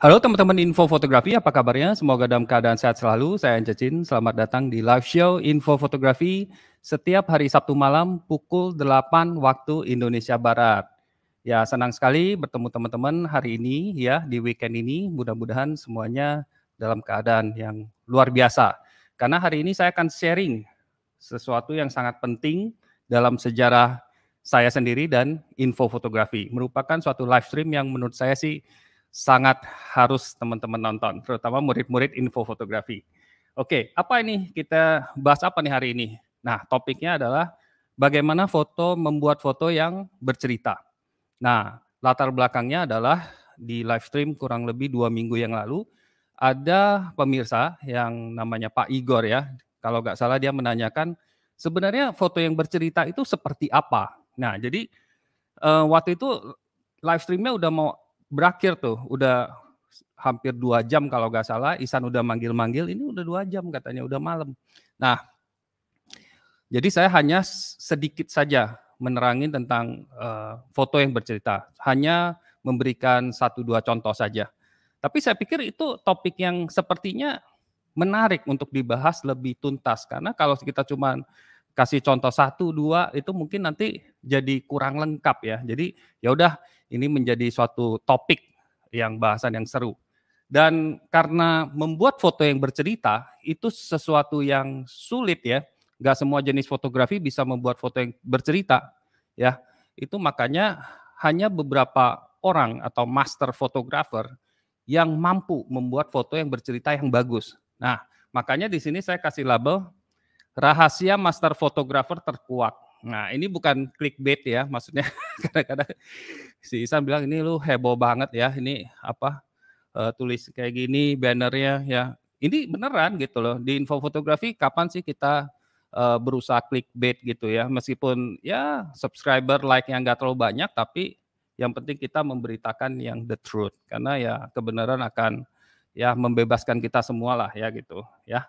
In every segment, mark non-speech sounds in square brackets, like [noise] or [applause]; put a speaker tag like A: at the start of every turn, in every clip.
A: Halo teman-teman Info Fotografi, apa kabarnya? Semoga dalam keadaan sehat selalu. Saya Cecin, selamat datang di live show Info Fotografi setiap hari Sabtu malam pukul 8 waktu Indonesia Barat. Ya, senang sekali bertemu teman-teman hari ini ya di weekend ini. Mudah-mudahan semuanya dalam keadaan yang luar biasa. Karena hari ini saya akan sharing sesuatu yang sangat penting dalam sejarah saya sendiri dan info fotografi. Merupakan suatu live stream yang menurut saya sih sangat harus teman-teman nonton, terutama murid-murid info fotografi. Oke, apa ini kita bahas apa nih hari ini? Nah, topiknya adalah bagaimana foto membuat foto yang bercerita. Nah, latar belakangnya adalah di live stream kurang lebih dua minggu yang lalu ada pemirsa yang namanya Pak Igor ya, kalau nggak salah dia menanyakan sebenarnya foto yang bercerita itu seperti apa. Nah, jadi eh, waktu itu live streamnya udah mau berakhir tuh udah hampir dua jam kalau nggak salah Isan udah manggil-manggil ini udah dua jam katanya udah malam nah jadi saya hanya sedikit saja menerangin tentang uh, foto yang bercerita hanya memberikan satu dua contoh saja tapi saya pikir itu topik yang sepertinya menarik untuk dibahas lebih tuntas karena kalau kita cuman kasih contoh satu dua itu mungkin nanti jadi kurang lengkap ya. Jadi ya udah ini menjadi suatu topik yang bahasan yang seru. Dan karena membuat foto yang bercerita itu sesuatu yang sulit ya. Gak semua jenis fotografi bisa membuat foto yang bercerita ya. Itu makanya hanya beberapa orang atau master fotografer yang mampu membuat foto yang bercerita yang bagus. Nah, makanya di sini saya kasih label Rahasia master fotografer Terkuat. Nah, ini bukan clickbait ya, maksudnya [laughs] kadang-kadang si Isan bilang ini lu heboh banget ya, ini apa uh, tulis kayak gini bannernya ya. Ini beneran gitu loh. Di info fotografi kapan sih kita uh, berusaha clickbait gitu ya, meskipun ya subscriber like yang nggak terlalu banyak, tapi yang penting kita memberitakan yang the truth karena ya kebenaran akan ya membebaskan kita semua lah ya gitu ya.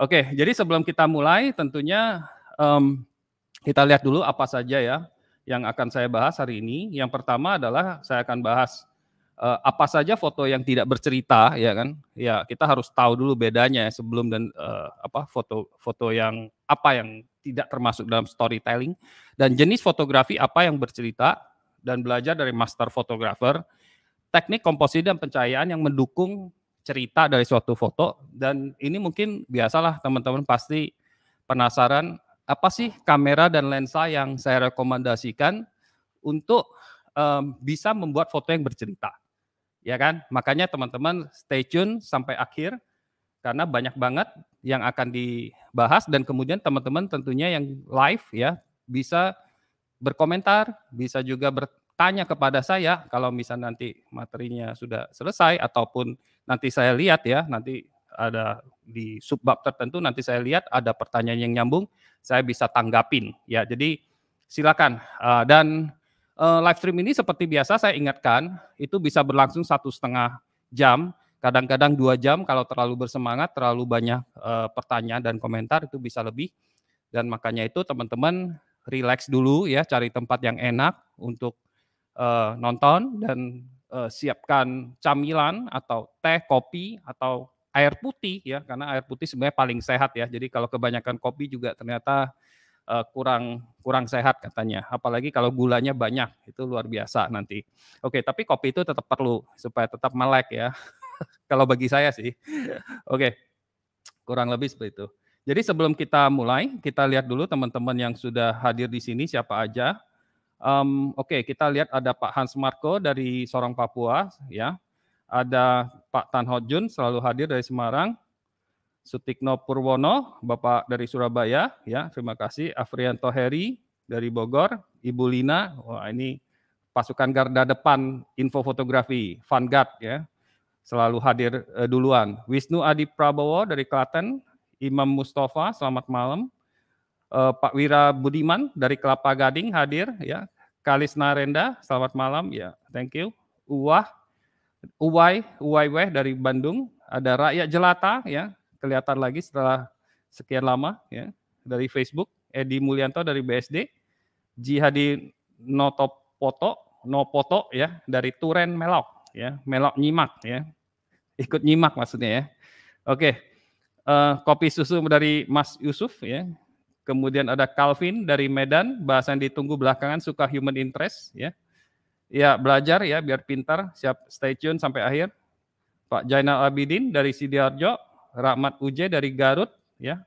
A: Oke, jadi sebelum kita mulai tentunya um, kita lihat dulu apa saja ya yang akan saya bahas hari ini. Yang pertama adalah saya akan bahas uh, apa saja foto yang tidak bercerita ya kan. Ya, kita harus tahu dulu bedanya ya sebelum dan uh, apa foto-foto yang apa yang tidak termasuk dalam storytelling dan jenis fotografi apa yang bercerita dan belajar dari master fotografer teknik komposisi dan pencahayaan yang mendukung cerita dari suatu foto dan ini mungkin biasalah teman-teman pasti penasaran apa sih kamera dan lensa yang saya rekomendasikan untuk um, bisa membuat foto yang bercerita. Ya kan? Makanya teman-teman stay tune sampai akhir karena banyak banget yang akan dibahas dan kemudian teman-teman tentunya yang live ya bisa berkomentar, bisa juga ber, tanya kepada saya kalau misalnya nanti materinya sudah selesai ataupun nanti saya lihat ya nanti ada di subbab tertentu nanti saya lihat ada pertanyaan yang nyambung saya bisa tanggapin ya jadi silakan uh, dan uh, live stream ini seperti biasa saya ingatkan itu bisa berlangsung satu setengah jam kadang-kadang dua jam kalau terlalu bersemangat terlalu banyak uh, pertanyaan dan komentar itu bisa lebih dan makanya itu teman-teman relax dulu ya cari tempat yang enak untuk uh, nonton dan uh, siapkan camilan atau teh, kopi atau air putih ya karena air putih sebenarnya paling sehat ya. Jadi kalau kebanyakan kopi juga ternyata uh, kurang kurang sehat katanya. Apalagi kalau gulanya banyak itu luar biasa nanti. Oke, tapi kopi itu tetap perlu supaya tetap melek ya. [laughs] kalau bagi saya sih. Oke. Kurang lebih seperti itu. Jadi sebelum kita mulai, kita lihat dulu teman-teman yang sudah hadir di sini siapa aja. Um, Oke, okay, kita lihat ada Pak Hans Marco dari Sorong Papua, ya. Ada Pak Tan Hojun selalu hadir dari Semarang. Sutikno Purwono, Bapak dari Surabaya, ya. Terima kasih. Afrianto Heri dari Bogor, Ibu Lina. Wah, ini pasukan garda depan info fotografi, Vanguard ya. Selalu hadir eh, duluan. Wisnu Adi Prabowo dari Klaten, Imam Mustafa, selamat malam uh, Pak Wira Budiman dari Kelapa Gading hadir ya. Kalis Narenda, selamat malam ya. Thank you. Uwah Uwai Uwaiweh dari Bandung, ada Rakyat Jelata ya, kelihatan lagi setelah sekian lama ya dari Facebook, Edi Mulyanto dari BSD, Jihadi Notopoto, Nopoto ya dari Turen Melok ya, Melok nyimak ya. Ikut nyimak maksudnya ya. Oke. Uh, kopi susu dari Mas Yusuf ya. Kemudian ada Calvin dari Medan, bahasan ditunggu belakangan suka human interest ya. Ya, belajar ya biar pintar, siap stay tune sampai akhir. Pak Jainal Abidin dari Sidiarjo, Rahmat Uje dari Garut ya.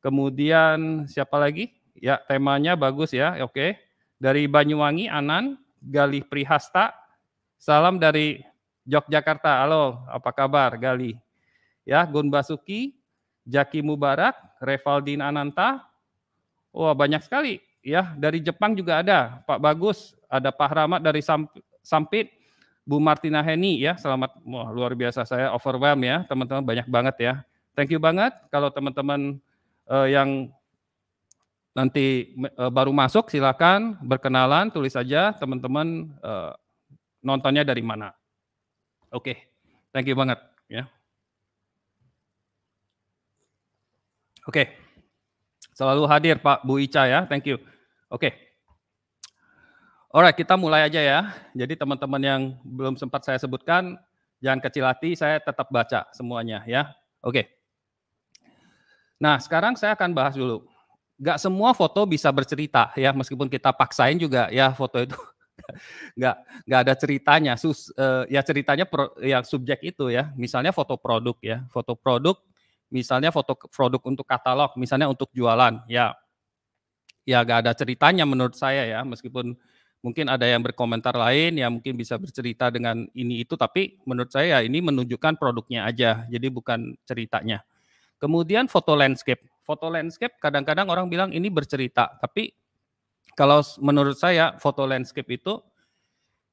A: Kemudian siapa lagi? Ya, temanya bagus ya. Oke. Dari Banyuwangi Anan, Galih Prihasta. Salam dari Yogyakarta. Halo, apa kabar Galih? Ya, Gun Basuki, Jaki Mubarak, Revaldin Ananta, Wah banyak sekali ya dari Jepang juga ada Pak Bagus, ada Pak Rahmat dari Sampit, Bu Martina Heni ya selamat wah, luar biasa saya overwhelm ya teman-teman banyak banget ya. Thank you banget kalau teman-teman uh, yang nanti uh, baru masuk silakan berkenalan tulis saja teman-teman uh, nontonnya dari mana. Oke, okay. thank you banget ya. Oke. Okay. Selalu hadir Pak Bu Ica ya. Thank you. Oke. Okay. Alright, kita mulai aja ya. Jadi teman-teman yang belum sempat saya sebutkan, jangan kecil hati, saya tetap baca semuanya ya. Oke. Okay. Nah, sekarang saya akan bahas dulu. Gak semua foto bisa bercerita ya, meskipun kita paksain juga ya foto itu [laughs] Gak, gak ada ceritanya sus uh, ya ceritanya pro, yang subjek itu ya misalnya foto produk ya foto produk misalnya foto produk untuk katalog, misalnya untuk jualan, ya ya gak ada ceritanya menurut saya ya, meskipun mungkin ada yang berkomentar lain ya mungkin bisa bercerita dengan ini itu tapi menurut saya ya ini menunjukkan produknya aja jadi bukan ceritanya kemudian foto landscape foto landscape kadang-kadang orang bilang ini bercerita tapi kalau menurut saya foto landscape itu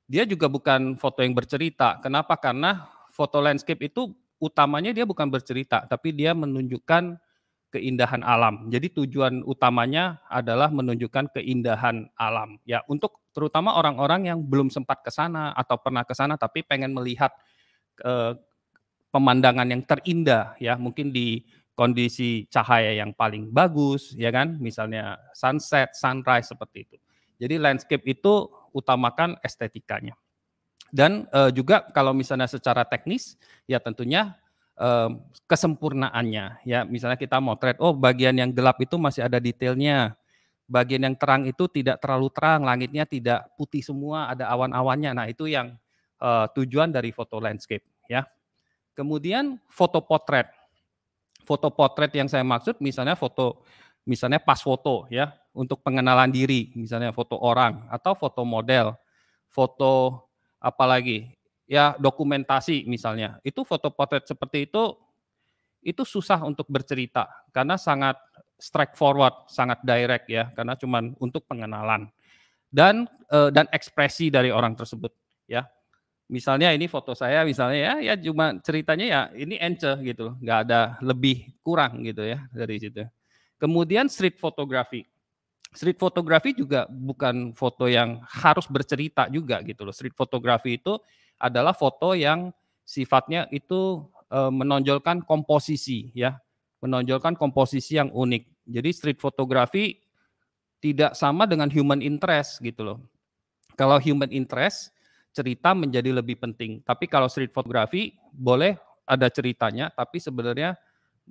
A: dia juga bukan foto yang bercerita kenapa karena foto landscape itu utamanya dia bukan bercerita, tapi dia menunjukkan keindahan alam. Jadi tujuan utamanya adalah menunjukkan keindahan alam. Ya, untuk terutama orang-orang yang belum sempat ke sana atau pernah ke sana tapi pengen melihat eh, pemandangan yang terindah ya, mungkin di kondisi cahaya yang paling bagus ya kan, misalnya sunset, sunrise seperti itu. Jadi landscape itu utamakan estetikanya. Dan uh, juga kalau misalnya secara teknis ya tentunya uh, kesempurnaannya ya misalnya kita motret oh bagian yang gelap itu masih ada detailnya bagian yang terang itu tidak terlalu terang, langitnya tidak putih semua, ada awan-awannya. Nah, itu yang uh, tujuan dari foto landscape ya. Kemudian foto potret. Foto potret yang saya maksud misalnya foto misalnya pas foto ya untuk pengenalan diri, misalnya foto orang atau foto model, foto apalagi ya dokumentasi misalnya. Itu foto potret seperti itu itu susah untuk bercerita karena sangat forward sangat direct ya, karena cuman untuk pengenalan dan eh, dan ekspresi dari orang tersebut ya. Misalnya ini foto saya misalnya ya ya cuma ceritanya ya ini ence gitu loh, nggak ada lebih kurang gitu ya dari situ. Kemudian street photography street photography juga bukan foto yang harus bercerita juga gitu loh. Street photography itu adalah foto yang sifatnya itu eh, menonjolkan komposisi ya, menonjolkan komposisi yang unik. Jadi street photography tidak sama dengan human interest gitu loh. Kalau human interest cerita menjadi lebih penting. Tapi kalau street photography boleh ada ceritanya, tapi sebenarnya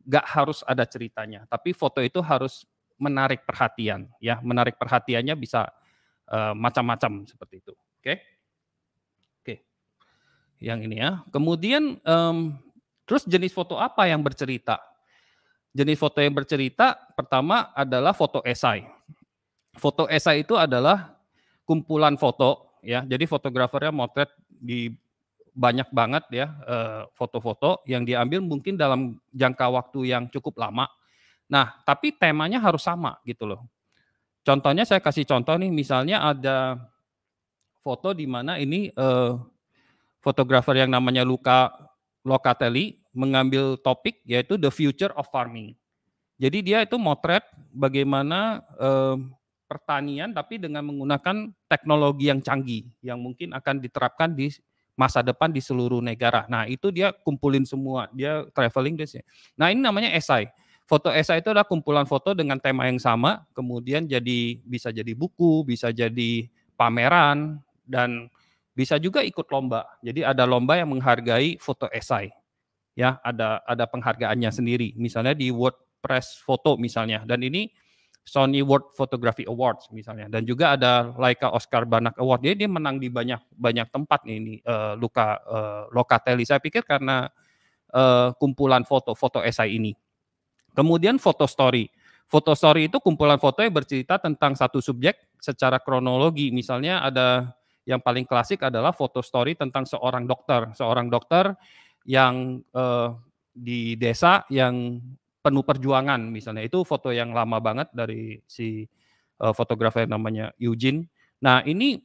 A: nggak harus ada ceritanya. Tapi foto itu harus menarik perhatian ya menarik perhatiannya bisa uh, macam-macam seperti itu oke okay? oke okay. yang ini ya kemudian um, terus jenis foto apa yang bercerita jenis foto yang bercerita pertama adalah foto esai foto esai itu adalah kumpulan foto ya jadi fotografernya motret di banyak banget ya eh, foto-foto yang diambil mungkin dalam jangka waktu yang cukup lama Nah, tapi temanya harus sama gitu loh. Contohnya saya kasih contoh nih, misalnya ada foto di mana ini eh, fotografer yang namanya Luca Locatelli mengambil topik yaitu the future of farming. Jadi dia itu motret bagaimana eh, pertanian tapi dengan menggunakan teknologi yang canggih yang mungkin akan diterapkan di masa depan di seluruh negara. Nah, itu dia kumpulin semua, dia traveling Nah, ini namanya esai. SI foto esai itu adalah kumpulan foto dengan tema yang sama, kemudian jadi bisa jadi buku, bisa jadi pameran dan bisa juga ikut lomba. Jadi ada lomba yang menghargai foto esai. Ya, ada ada penghargaannya sendiri. Misalnya di WordPress foto misalnya dan ini Sony World Photography Awards misalnya dan juga ada Leica Oscar Banak Award. Jadi dia menang di banyak banyak tempat nih ini uh, Luka uh, eh, lokateli. Saya pikir karena uh, kumpulan foto-foto esai ini. Kemudian foto story. Foto story itu kumpulan foto yang bercerita tentang satu subjek secara kronologi. Misalnya ada yang paling klasik adalah foto story tentang seorang dokter, seorang dokter yang eh, di desa yang penuh perjuangan misalnya. Itu foto yang lama banget dari si eh, fotografer namanya Eugene. Nah, ini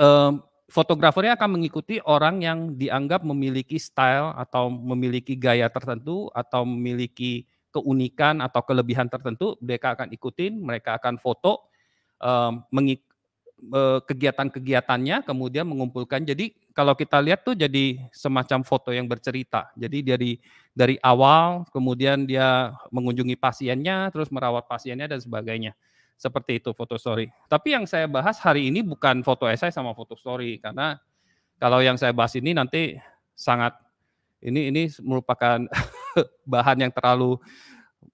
A: eh, fotografernya akan mengikuti orang yang dianggap memiliki style atau memiliki gaya tertentu atau memiliki keunikan atau kelebihan tertentu mereka akan ikutin mereka akan foto ehm, e, kegiatan-kegiatannya kemudian mengumpulkan jadi kalau kita lihat tuh jadi semacam foto yang bercerita jadi dari dari awal kemudian dia mengunjungi pasiennya terus merawat pasiennya dan sebagainya seperti itu foto story. Tapi yang saya bahas hari ini bukan foto essay sama foto story karena kalau yang saya bahas ini nanti sangat ini ini merupakan [laughs] bahan yang terlalu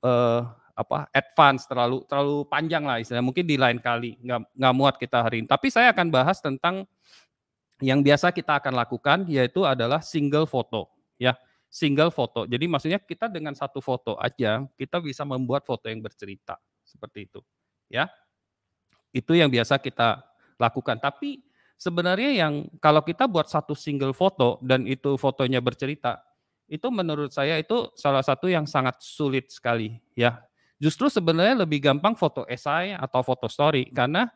A: uh, apa advance terlalu terlalu panjang lah istilahnya mungkin di lain kali nggak nggak muat kita hari ini tapi saya akan bahas tentang yang biasa kita akan lakukan yaitu adalah single foto ya single foto jadi maksudnya kita dengan satu foto aja kita bisa membuat foto yang bercerita seperti itu ya. Itu yang biasa kita lakukan. Tapi sebenarnya yang kalau kita buat satu single foto dan itu fotonya bercerita, itu menurut saya itu salah satu yang sangat sulit sekali ya. Justru sebenarnya lebih gampang foto esai atau foto story karena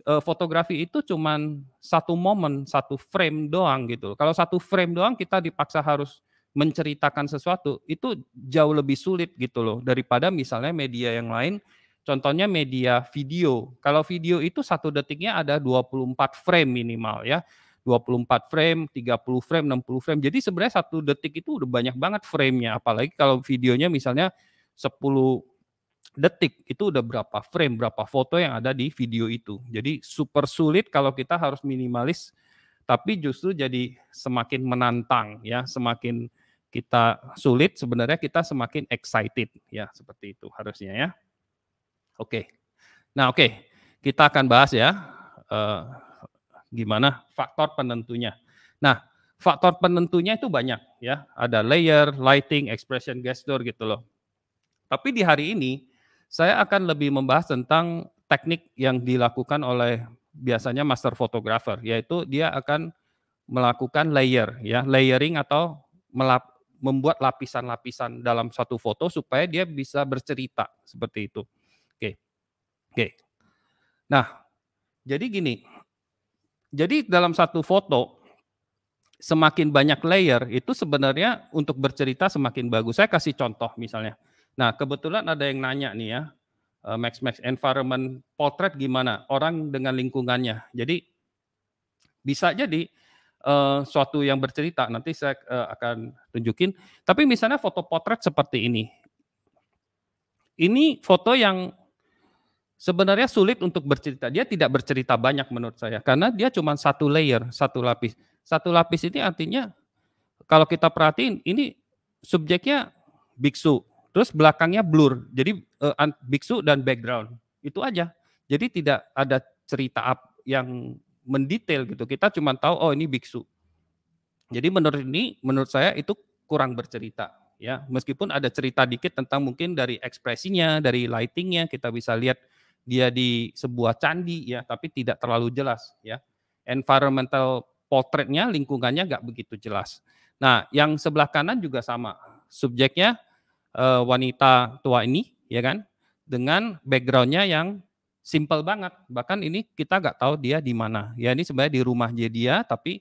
A: e, fotografi itu cuman satu momen, satu frame doang gitu. Kalau satu frame doang kita dipaksa harus menceritakan sesuatu itu jauh lebih sulit gitu loh daripada misalnya media yang lain Contohnya media video. Kalau video itu satu detiknya ada 24 frame minimal ya. 24 frame, 30 frame, 60 frame. Jadi sebenarnya satu detik itu udah banyak banget framenya. Apalagi kalau videonya misalnya 10 detik itu udah berapa frame, berapa foto yang ada di video itu. Jadi super sulit kalau kita harus minimalis, tapi justru jadi semakin menantang ya, semakin kita sulit sebenarnya kita semakin excited ya seperti itu harusnya ya. Oke. Okay. Nah, oke. Okay. Kita akan bahas ya eh, gimana faktor penentunya. Nah, faktor penentunya itu banyak ya. Ada layer, lighting, expression, gesture gitu loh. Tapi di hari ini saya akan lebih membahas tentang teknik yang dilakukan oleh biasanya master photographer yaitu dia akan melakukan layer ya, layering atau melap membuat lapisan-lapisan dalam satu foto supaya dia bisa bercerita seperti itu. Oke. Nah, jadi gini. Jadi dalam satu foto semakin banyak layer itu sebenarnya untuk bercerita semakin bagus. Saya kasih contoh misalnya. Nah, kebetulan ada yang nanya nih ya. Eh, Max Max environment portrait gimana orang dengan lingkungannya. Jadi bisa jadi uh, suatu yang bercerita nanti saya uh, akan tunjukin. Tapi misalnya foto potret seperti ini. Ini foto yang sebenarnya sulit untuk bercerita. Dia tidak bercerita banyak menurut saya karena dia cuma satu layer, satu lapis. Satu lapis ini artinya kalau kita perhatiin ini subjeknya biksu, terus belakangnya blur. Jadi uh, biksu dan background. Itu aja. Jadi tidak ada cerita up yang mendetail gitu. Kita cuma tahu oh ini biksu. Jadi menurut ini menurut saya itu kurang bercerita ya. Meskipun ada cerita dikit tentang mungkin dari ekspresinya, dari lightingnya kita bisa lihat dia di sebuah candi ya, tapi tidak terlalu jelas ya. Environmental portraitnya lingkungannya nggak begitu jelas. Nah, yang sebelah kanan juga sama. Subjeknya eh, wanita tua ini ya kan dengan backgroundnya yang simple banget. Bahkan ini kita nggak tahu dia di mana. Ya ini sebenarnya di rumah dia, tapi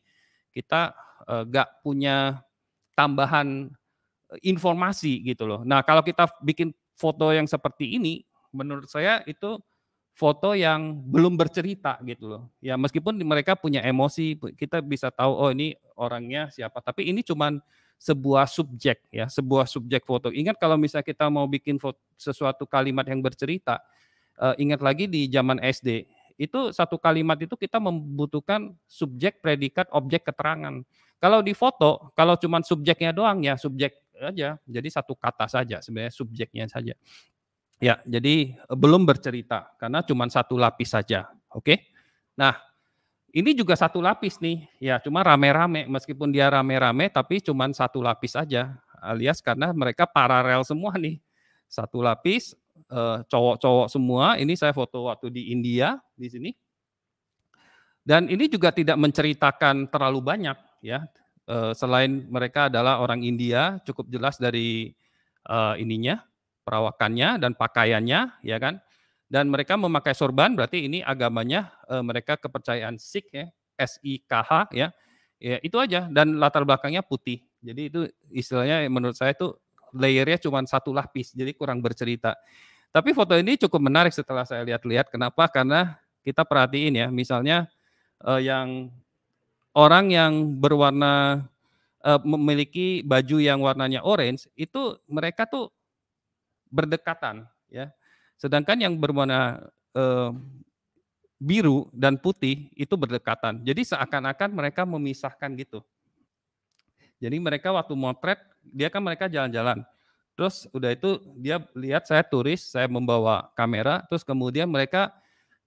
A: kita eh, nggak uh, punya tambahan eh, informasi gitu loh. Nah kalau kita bikin foto yang seperti ini, menurut saya itu foto yang belum bercerita gitu loh. Ya meskipun mereka punya emosi, kita bisa tahu oh ini orangnya siapa. Tapi ini cuma sebuah subjek ya, sebuah subjek foto. Ingat kalau misalnya kita mau bikin foto, sesuatu kalimat yang bercerita, uh, ingat lagi di zaman SD itu satu kalimat itu kita membutuhkan subjek, predikat, objek, keterangan. Kalau di foto, kalau cuma subjeknya doang ya subjek aja, jadi satu kata saja sebenarnya subjeknya saja. Ya, jadi eh, belum bercerita karena cuma satu lapis saja. Oke. Nah, ini juga satu lapis nih. Ya, cuma rame-rame meskipun dia rame-rame tapi cuma satu lapis saja, alias karena mereka paralel semua nih. Satu lapis eh, cowok-cowok semua. Ini saya foto waktu di India di sini. Dan ini juga tidak menceritakan terlalu banyak ya. Eh, selain mereka adalah orang India, cukup jelas dari ininya perawakannya dan pakaiannya, ya kan? Dan mereka memakai sorban, berarti ini agamanya e, mereka kepercayaan Sikh ya, S I K H ya. Ya, itu aja dan latar belakangnya putih. Jadi itu istilahnya menurut saya itu layernya cuma satu lapis, jadi kurang bercerita. Tapi foto ini cukup menarik setelah saya lihat-lihat. Kenapa? Karena kita perhatiin ya, misalnya e, yang orang yang berwarna eh, memiliki baju yang warnanya orange itu mereka tuh berdekatan ya. Sedangkan yang berwarna eh, biru dan putih itu berdekatan. Jadi seakan-akan mereka memisahkan gitu. Jadi mereka waktu motret, dia kan mereka jalan-jalan. Terus udah itu dia lihat saya turis, saya membawa kamera, terus kemudian mereka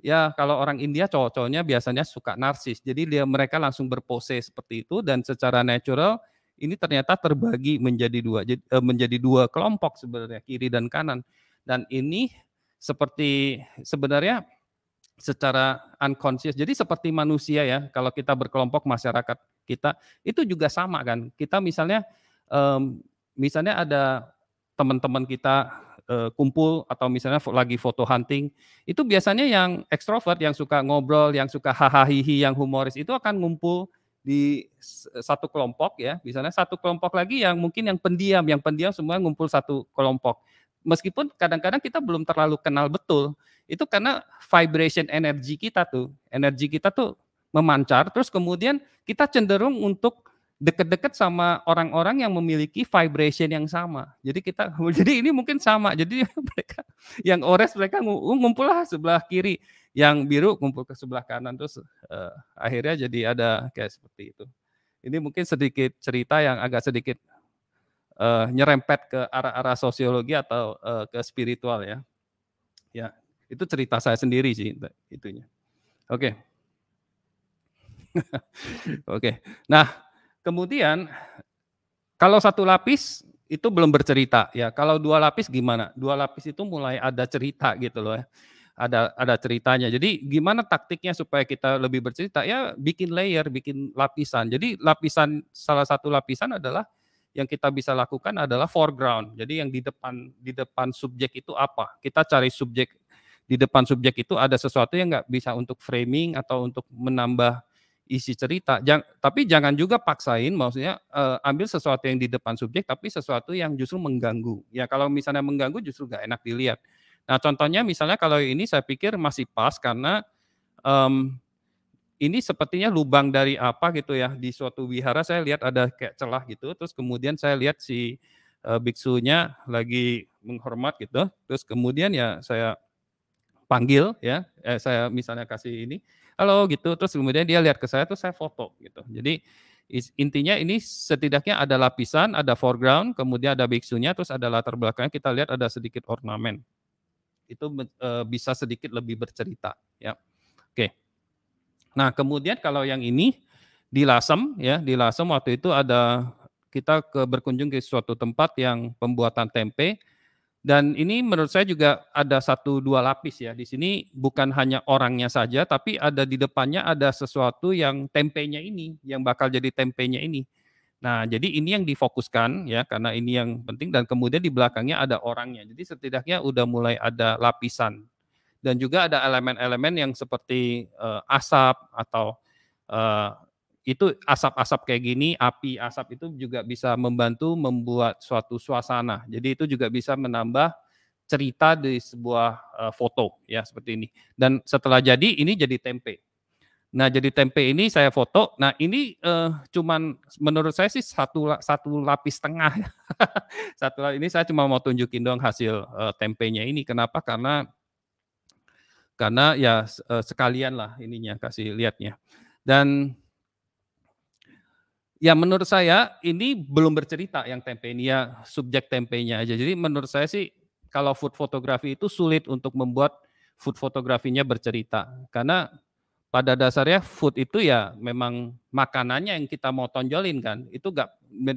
A: ya kalau orang India cowok-cowoknya biasanya suka narsis. Jadi dia mereka langsung berpose seperti itu dan secara natural ini ternyata terbagi menjadi dua eh, menjadi dua kelompok sebenarnya kiri dan kanan dan ini seperti sebenarnya secara unconscious jadi seperti manusia ya kalau kita berkelompok masyarakat kita itu juga sama kan kita misalnya misalnya ada teman-teman kita eh, kumpul atau misalnya lagi foto hunting, itu biasanya yang ekstrovert yang suka ngobrol, yang suka hahaha, yang humoris itu akan ngumpul di satu kelompok ya, misalnya satu kelompok lagi yang mungkin yang pendiam, yang pendiam semua ngumpul satu kelompok. Meskipun kadang-kadang kita belum terlalu kenal betul, itu karena vibration energi kita tuh, energi kita tuh memancar, terus kemudian kita cenderung untuk deket-deket sama orang-orang yang memiliki vibration yang sama. Jadi kita [laughs] jadi ini mungkin sama. Jadi [laughs] mereka yang ores mereka ngumpul lah sebelah kiri, yang biru ngumpul ke sebelah kanan terus uh, akhirnya jadi ada kayak seperti itu. Ini mungkin sedikit cerita yang agak sedikit uh, nyerempet ke arah-arah sosiologi atau uh, ke spiritual ya. Ya, itu cerita saya sendiri sih itunya. Oke. Okay. [laughs] Oke. Okay. Nah, Kemudian kalau satu lapis itu belum bercerita ya. Kalau dua lapis gimana? Dua lapis itu mulai ada cerita gitu loh. Ya. Ada ada ceritanya. Jadi gimana taktiknya supaya kita lebih bercerita? Ya bikin layer, bikin lapisan. Jadi lapisan salah satu lapisan adalah yang kita bisa lakukan adalah foreground. Jadi yang di depan di depan subjek itu apa? Kita cari subjek di depan subjek itu ada sesuatu yang nggak bisa untuk framing atau untuk menambah isi cerita. Jang, tapi jangan juga paksain, maksudnya uh, ambil sesuatu yang di depan subjek, tapi sesuatu yang justru mengganggu. Ya kalau misalnya mengganggu justru nggak enak dilihat. Nah contohnya misalnya kalau ini saya pikir masih pas karena um, ini sepertinya lubang dari apa gitu ya di suatu wihara saya lihat ada kayak celah gitu. Terus kemudian saya lihat si uh, biksunya lagi menghormat gitu. Terus kemudian ya saya panggil ya, eh, saya misalnya kasih ini halo gitu. Terus kemudian dia lihat ke saya tuh saya foto gitu. Jadi intinya ini setidaknya ada lapisan, ada foreground, kemudian ada biksunya, terus ada latar belakangnya kita lihat ada sedikit ornamen. Itu e, bisa sedikit lebih bercerita, ya. Oke. Nah, kemudian kalau yang ini di Lasem ya, di Lasem waktu itu ada kita ke berkunjung ke suatu tempat yang pembuatan tempe dan ini menurut saya juga ada satu dua lapis ya. Di sini bukan hanya orangnya saja, tapi ada di depannya ada sesuatu yang tempenya ini, yang bakal jadi tempenya ini. Nah, jadi ini yang difokuskan ya, karena ini yang penting dan kemudian di belakangnya ada orangnya. Jadi setidaknya udah mulai ada lapisan dan juga ada elemen-elemen yang seperti uh, asap atau uh, itu asap-asap kayak gini, api asap itu juga bisa membantu membuat suatu suasana. Jadi itu juga bisa menambah cerita di sebuah eh, foto ya seperti ini. Dan setelah jadi ini jadi tempe. Nah, jadi tempe ini saya foto. Nah, ini uh, cuman menurut saya sih satu satu lapis setengah [laughs] satu ini saya cuma mau tunjukin doang hasil uh, tempenya ini. Kenapa? Karena karena ya sekalian lah ininya kasih lihatnya. Dan ya menurut saya ini belum bercerita yang tempe ini ya subjek tempenya aja. Jadi menurut saya sih kalau food fotografi itu sulit untuk membuat food fotografinya bercerita. Karena pada dasarnya food itu ya memang makanannya yang kita mau tonjolin kan. Itu gak,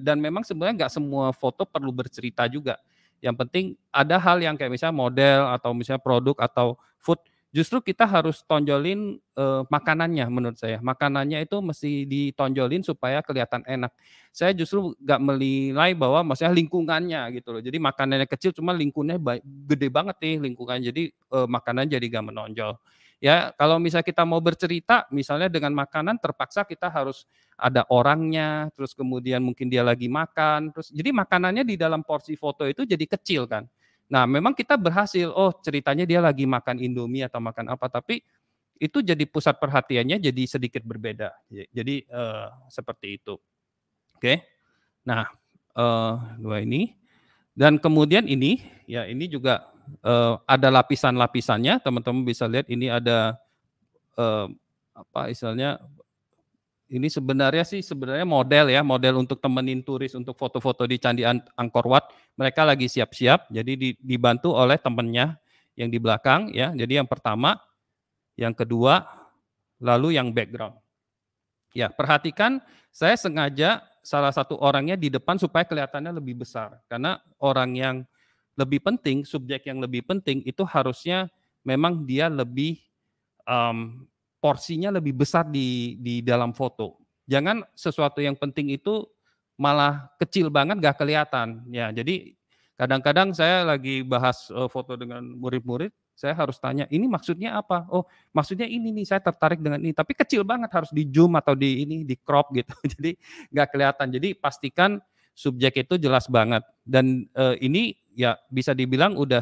A: dan memang sebenarnya nggak semua foto perlu bercerita juga. Yang penting ada hal yang kayak misalnya model atau misalnya produk atau food justru kita harus tonjolin uh, makanannya menurut saya. Makanannya itu mesti ditonjolin supaya kelihatan enak. Saya justru nggak menilai bahwa maksudnya lingkungannya gitu loh. Jadi makanannya kecil cuma lingkungannya baik, gede banget nih lingkungan. Jadi uh, makanan jadi gak menonjol. Ya, kalau misalnya kita mau bercerita misalnya dengan makanan terpaksa kita harus ada orangnya, terus kemudian mungkin dia lagi makan, terus jadi makanannya di dalam porsi foto itu jadi kecil kan Nah, memang kita berhasil. Oh, ceritanya dia lagi makan Indomie atau makan apa, tapi itu jadi pusat perhatiannya jadi sedikit berbeda. Jadi uh, seperti itu. Oke. Okay. Nah, uh, dua ini dan kemudian ini ya ini juga uh, ada lapisan-lapisannya. Teman-teman bisa lihat ini ada uh, apa misalnya ini sebenarnya sih sebenarnya model ya, model untuk temenin turis untuk foto-foto di Candi Angkor Wat. Mereka lagi siap-siap, jadi dibantu oleh temennya yang di belakang ya. Jadi yang pertama, yang kedua, lalu yang background. Ya, perhatikan saya sengaja salah satu orangnya di depan supaya kelihatannya lebih besar. Karena orang yang lebih penting, subjek yang lebih penting itu harusnya memang dia lebih um, porsinya lebih besar di di dalam foto. Jangan sesuatu yang penting itu malah kecil banget gak kelihatan. Ya, jadi kadang-kadang saya lagi bahas eh, foto dengan murid-murid, saya harus tanya, ini maksudnya apa? Oh, maksudnya ini nih, saya tertarik dengan ini. Tapi kecil banget harus di zoom atau di ini, di crop [laughs] gitu. Jadi gak kelihatan. Jadi pastikan subjek itu jelas banget. Dan e, ini ya bisa dibilang udah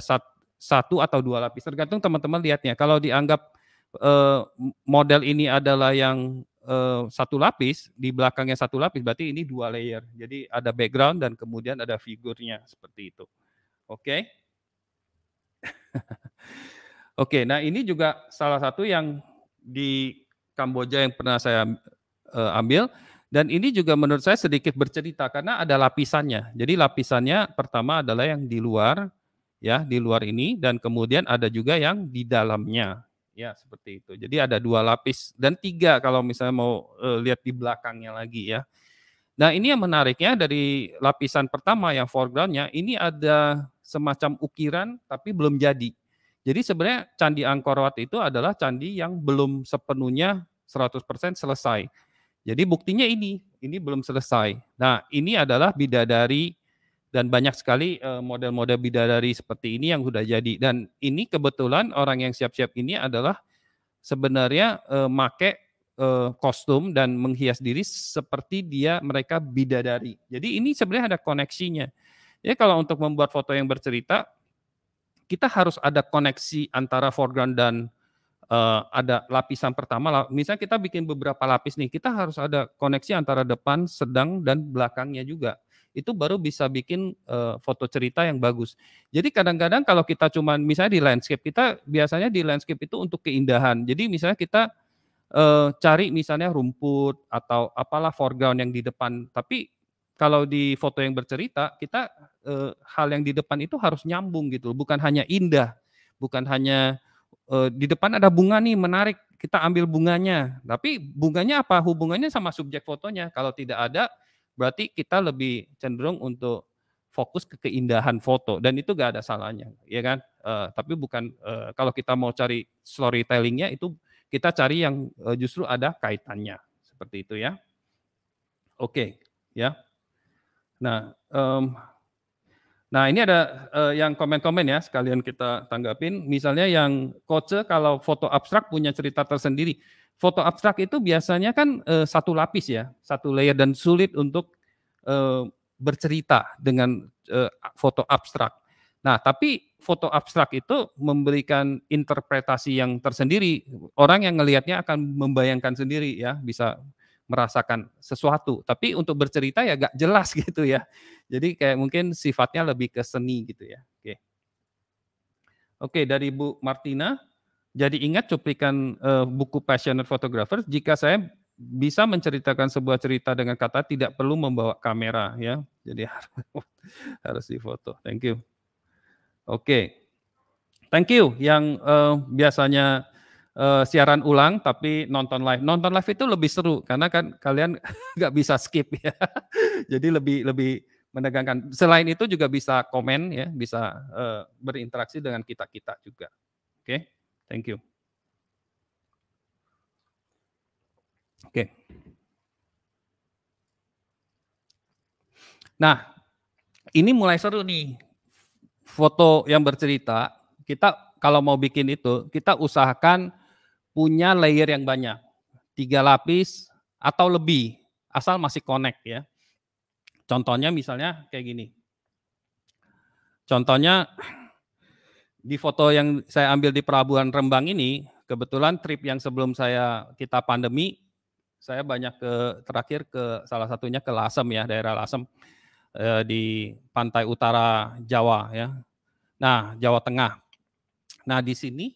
A: satu atau dua lapis. Tergantung teman-teman lihatnya. Kalau dianggap eh, model ini adalah yang eh, satu lapis, di belakangnya satu lapis, berarti ini dua layer. Jadi ada background dan kemudian ada figurnya seperti itu. Oke. Okay? [laughs] Oke, okay, nah ini juga salah satu yang di Kamboja yang pernah saya eh, ambil dan ini juga menurut saya sedikit bercerita karena ada lapisannya. Jadi lapisannya pertama adalah yang di luar ya, di luar ini dan kemudian ada juga yang di dalamnya ya seperti itu. Jadi ada dua lapis dan tiga kalau misalnya mau uh, lihat di belakangnya lagi ya. Nah ini yang menariknya dari lapisan pertama yang foregroundnya ini ada semacam ukiran tapi belum jadi. Jadi sebenarnya Candi Angkor Wat itu adalah candi yang belum sepenuhnya 100% selesai. Jadi buktinya ini, ini belum selesai. Nah ini adalah bidadari dan banyak sekali eh, model-model bidadari seperti ini yang sudah jadi dan ini kebetulan orang yang siap-siap ini adalah sebenarnya uh, make uh, kostum dan menghias diri seperti dia mereka bidadari. Jadi ini sebenarnya ada koneksinya. Ya kalau untuk membuat foto yang bercerita kita harus ada koneksi antara foreground dan uh, ada lapisan pertama. Misalnya kita bikin beberapa lapis nih, kita harus ada koneksi antara depan, sedang dan belakangnya juga itu baru bisa bikin uh, foto cerita yang bagus. Jadi kadang-kadang kalau kita cuma misalnya di landscape kita biasanya di landscape itu untuk keindahan. Jadi misalnya kita uh, cari misalnya rumput atau apalah foreground yang di depan, tapi kalau di foto yang bercerita kita uh, hal yang di depan itu harus nyambung gitu bukan hanya indah bukan hanya uh, di depan ada bunga nih menarik kita ambil bunganya tapi bunganya apa hubungannya sama subjek fotonya kalau tidak ada berarti kita lebih cenderung untuk fokus ke keindahan foto dan itu gak ada salahnya ya kan uh, tapi bukan uh, kalau kita mau cari storytellingnya itu kita cari yang uh, justru ada kaitannya seperti itu ya oke okay, ya nah um, nah ini ada uh, yang komen-komen ya sekalian kita tanggapin misalnya yang coach kalau foto abstrak punya cerita tersendiri foto abstrak itu biasanya kan e, satu lapis ya, satu layer dan sulit untuk e, bercerita dengan e, foto abstrak. Nah, tapi foto abstrak itu memberikan interpretasi yang tersendiri. Orang yang melihatnya akan membayangkan sendiri ya, bisa merasakan sesuatu. Tapi untuk bercerita ya gak jelas [laughs] gitu ya. Jadi kayak mungkin sifatnya lebih ke seni gitu ya. Oke. Oke, dari Bu Martina. Jadi ingat cuplikan uh, buku Passionate Photographer jika saya bisa menceritakan sebuah cerita dengan kata tidak perlu membawa kamera ya. Jadi [laughs] harus difoto. Thank you. Oke. Okay. Thank you yang uh, biasanya uh, siaran ulang tapi nonton live. Nonton live itu lebih seru karena kan kalian [laughs] nggak bisa skip ya. [laughs] Jadi lebih lebih menegangkan. Selain itu juga bisa komen ya, bisa uh, berinteraksi dengan kita-kita juga. Oke. Okay? Thank you. Oke. Okay. Nah, ini mulai seru nih. Foto yang bercerita, kita kalau mau bikin itu, kita usahakan punya layer yang banyak. Tiga lapis atau lebih, asal masih connect ya. Contohnya misalnya kayak gini. Contohnya di foto yang saya ambil di Perabuhan Rembang ini, kebetulan trip yang sebelum saya kita pandemi, saya banyak ke terakhir ke salah satunya ke Lasem ya, daerah Lasem eh, di pantai utara Jawa ya. Nah, Jawa Tengah. Nah, di sini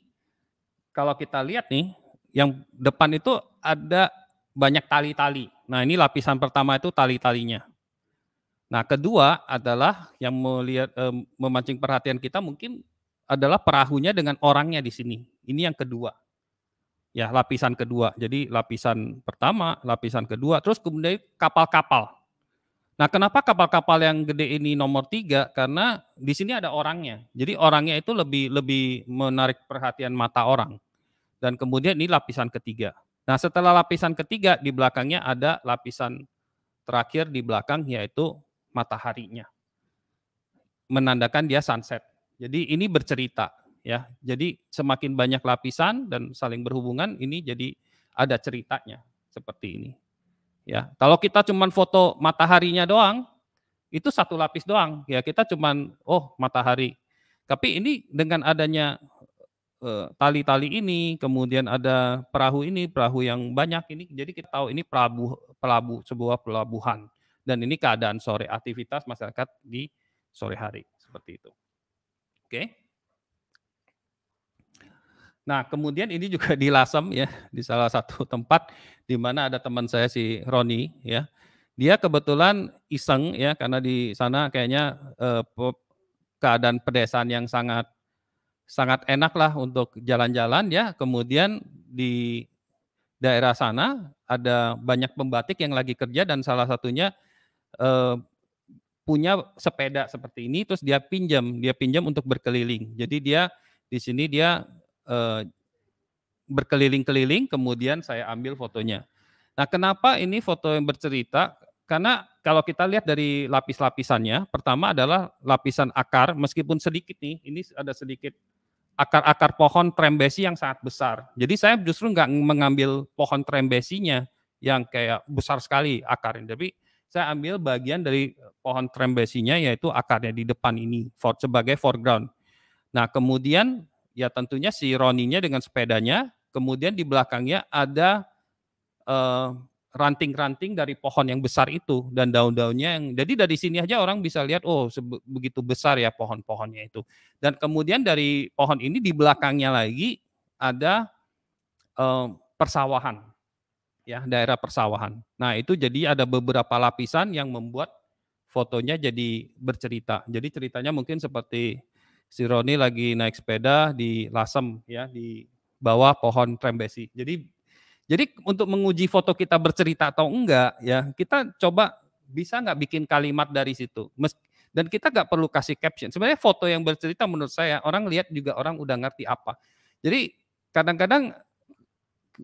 A: kalau kita lihat nih, yang depan itu ada banyak tali-tali. Nah, ini lapisan pertama itu tali-talinya. Nah, kedua adalah yang melihat eh, memancing perhatian kita mungkin adalah perahunya dengan orangnya di sini. Ini yang kedua. Ya, lapisan kedua. Jadi lapisan pertama, lapisan kedua, terus kemudian kapal-kapal. Nah, kenapa kapal-kapal yang gede ini nomor tiga? Karena di sini ada orangnya. Jadi orangnya itu lebih lebih menarik perhatian mata orang. Dan kemudian ini lapisan ketiga. Nah, setelah lapisan ketiga di belakangnya ada lapisan terakhir di belakang yaitu mataharinya. Menandakan dia sunset. Jadi ini bercerita ya. Jadi semakin banyak lapisan dan saling berhubungan ini jadi ada ceritanya seperti ini. Ya, kalau kita cuma foto mataharinya doang, itu satu lapis doang. Ya, kita cuma, oh matahari. Tapi ini dengan adanya eh, tali-tali uh, ini, kemudian ada perahu ini, perahu yang banyak ini, jadi kita tahu ini pelabuh pelabu sebuah pelabuhan. Dan ini keadaan sore aktivitas masyarakat di sore hari seperti itu. Oke. Nah, kemudian ini juga [laughs] di Lasem ya, di salah satu [laughs] tempat di mana ada teman saya si Roni ya. Dia kebetulan iseng ya karena di sana kayaknya eh, keadaan pedesaan yang sangat sangat enak lah untuk jalan-jalan ya. Kemudian di daerah sana ada banyak pembatik yang lagi kerja dan salah satunya eh, punya sepeda seperti ini terus dia pinjam, dia pinjam untuk berkeliling. Jadi dia di sini dia eh, berkeliling-keliling kemudian saya ambil fotonya. Nah, kenapa ini foto yang bercerita? Karena kalau kita lihat dari lapis-lapisannya, pertama adalah lapisan akar meskipun sedikit nih, ini ada sedikit akar-akar pohon trembesi yang sangat besar. Jadi saya justru nggak mengambil pohon trembesinya yang kayak besar sekali akarnya, tapi saya ambil bagian dari pohon trembesinya yaitu akarnya di depan ini for, sebagai foreground. Nah kemudian ya tentunya si Roninya dengan sepedanya, kemudian di belakangnya ada ranting eh, ranting-ranting dari pohon yang besar itu dan daun-daunnya yang jadi dari sini aja orang bisa lihat oh begitu besar ya pohon-pohonnya itu dan kemudian dari pohon ini di belakangnya lagi ada uh, persawahan ya daerah persawahan. Nah itu jadi ada beberapa lapisan yang membuat fotonya jadi bercerita. Jadi ceritanya mungkin seperti si Roni lagi naik sepeda di Lasem ya di bawah pohon trembesi. Jadi jadi untuk menguji foto kita bercerita atau enggak ya kita coba bisa nggak bikin kalimat dari situ. Dan kita nggak perlu kasih caption. Sebenarnya foto yang bercerita menurut saya orang lihat juga orang udah ngerti apa. Jadi kadang-kadang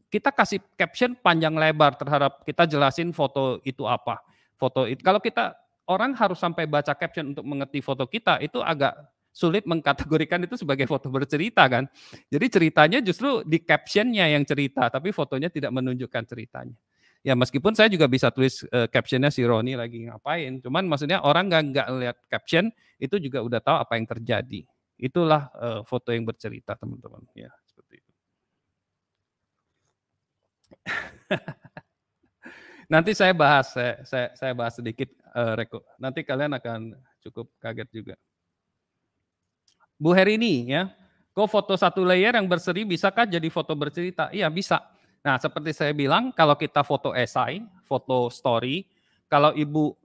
A: kita kasih caption panjang lebar terhadap kita jelasin foto itu apa. Foto itu kalau kita orang harus sampai baca caption untuk mengerti foto kita itu agak sulit mengkategorikan itu sebagai foto bercerita kan. Jadi ceritanya justru di captionnya yang cerita, tapi fotonya tidak menunjukkan ceritanya. Ya meskipun saya juga bisa tulis uh, captionnya si Roni lagi ngapain, cuman maksudnya orang nggak nggak lihat caption itu juga udah tahu apa yang terjadi. Itulah uh, foto yang bercerita teman-teman. Ya seperti itu. [laughs] nanti saya bahas saya saya, saya bahas sedikit uh, eh, reko. Nanti kalian akan cukup kaget juga. Bu Herini ya, kok foto satu layer yang berseri bisakah jadi foto bercerita? Iya bisa. Nah seperti saya bilang, kalau kita foto esai, foto story, kalau ibu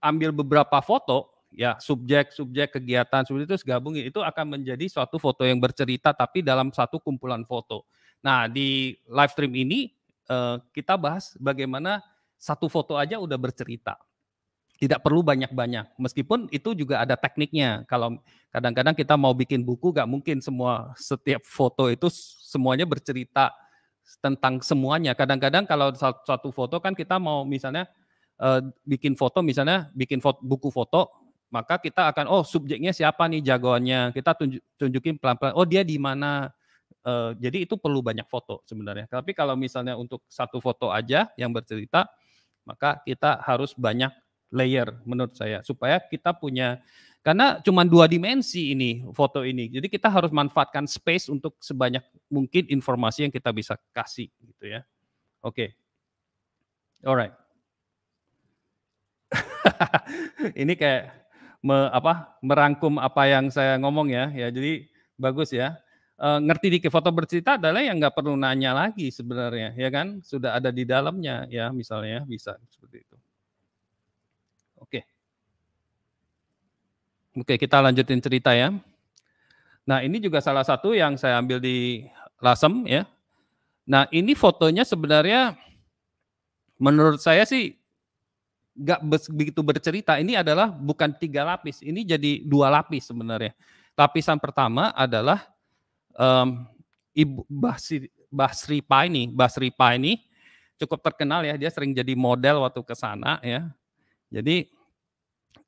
A: ambil beberapa foto, ya subjek, subjek kegiatan seperti itu segabungin itu akan menjadi suatu foto yang bercerita tapi dalam satu kumpulan foto. Nah di live stream ini uh, kita bahas bagaimana satu foto aja udah bercerita. Tidak perlu banyak-banyak. Meskipun itu juga ada tekniknya. Kalau kadang-kadang kita mau bikin buku, gak mungkin semua setiap foto itu semuanya bercerita tentang semuanya. Kadang-kadang kalau satu foto kan kita mau misalnya uh, bikin foto, misalnya bikin foto, buku foto, maka kita akan oh subjeknya siapa nih jagoannya kita tunjukin pelan-pelan oh dia di mana Uh, jadi itu perlu banyak foto sebenarnya. Tapi kalau misalnya untuk satu foto aja yang bercerita, maka kita harus banyak layer menurut saya supaya kita punya karena cuma dua dimensi ini foto ini. Jadi kita harus manfaatkan space untuk sebanyak mungkin informasi yang kita bisa kasih gitu ya. Oke. Okay. Alright. [laughs] ini kayak me, apa merangkum apa yang saya ngomong ya. Ya jadi bagus ya uh, ngerti dikit foto bercerita adalah yang nggak perlu nanya lagi sebenarnya ya kan sudah ada di dalamnya ya misalnya ya, bisa seperti itu oke oke kita lanjutin cerita ya nah ini juga salah satu yang saya ambil di Lasem ya nah ini fotonya sebenarnya menurut saya sih nggak begitu bercerita ini adalah bukan tiga lapis ini jadi dua lapis sebenarnya lapisan pertama adalah um, Ibu Basri, Basri Paini, Basri Paini cukup terkenal ya, dia sering jadi model waktu ke sana ya. Jadi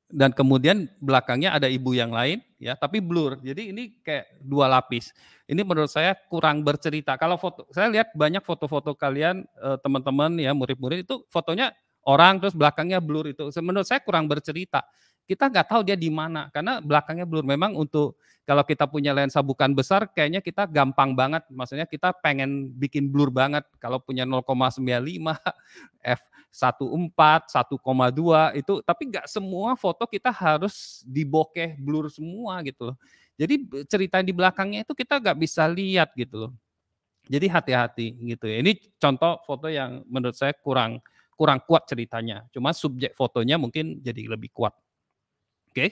A: dan kemudian belakangnya ada ibu yang lain ya, tapi blur. Jadi ini kayak dua lapis. Ini menurut saya kurang bercerita. Kalau foto saya lihat banyak foto-foto kalian eh, teman-teman ya murid-murid itu fotonya orang terus belakangnya blur itu menurut saya kurang bercerita kita nggak tahu dia di mana karena belakangnya blur. Memang untuk kalau kita punya lensa bukan besar, kayaknya kita gampang banget. Maksudnya kita pengen bikin blur banget. Kalau punya 0,95, [laughs] f 1,4, 1,2 itu, tapi nggak semua foto kita harus dibokeh blur semua gitu loh. Jadi cerita di belakangnya itu kita nggak bisa lihat gitu loh. Jadi hati-hati gitu ya. Ini contoh foto yang menurut saya kurang kurang kuat ceritanya. Cuma subjek fotonya mungkin jadi lebih kuat okay?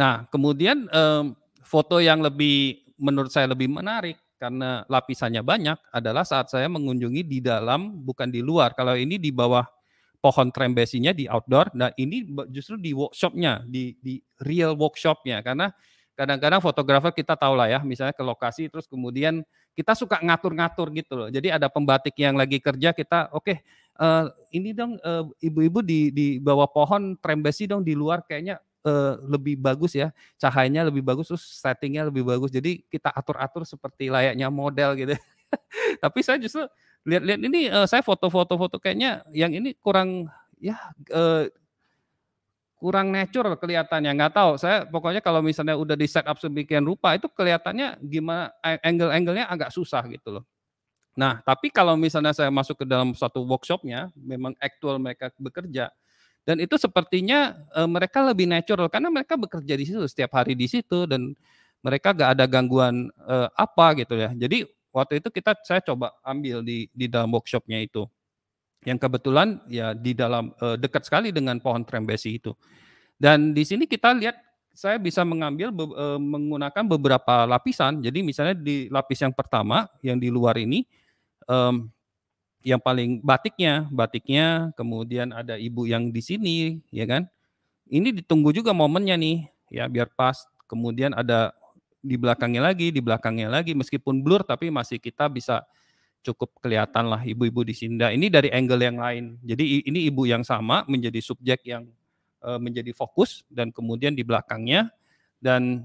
A: nah kemudian um, foto yang lebih menurut saya lebih menarik karena lapisannya banyak adalah saat saya mengunjungi di dalam bukan di luar. Kalau ini di bawah pohon trembesinya di outdoor, nah ini justru di workshopnya, di, di real workshopnya karena kadang-kadang fotografer kita tahu lah ya, misalnya ke lokasi terus kemudian kita suka ngatur-ngatur gitu loh. Jadi ada pembatik yang lagi kerja kita, oke okay, uh, eh, ini dong eh, ibu-ibu uh, di di bawah pohon trembesi dong di luar kayaknya uh, lebih bagus ya cahayanya lebih bagus terus settingnya lebih bagus jadi kita atur atur seperti layaknya model gitu [laughs] tapi saya justru lihat-lihat ini uh, saya foto-foto-foto kayaknya yang ini kurang ya uh, kurang nature kelihatannya nggak tahu saya pokoknya kalau misalnya udah di setup up sedemikian rupa itu kelihatannya gimana angle-angle-nya agak susah gitu loh nah tapi kalau misalnya saya masuk ke dalam satu workshopnya memang actual mereka bekerja dan itu sepertinya uh, mereka lebih natural karena mereka bekerja di situ setiap hari di situ dan mereka gak ada gangguan uh, apa gitu ya. Jadi waktu itu kita saya coba ambil di di dalam workshopnya itu yang kebetulan ya di dalam uh, dekat sekali dengan pohon trembesi itu. Dan di sini kita lihat saya bisa mengambil be, uh, menggunakan beberapa lapisan. Jadi misalnya di lapis yang pertama yang di luar ini um, yang paling batiknya, batiknya, kemudian ada ibu yang di sini, ya kan? Ini ditunggu juga momennya nih, ya biar pas. Kemudian ada di belakangnya lagi, di belakangnya lagi, meskipun blur tapi masih kita bisa cukup kelihatan lah ibu-ibu di sini. Nah, ini dari angle yang lain. Jadi ini ibu yang sama menjadi subjek yang uh, menjadi fokus dan kemudian di belakangnya dan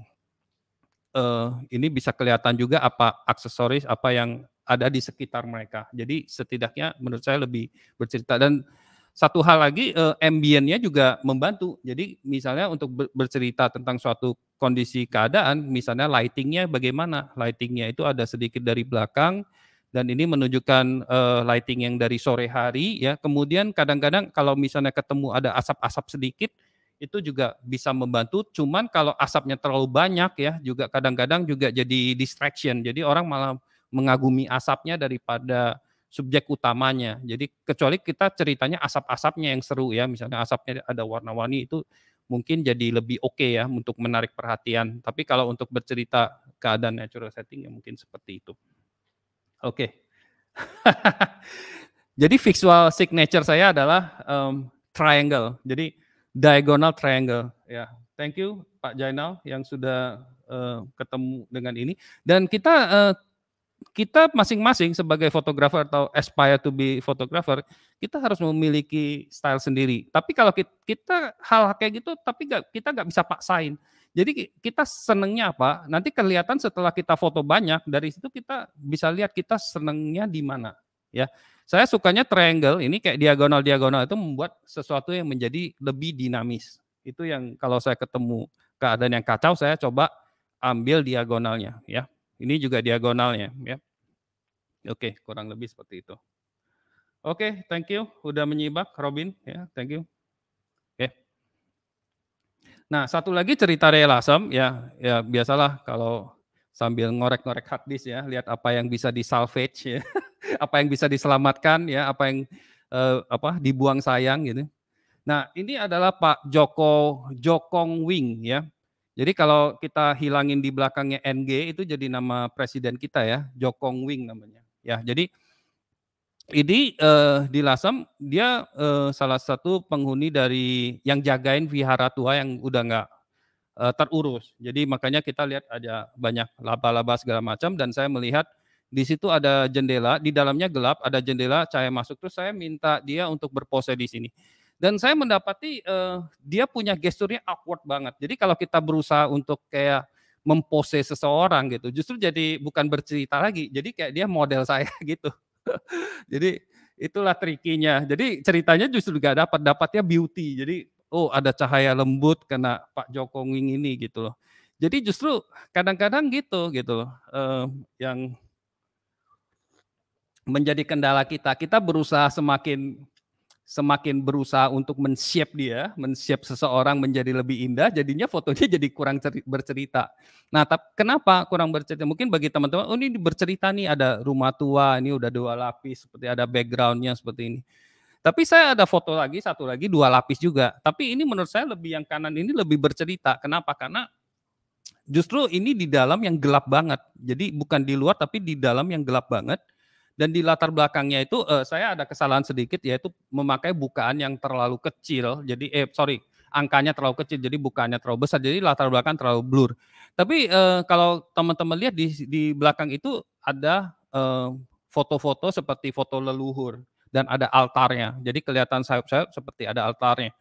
A: uh, ini bisa kelihatan juga apa aksesoris apa yang ada di sekitar mereka. Jadi setidaknya menurut saya lebih bercerita dan satu hal lagi eh, ambiennya juga membantu. Jadi misalnya untuk bercerita tentang suatu kondisi keadaan, misalnya lightingnya bagaimana? Lightingnya itu ada sedikit dari belakang dan ini menunjukkan eh, lighting yang dari sore hari ya. Kemudian kadang-kadang kalau misalnya ketemu ada asap-asap sedikit itu juga bisa membantu. Cuman kalau asapnya terlalu banyak ya juga kadang-kadang juga jadi distraction. Jadi orang malah mengagumi asapnya daripada subjek utamanya. Jadi kecuali kita ceritanya asap-asapnya yang seru ya, misalnya asapnya ada warna-warni itu mungkin jadi lebih oke okay ya untuk menarik perhatian. Tapi kalau untuk bercerita keadaan natural setting ya mungkin seperti itu. Oke. Okay. [laughs] jadi visual signature saya adalah um, triangle. Jadi diagonal triangle ya. Thank you Pak Jainal yang sudah uh, ketemu dengan ini dan kita uh, kita masing-masing sebagai fotografer atau aspire to be fotografer, kita harus memiliki style sendiri. Tapi kalau kita, kita hal kayak gitu, tapi gak, kita nggak bisa paksain. Jadi kita senengnya apa? Nanti kelihatan setelah kita foto banyak, dari situ kita bisa lihat kita senengnya di mana. Ya, saya sukanya triangle ini kayak diagonal-diagonal itu membuat sesuatu yang menjadi lebih dinamis. Itu yang kalau saya ketemu keadaan yang kacau, saya coba ambil diagonalnya. Ya, ini juga diagonalnya ya. Oke, kurang lebih seperti itu. Oke, thank you udah menyibak, Robin ya, thank you. Oke. Ya. Nah, satu lagi cerita relasam ya, ya biasalah kalau sambil ngorek-ngorek hard ya, lihat apa yang bisa disalvage ya, [laughs] apa yang bisa diselamatkan ya, apa yang eh, apa dibuang sayang gitu. Nah, ini adalah Pak Joko Jokong Wing ya. Jadi kalau kita hilangin di belakangnya NG itu jadi nama presiden kita ya, Jokong Wing namanya. Ya, jadi ini eh, di Lasem dia uh, salah satu penghuni dari yang jagain vihara tua yang udah nggak uh, terurus. Jadi makanya kita lihat ada banyak laba-laba segala macam dan saya melihat di situ ada jendela, di dalamnya gelap, ada jendela cahaya masuk. Terus saya minta dia untuk berpose di sini. Dan saya mendapati uh, dia punya gesturnya awkward banget. Jadi kalau kita berusaha untuk kayak mempose seseorang gitu, justru jadi bukan bercerita lagi. Jadi kayak dia model saya [laughs] gitu. jadi itulah trikinya. Jadi ceritanya justru gak dapat, dapatnya beauty. Jadi oh ada cahaya lembut kena Pak Jokowi ini gitu loh. Jadi justru kadang-kadang gitu gitu loh. Uh, yang menjadi kendala kita. Kita berusaha semakin semakin berusaha untuk men-shape dia, men-shape seseorang menjadi lebih indah, jadinya fotonya [laughs] jadi kurang bercerita. Nah, tapi kenapa kurang bercerita? Mungkin bagi teman-teman, oh ini bercerita nih ada rumah tua, ini udah dua lapis, seperti ada backgroundnya seperti ini. Tapi saya ada foto lagi, satu lagi, dua lapis juga. Tapi ini menurut saya lebih yang kanan ini lebih bercerita. Kenapa? Karena justru ini di dalam yang gelap banget. Jadi bukan di luar tapi di dalam yang gelap banget dan di latar belakangnya itu eh, saya ada kesalahan sedikit yaitu memakai bukaan yang terlalu kecil jadi eh sorry angkanya terlalu kecil jadi bukaannya terlalu besar jadi latar belakang terlalu blur tapi eh, kalau teman-teman lihat di di belakang itu ada eh, foto-foto uh, seperti foto leluhur dan ada altarnya jadi kelihatan sayap-sayap seperti ada altarnya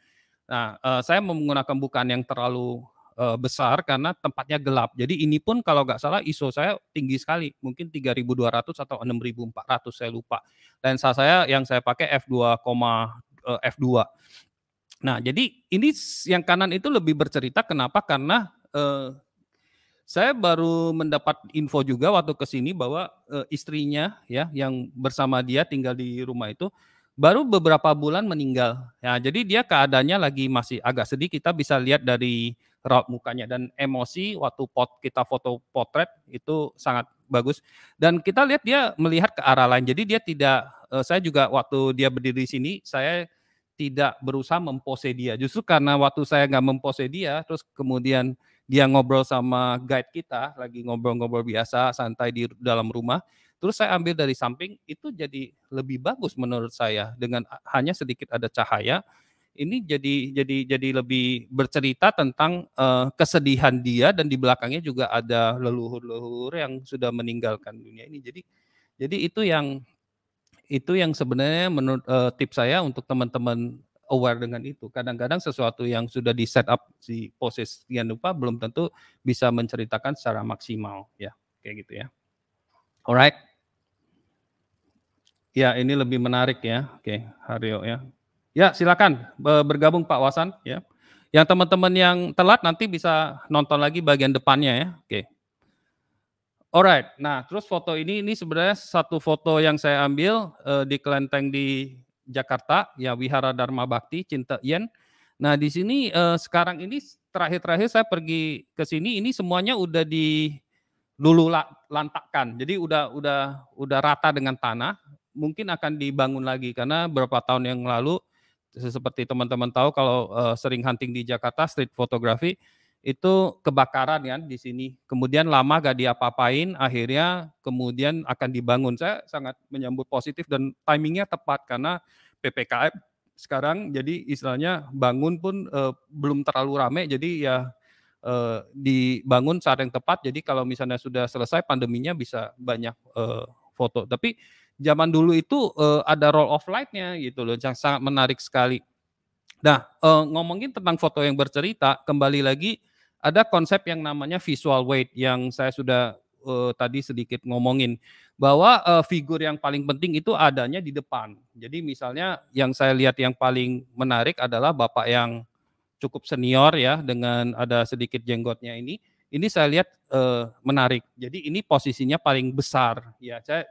A: nah eh, saya menggunakan bukaan yang terlalu uh, besar karena tempatnya gelap. Jadi ini pun kalau nggak salah ISO saya tinggi sekali, mungkin 3.200 atau 6.400 saya lupa. Lensa saya yang saya pakai f2, uh, f2. Nah jadi ini yang kanan itu lebih bercerita kenapa karena uh, saya baru mendapat info juga waktu ke sini bahwa e, istrinya ya yang bersama dia tinggal di rumah itu baru beberapa bulan meninggal. Ya, jadi dia keadaannya lagi masih agak sedih. Kita bisa lihat dari raut mukanya dan emosi waktu pot kita foto potret itu sangat bagus dan kita lihat dia melihat ke arah lain jadi dia tidak eh, saya juga waktu dia berdiri di sini saya tidak berusaha mempose dia justru karena waktu saya nggak mempose dia terus kemudian dia ngobrol sama guide kita lagi ngobrol-ngobrol biasa santai di dalam rumah terus saya ambil dari samping itu jadi lebih bagus menurut saya dengan hanya sedikit ada cahaya ini jadi jadi jadi lebih bercerita tentang uh, kesedihan dia dan di belakangnya juga ada leluhur-leluhur yang sudah meninggalkan dunia ini. Jadi jadi itu yang itu yang sebenarnya menurut uh, eh, tips saya untuk teman-teman aware dengan itu. Kadang-kadang sesuatu yang sudah di set up si proses lupa belum tentu bisa menceritakan secara maksimal ya. Kayak gitu ya. Alright. Ya, ini lebih menarik ya. Oke, okay, Hario ya. Ya, silakan bergabung Pak Wasan ya. Yang teman-teman yang telat nanti bisa nonton lagi bagian depannya ya. Oke. Alright. Nah, terus foto ini ini sebenarnya satu foto yang saya ambil uh, di kelenteng di Jakarta ya Wihara Dharma Bakti Cinta Yen. Nah, di sini uh, sekarang ini terakhir-terakhir saya pergi ke sini ini semuanya udah di lulu lantakkan. Jadi udah udah udah rata dengan tanah, mungkin akan dibangun lagi karena beberapa tahun yang lalu seperti teman-teman tahu kalau uh, sering hunting di Jakarta street photography itu kebakaran ya di sini. Kemudian lama gak diapa-apain, akhirnya kemudian akan dibangun. Saya sangat menyambut positif dan timingnya tepat karena PPKM sekarang jadi istilahnya bangun pun uh, belum terlalu ramai jadi ya uh, dibangun saat yang tepat jadi kalau misalnya sudah selesai pandeminya bisa banyak uh, foto tapi zaman dulu itu uh, ada roll of light-nya gitu loh yang sangat menarik sekali. Nah, uh, ngomongin tentang foto yang bercerita, kembali lagi ada konsep yang namanya visual weight yang saya sudah uh, tadi sedikit ngomongin bahwa uh, figur yang paling penting itu adanya di depan. Jadi misalnya yang saya lihat yang paling menarik adalah bapak yang cukup senior ya dengan ada sedikit jenggotnya ini. Ini saya lihat uh, menarik. Jadi ini posisinya paling besar ya. Saya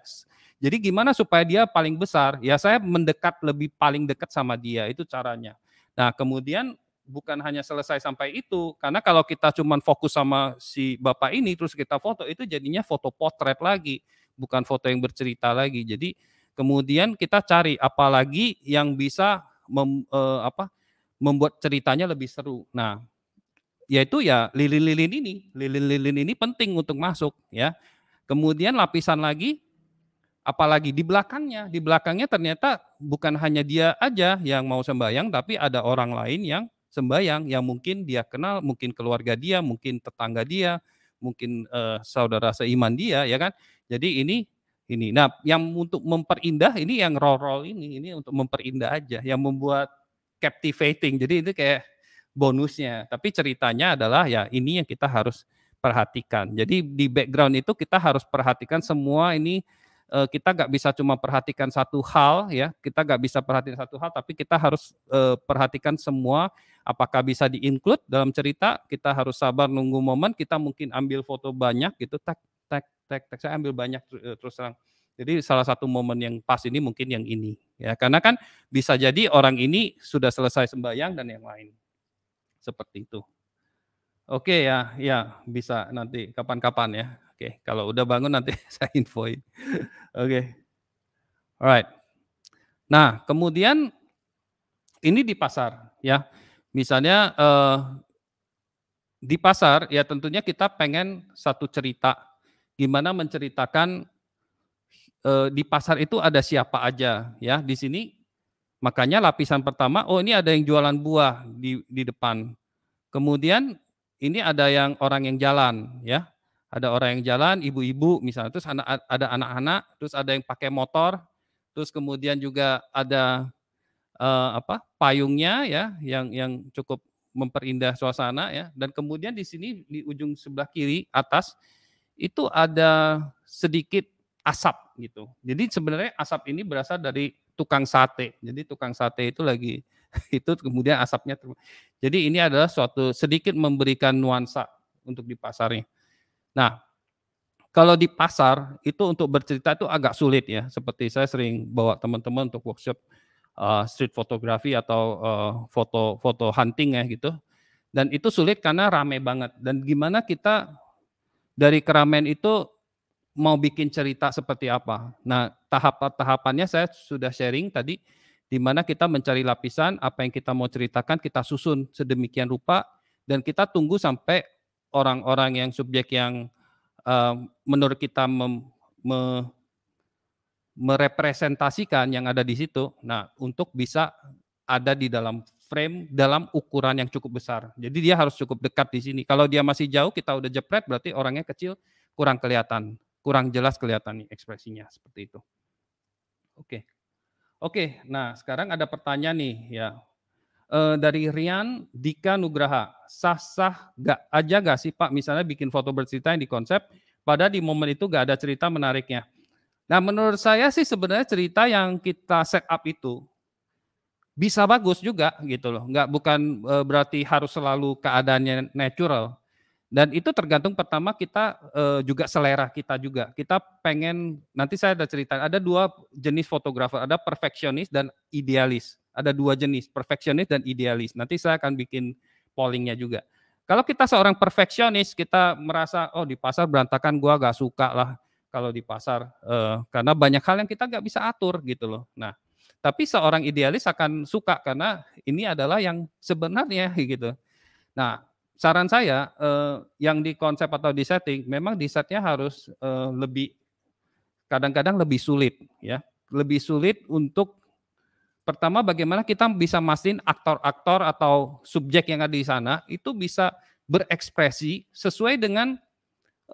A: jadi gimana supaya dia paling besar? Ya saya mendekat lebih paling dekat sama dia itu caranya. Nah, kemudian bukan hanya selesai sampai itu karena kalau kita cuman fokus sama si bapak ini terus kita foto itu jadinya foto potret lagi, bukan foto yang bercerita lagi. Jadi kemudian kita cari apalagi yang bisa mem, uh, apa membuat ceritanya lebih seru. Nah, yaitu ya lilin-lilin ini. Lilin-lilin ini penting untuk masuk ya. Kemudian lapisan lagi apalagi di belakangnya. Di belakangnya ternyata bukan hanya dia aja yang mau sembahyang tapi ada orang lain yang sembahyang yang mungkin dia kenal, mungkin keluarga dia, mungkin tetangga dia, mungkin eh, saudara seiman dia ya kan. Jadi ini ini. Nah, yang untuk memperindah ini yang roll roll ini ini untuk memperindah aja, yang membuat captivating. Jadi itu kayak bonusnya. Tapi ceritanya adalah ya ini yang kita harus perhatikan. Jadi di background itu kita harus perhatikan semua ini eh, kita nggak bisa cuma perhatikan satu hal ya, kita nggak bisa perhatikan satu hal, tapi kita harus eh, perhatikan semua apakah bisa di include dalam cerita. Kita harus sabar nunggu momen, kita mungkin ambil foto banyak gitu, tak tak tak tak saya ambil banyak eh, terus terang. Jadi salah satu momen yang pas ini mungkin yang ini ya karena kan bisa jadi orang ini sudah selesai sembahyang dan yang lain seperti itu. Oke ya, ya bisa nanti kapan-kapan ya. Oke, kalau udah bangun nanti [laughs] saya infoin. Oke. Alright. Nah, kemudian ini di pasar ya. Misalnya eh, di pasar ya tentunya kita pengen satu cerita gimana menceritakan eh, di pasar itu ada siapa aja ya. Di sini Makanya lapisan pertama, oh ini ada yang jualan buah di, di depan. Kemudian ini ada yang orang yang jalan, ya. Ada orang yang jalan, ibu-ibu misalnya, terus ada anak-anak, terus ada yang pakai motor, terus kemudian juga ada uh, apa payungnya ya, yang yang cukup memperindah suasana ya. Dan kemudian di sini di ujung sebelah kiri atas itu ada sedikit asap gitu. Jadi sebenarnya asap ini berasal dari tukang sate. Jadi tukang sate itu lagi [laughs] itu kemudian asapnya. Jadi ini adalah suatu sedikit memberikan nuansa untuk di pasarnya. Nah, kalau di pasar itu untuk bercerita itu agak sulit ya. Seperti saya sering bawa teman-teman untuk workshop uh, street photography atau foto-foto eh, uh, hunting ya gitu. Dan itu sulit karena rame banget. Dan gimana kita dari keramaian itu mau bikin cerita seperti apa. Nah, tahap-tahapannya saya sudah sharing tadi di mana kita mencari lapisan apa yang kita mau ceritakan kita susun sedemikian rupa dan kita tunggu sampai orang-orang yang subjek yang uh, menurut kita mem, me, merepresentasikan yang ada di situ. Nah, untuk bisa ada di dalam frame dalam ukuran yang cukup besar. Jadi dia harus cukup dekat di sini. Kalau dia masih jauh kita udah jepret berarti orangnya kecil kurang kelihatan kurang jelas kelihatan nih ekspresinya seperti itu. Oke. Oke, nah sekarang ada pertanyaan nih ya. E, dari Rian Dika Nugraha, sah-sah gak aja gak sih Pak misalnya bikin foto bercerita yang di konsep, pada di momen itu gak ada cerita menariknya. Nah menurut saya sih sebenarnya cerita yang kita set up itu bisa bagus juga gitu loh. Nggak bukan eh, berarti harus selalu keadaannya natural. Dan itu tergantung pertama kita uh, juga selera kita juga. Kita pengen nanti saya ada cerita ada dua jenis fotografer, ada perfeksionis dan idealis. Ada dua jenis, perfeksionis dan idealis. Nanti saya akan bikin pollingnya juga. Kalau kita seorang perfeksionis, kita merasa oh di pasar berantakan gua gak suka lah kalau di pasar uh, karena banyak hal yang kita gak bisa atur gitu loh. Nah, tapi seorang idealis akan suka karena ini adalah yang sebenarnya [laughs] gitu. Nah, saran saya eh, yang di konsep atau di setting memang di setnya harus eh, lebih kadang-kadang lebih sulit ya lebih sulit untuk pertama bagaimana kita bisa mastiin aktor-aktor atau subjek yang ada di sana itu bisa berekspresi sesuai dengan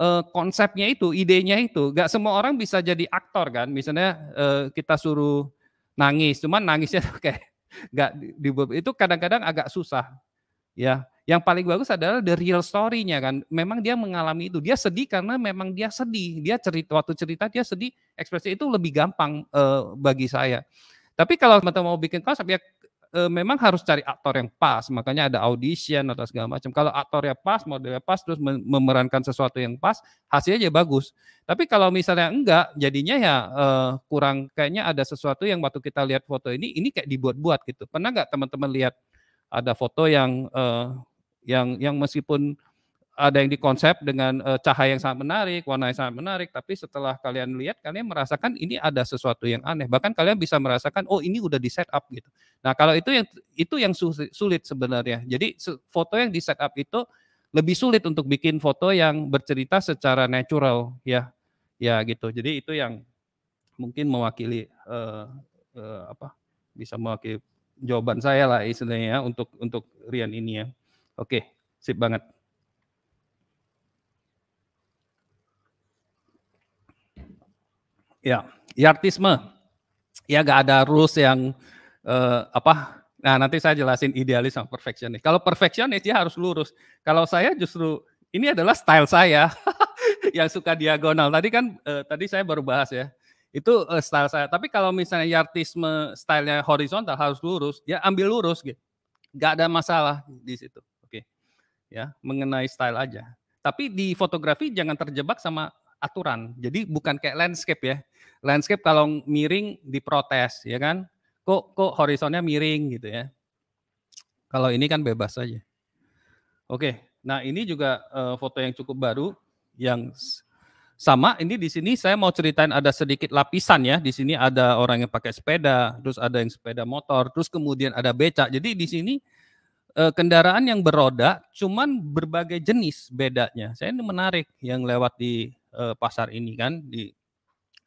A: eh, konsepnya itu idenya itu Gak semua orang bisa jadi aktor kan misalnya eh, kita suruh nangis cuman nangisnya kayak gak, di itu kadang-kadang agak susah ya yang paling bagus adalah the real story-nya kan. Memang dia mengalami itu. Dia sedih karena memang dia sedih. Dia cerita waktu cerita dia sedih, ekspresi itu lebih gampang uh, bagi saya. Tapi kalau teman-teman mau bikin konsep ya eh, memang harus cari aktor yang pas. Makanya ada audition atau segala macam. Kalau aktor yang pas, modelnya pas, terus memerankan sesuatu yang pas, hasilnya aja bagus. Tapi kalau misalnya enggak, jadinya ya e, kurang kayaknya ada sesuatu yang waktu kita lihat foto ini, ini kayak dibuat-buat gitu. Pernah nggak teman-teman lihat ada foto yang uh, yang yang meskipun ada yang dikonsep dengan uh, cahaya yang sangat menarik, warna yang sangat menarik, tapi setelah kalian lihat, kalian merasakan ini ada sesuatu yang aneh. Bahkan kalian bisa merasakan, oh ini udah di setup gitu. Nah kalau itu yang itu yang sulit sebenarnya. Jadi foto yang di setup itu lebih sulit untuk bikin foto yang bercerita secara natural, ya, ya gitu. Jadi itu yang mungkin mewakili uh, uh, apa bisa mewakili jawaban saya lah istilahnya ya, untuk untuk Rian ini ya. Oke, sip banget. Ya, yartisme. Ya gak ada rules yang uh, apa? Nah, nanti saya jelasin idealis sama perfeksionis. Kalau perfeksionis dia harus lurus. Kalau saya justru ini adalah style saya [laughs] yang suka diagonal. Tadi kan uh, tadi saya baru bahas ya. Itu uh, style saya. Tapi kalau misalnya yartisme stylenya horizontal harus lurus, ya ambil lurus gitu. Gak ada masalah di situ ya mengenai style aja. Tapi di fotografi jangan terjebak sama aturan. Jadi bukan kayak landscape ya. Landscape kalau miring diprotes ya kan. Kok kok horizonnya miring gitu ya. Kalau ini kan bebas saja. Oke, nah ini juga eh, foto yang cukup baru yang sama ini di sini saya mau ceritain ada sedikit lapisan ya. Di sini ada orang yang pakai sepeda, terus ada yang sepeda motor, terus kemudian ada becak. Jadi di sini Eh, kendaraan yang beroda, cuman berbagai jenis bedanya. Saya ini menarik yang lewat di uh, pasar ini kan di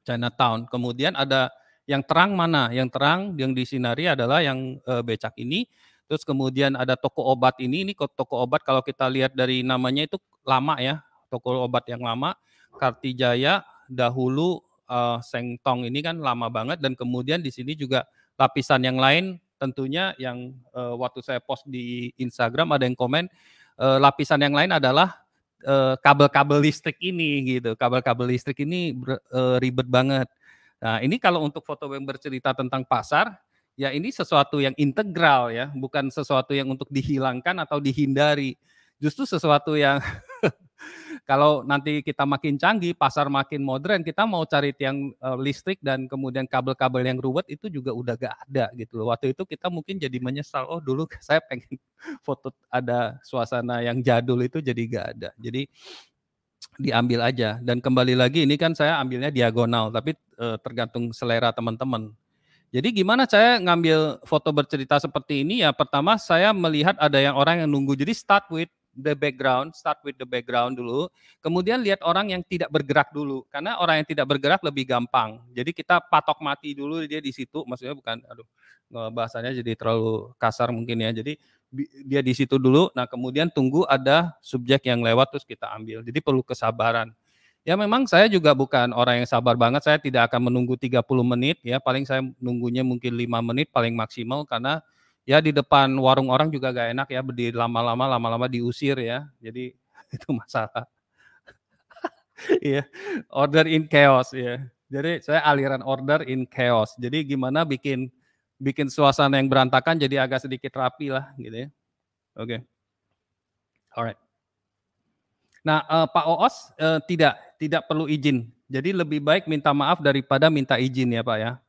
A: Chinatown. Kemudian ada yang terang mana? Yang terang yang disinari adalah yang uh, becak ini. Terus kemudian ada toko obat ini. Ini toko obat kalau kita lihat dari namanya itu lama ya, toko obat yang lama. Kartijaya dahulu uh, Sengtong ini kan lama banget dan kemudian di sini juga lapisan yang lain tentunya yang uh, waktu saya post di Instagram ada yang komen uh, lapisan yang lain adalah eh, kabel-kabel uh, listrik ini gitu. Kabel-kabel listrik ini ber, uh, ribet banget. Nah, ini kalau untuk foto yang bercerita tentang pasar, ya ini sesuatu yang integral ya, bukan sesuatu yang untuk dihilangkan atau dihindari. Justru sesuatu yang [laughs] Kalau nanti kita makin canggih, pasar makin modern, kita mau cari tiang uh, listrik dan kemudian kabel-kabel yang ruwet itu juga udah gak ada gitu loh. Waktu itu kita mungkin jadi menyesal, oh dulu [laughs] saya pengen foto ada suasana yang jadul itu jadi gak ada. Jadi diambil aja dan kembali lagi ini kan saya ambilnya diagonal tapi uh, tergantung selera teman-teman. Jadi gimana saya ngambil foto bercerita seperti ini ya pertama saya melihat ada yang orang yang nunggu jadi start with the background, start with the background dulu. Kemudian lihat orang yang tidak bergerak dulu, karena orang yang tidak bergerak lebih gampang. Jadi kita patok mati dulu dia di situ, maksudnya bukan, aduh, bahasanya jadi terlalu kasar mungkin ya. Jadi dia di situ dulu. Nah kemudian tunggu ada subjek yang lewat terus kita ambil. Jadi perlu kesabaran. Ya memang saya juga bukan orang yang sabar banget. Saya tidak akan menunggu 30 menit ya. Paling saya nunggunya mungkin lima menit paling maksimal karena ya di depan warung orang juga gak enak ya berdiri lama-lama lama-lama diusir ya jadi [laughs] itu masalah iya order in chaos ya jadi saya aliran order in chaos jadi gimana bikin bikin suasana yang berantakan jadi agak sedikit rapi lah gitu ya oke okay. alright nah uh, Pak Oos uh, tidak tidak perlu izin jadi lebih baik minta maaf daripada minta izin ya Pak ya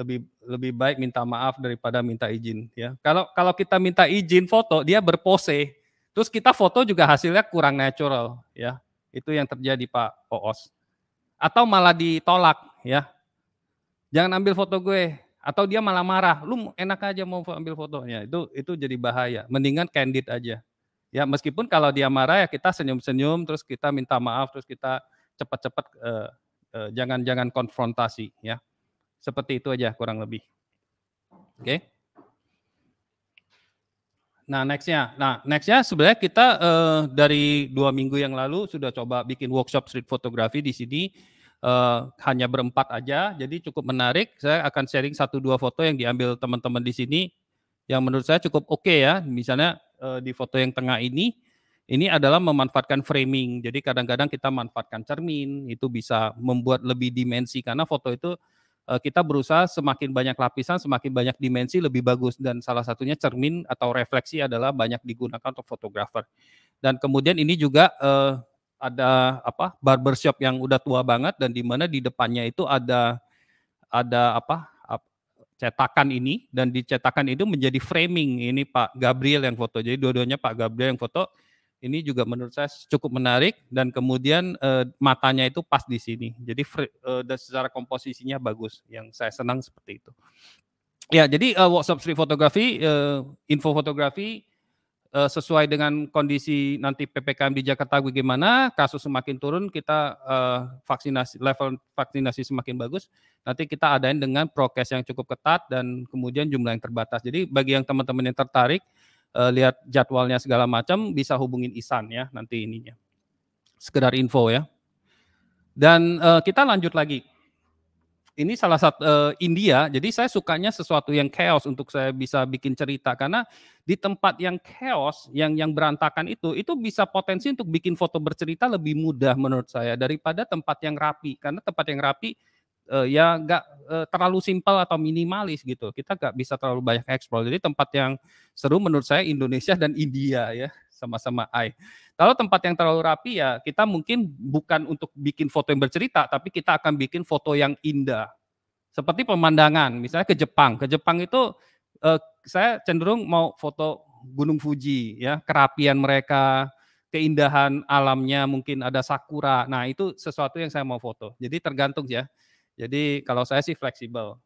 A: lebih lebih baik minta maaf daripada minta izin ya. Kalau kalau kita minta izin foto dia berpose, terus kita foto juga hasilnya kurang natural ya. Itu yang terjadi Pak Oos. Atau malah ditolak ya. Jangan ambil foto gue atau dia malah marah, lu enak aja mau ambil fotonya. Itu itu jadi bahaya. Mendingan candid aja. Ya meskipun kalau dia marah ya kita senyum-senyum terus kita minta maaf terus kita cepat-cepat eh, eh, jangan-jangan konfrontasi ya. Seperti itu aja kurang lebih. Oke. Okay? Nah, nextnya, nah nextnya sebenarnya kita uh, dari dua minggu yang lalu sudah coba bikin workshop street fotografi di sini uh, hanya berempat aja, jadi cukup menarik. Saya akan sharing satu dua foto yang diambil teman-teman di sini yang menurut saya cukup oke okay ya. Misalnya uh, di foto yang tengah ini, ini adalah memanfaatkan framing. Jadi kadang-kadang kita manfaatkan cermin itu bisa membuat lebih dimensi karena foto itu Eh, kita berusaha semakin banyak lapisan, semakin banyak dimensi lebih bagus dan salah satunya cermin atau refleksi adalah banyak digunakan untuk fotografer. Dan kemudian ini juga eh, ada apa barbershop yang udah tua banget dan di mana di depannya itu ada ada apa cetakan ini dan di cetakan itu menjadi framing ini Pak Gabriel yang foto. Jadi dua-duanya Pak Gabriel yang foto ini juga menurut saya cukup menarik dan kemudian eh, matanya itu pas di sini. Jadi eh, dan secara komposisinya bagus, yang saya senang seperti itu. Ya, jadi eh, workshop street photography, info fotografi sesuai dengan kondisi nanti ppkm di Jakarta bagaimana, kasus semakin turun, kita vaksinasi level vaksinasi semakin bagus. Nanti kita adain dengan prokes yang cukup ketat dan kemudian jumlah yang terbatas. Jadi bagi yang teman-teman yang tertarik uh, lihat jadwalnya segala macam bisa hubungin Isan ya nanti ininya. Sekedar info ya. Dan uh, kita lanjut lagi. Ini salah satu uh, eh, India, jadi saya sukanya sesuatu yang chaos untuk saya bisa bikin cerita karena di tempat yang chaos, yang yang berantakan itu itu bisa potensi untuk bikin foto bercerita lebih mudah menurut saya daripada tempat yang rapi karena tempat yang rapi uh, ya nggak uh, terlalu simpel atau minimalis gitu. Kita nggak bisa terlalu banyak eksplor. Jadi tempat yang seru menurut saya Indonesia dan India ya sama-sama I. Kalau tempat yang terlalu rapi ya kita mungkin bukan untuk bikin foto yang bercerita, tapi kita akan bikin foto yang indah. Seperti pemandangan, misalnya ke Jepang. Ke Jepang itu eh, saya cenderung mau foto Gunung Fuji, ya kerapian mereka, keindahan alamnya, mungkin ada sakura. Nah itu sesuatu yang saya mau foto. Jadi tergantung ya jadi kalau saya sih fleksibel.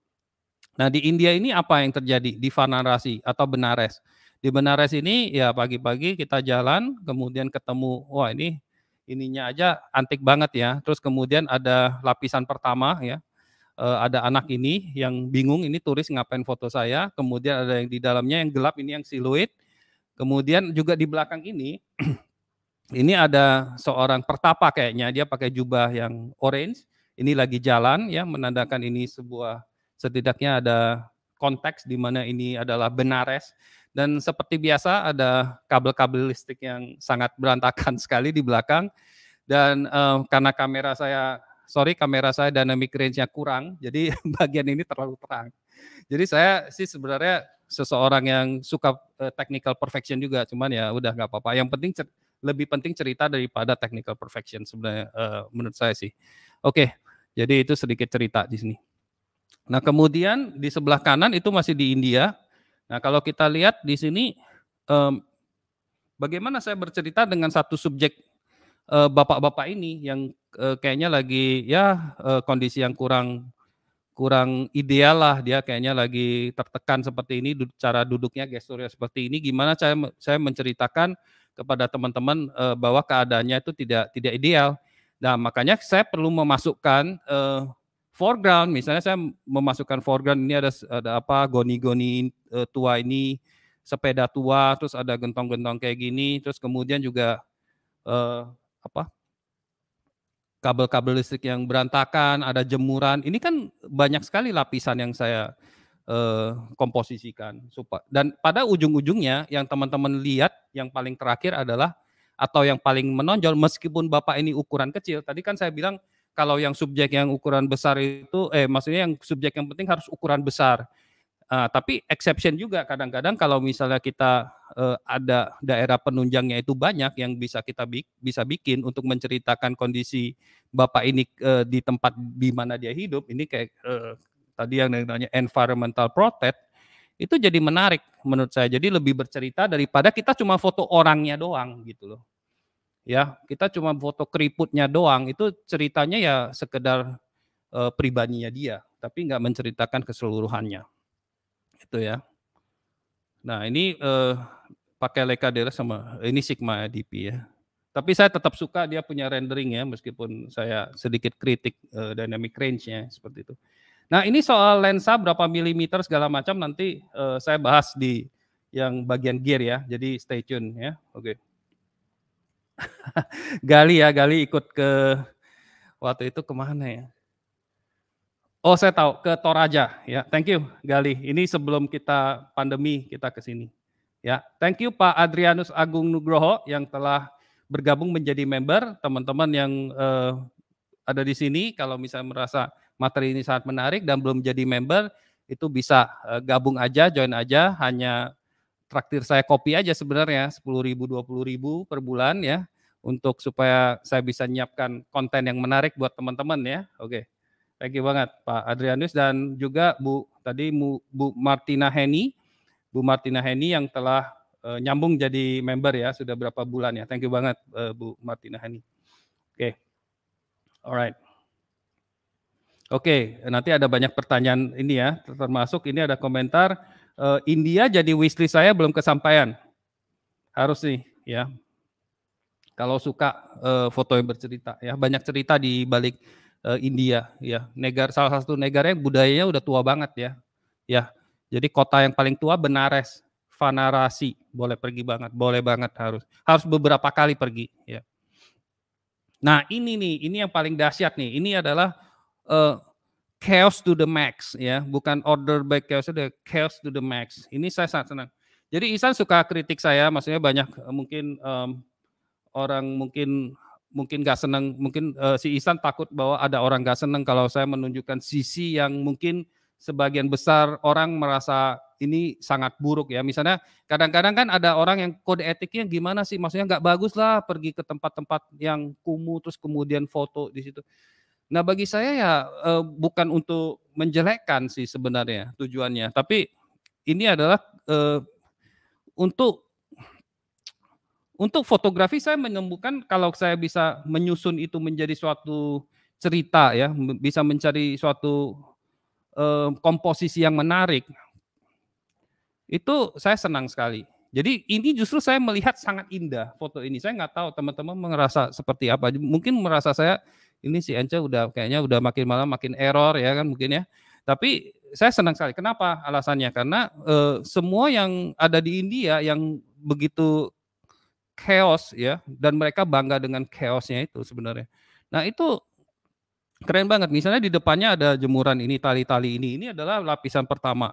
A: Nah di India ini apa yang terjadi di Varanasi atau Benares? Di Benares ini ya pagi-pagi kita jalan, kemudian ketemu, wah ini ininya aja antik banget ya. Terus kemudian ada lapisan pertama ya, e, ada anak ini yang bingung ini turis ngapain foto saya. Kemudian ada yang di dalamnya yang gelap ini yang siluet. Kemudian juga di belakang ini, [clears throat] ini ada seorang pertapa kayaknya dia pakai jubah yang orange ini lagi jalan ya menandakan ini sebuah setidaknya ada konteks di mana ini adalah Benares dan seperti biasa ada kabel-kabel listrik yang sangat berantakan [laughs] sekali di belakang dan uh, karena kamera saya sorry kamera saya dynamic range-nya kurang [laughs] jadi bagian ini terlalu terang. Jadi saya sih sebenarnya seseorang yang suka uh, technical perfection juga cuman ya udah nggak apa-apa. Yang penting lebih penting cerita daripada technical perfection sebenarnya uh, menurut saya sih. Oke, okay. Jadi itu sedikit cerita di sini. Nah, kemudian di sebelah kanan itu masih di India. Nah, kalau kita lihat di sini um, bagaimana saya bercerita dengan satu subjek bapak eh, bapak-bapak ini yang uh, kayaknya lagi ya uh, kondisi yang kurang kurang ideal lah dia kayaknya lagi tertekan seperti ini cara duduknya gesturnya seperti ini gimana saya saya menceritakan kepada teman-teman bahwa keadaannya itu tidak tidak ideal Nah, makanya saya perlu memasukkan uh, foreground. Misalnya saya memasukkan foreground ini ada ada apa goni-goni uh, tua ini, sepeda tua, terus ada gentong-gentong kayak gini, terus kemudian juga uh, apa kabel-kabel listrik yang berantakan, ada jemuran. Ini kan banyak sekali lapisan yang saya uh, komposisikan. Dan pada ujung-ujungnya yang teman-teman lihat yang paling terakhir adalah atau yang paling menonjol meskipun Bapak ini ukuran kecil. Tadi kan saya bilang kalau yang subjek yang ukuran besar itu eh maksudnya yang subjek yang penting harus ukuran besar. Uh, tapi exception juga kadang-kadang kalau misalnya kita uh, ada daerah penunjangnya itu banyak yang bisa kita bi bisa bikin untuk menceritakan kondisi bapak ini uh, di tempat di mana dia hidup ini kayak uh, tadi yang namanya environmental protect itu jadi menarik menurut saya. Jadi lebih bercerita daripada kita cuma foto orangnya doang gitu loh. Ya, kita cuma foto keriputnya doang, itu ceritanya ya sekedar e, pribadinya dia, tapi nggak menceritakan keseluruhannya. Itu ya. Nah, ini e, pakai Lekadera sama ini Sigma DP ya. Tapi saya tetap suka dia punya rendering ya meskipun saya sedikit kritik e, dynamic range-nya seperti itu. Nah ini soal lensa berapa milimeter segala macam nanti uh, saya bahas di yang bagian gear ya. Jadi stay tune ya. Oke. Okay. [laughs] Gali ya, Gali ikut ke waktu itu kemana ya? Oh saya tahu ke Toraja ya. Thank you Gali. Ini sebelum kita pandemi kita ke sini. Ya, thank you Pak Adrianus Agung Nugroho yang telah bergabung menjadi member. Teman-teman yang uh, ada di sini, kalau misalnya merasa materi ini sangat menarik dan belum jadi member itu bisa eh, gabung aja, join aja, hanya traktir saya kopi aja sebenarnya sepuluh ribu, puluh ribu per bulan ya untuk supaya saya bisa menyiapkan konten yang menarik buat teman-teman ya. Oke. Thank you banget Pak Adrianus dan juga Bu tadi Bu, Bu Martina Heni, Bu Martina Heni yang telah uh, nyambung jadi member ya sudah berapa bulan ya. Thank you banget uh, Bu Martina Heni. Oke. Okay. Alright. Oke, nanti ada banyak pertanyaan ini ya, termasuk ini ada komentar uh, India jadi wishlist saya belum kesampaian. Harus nih ya. Kalau suka uh, foto yang bercerita ya, banyak cerita di balik uh, India ya. negar salah satu negara yang budayanya udah tua banget ya. Ya. Jadi kota yang paling tua Benares, Vanarasi, boleh pergi banget, boleh banget harus. Harus beberapa kali pergi ya. Nah, ini nih, ini yang paling dahsyat nih. Ini adalah uh, chaos to the max ya, bukan order by chaos, the chaos to the max. Ini saya sangat senang. Jadi Isan suka kritik saya, maksudnya banyak eh, mungkin um, orang mungkin mungkin gak senang, mungkin uh, si Isan takut bahwa ada orang gak senang kalau saya menunjukkan sisi yang mungkin sebagian besar orang merasa ini sangat buruk ya. Misalnya kadang-kadang kan ada orang yang kode etiknya gimana sih, maksudnya nggak bagus lah pergi ke tempat-tempat yang kumuh terus kemudian foto di situ. Nah, bagi saya ya uh, bukan untuk menjelekkan sih sebenarnya tujuannya, tapi ini adalah uh, untuk untuk fotografi saya menemukan kalau saya bisa menyusun itu menjadi suatu cerita ya, bisa mencari suatu eh, komposisi yang menarik. Itu saya senang sekali. Jadi ini justru saya melihat sangat indah foto ini. Saya nggak tahu teman-teman merasa seperti apa. Mungkin merasa saya ini si Ence udah kayaknya udah makin malam makin error ya kan mungkin ya. Tapi saya senang sekali. Kenapa? Alasannya karena eh, semua yang ada di India yang begitu chaos ya dan mereka bangga dengan chaosnya itu sebenarnya. Nah, itu keren banget. Misalnya di depannya ada jemuran ini tali-tali ini. Ini adalah lapisan pertama.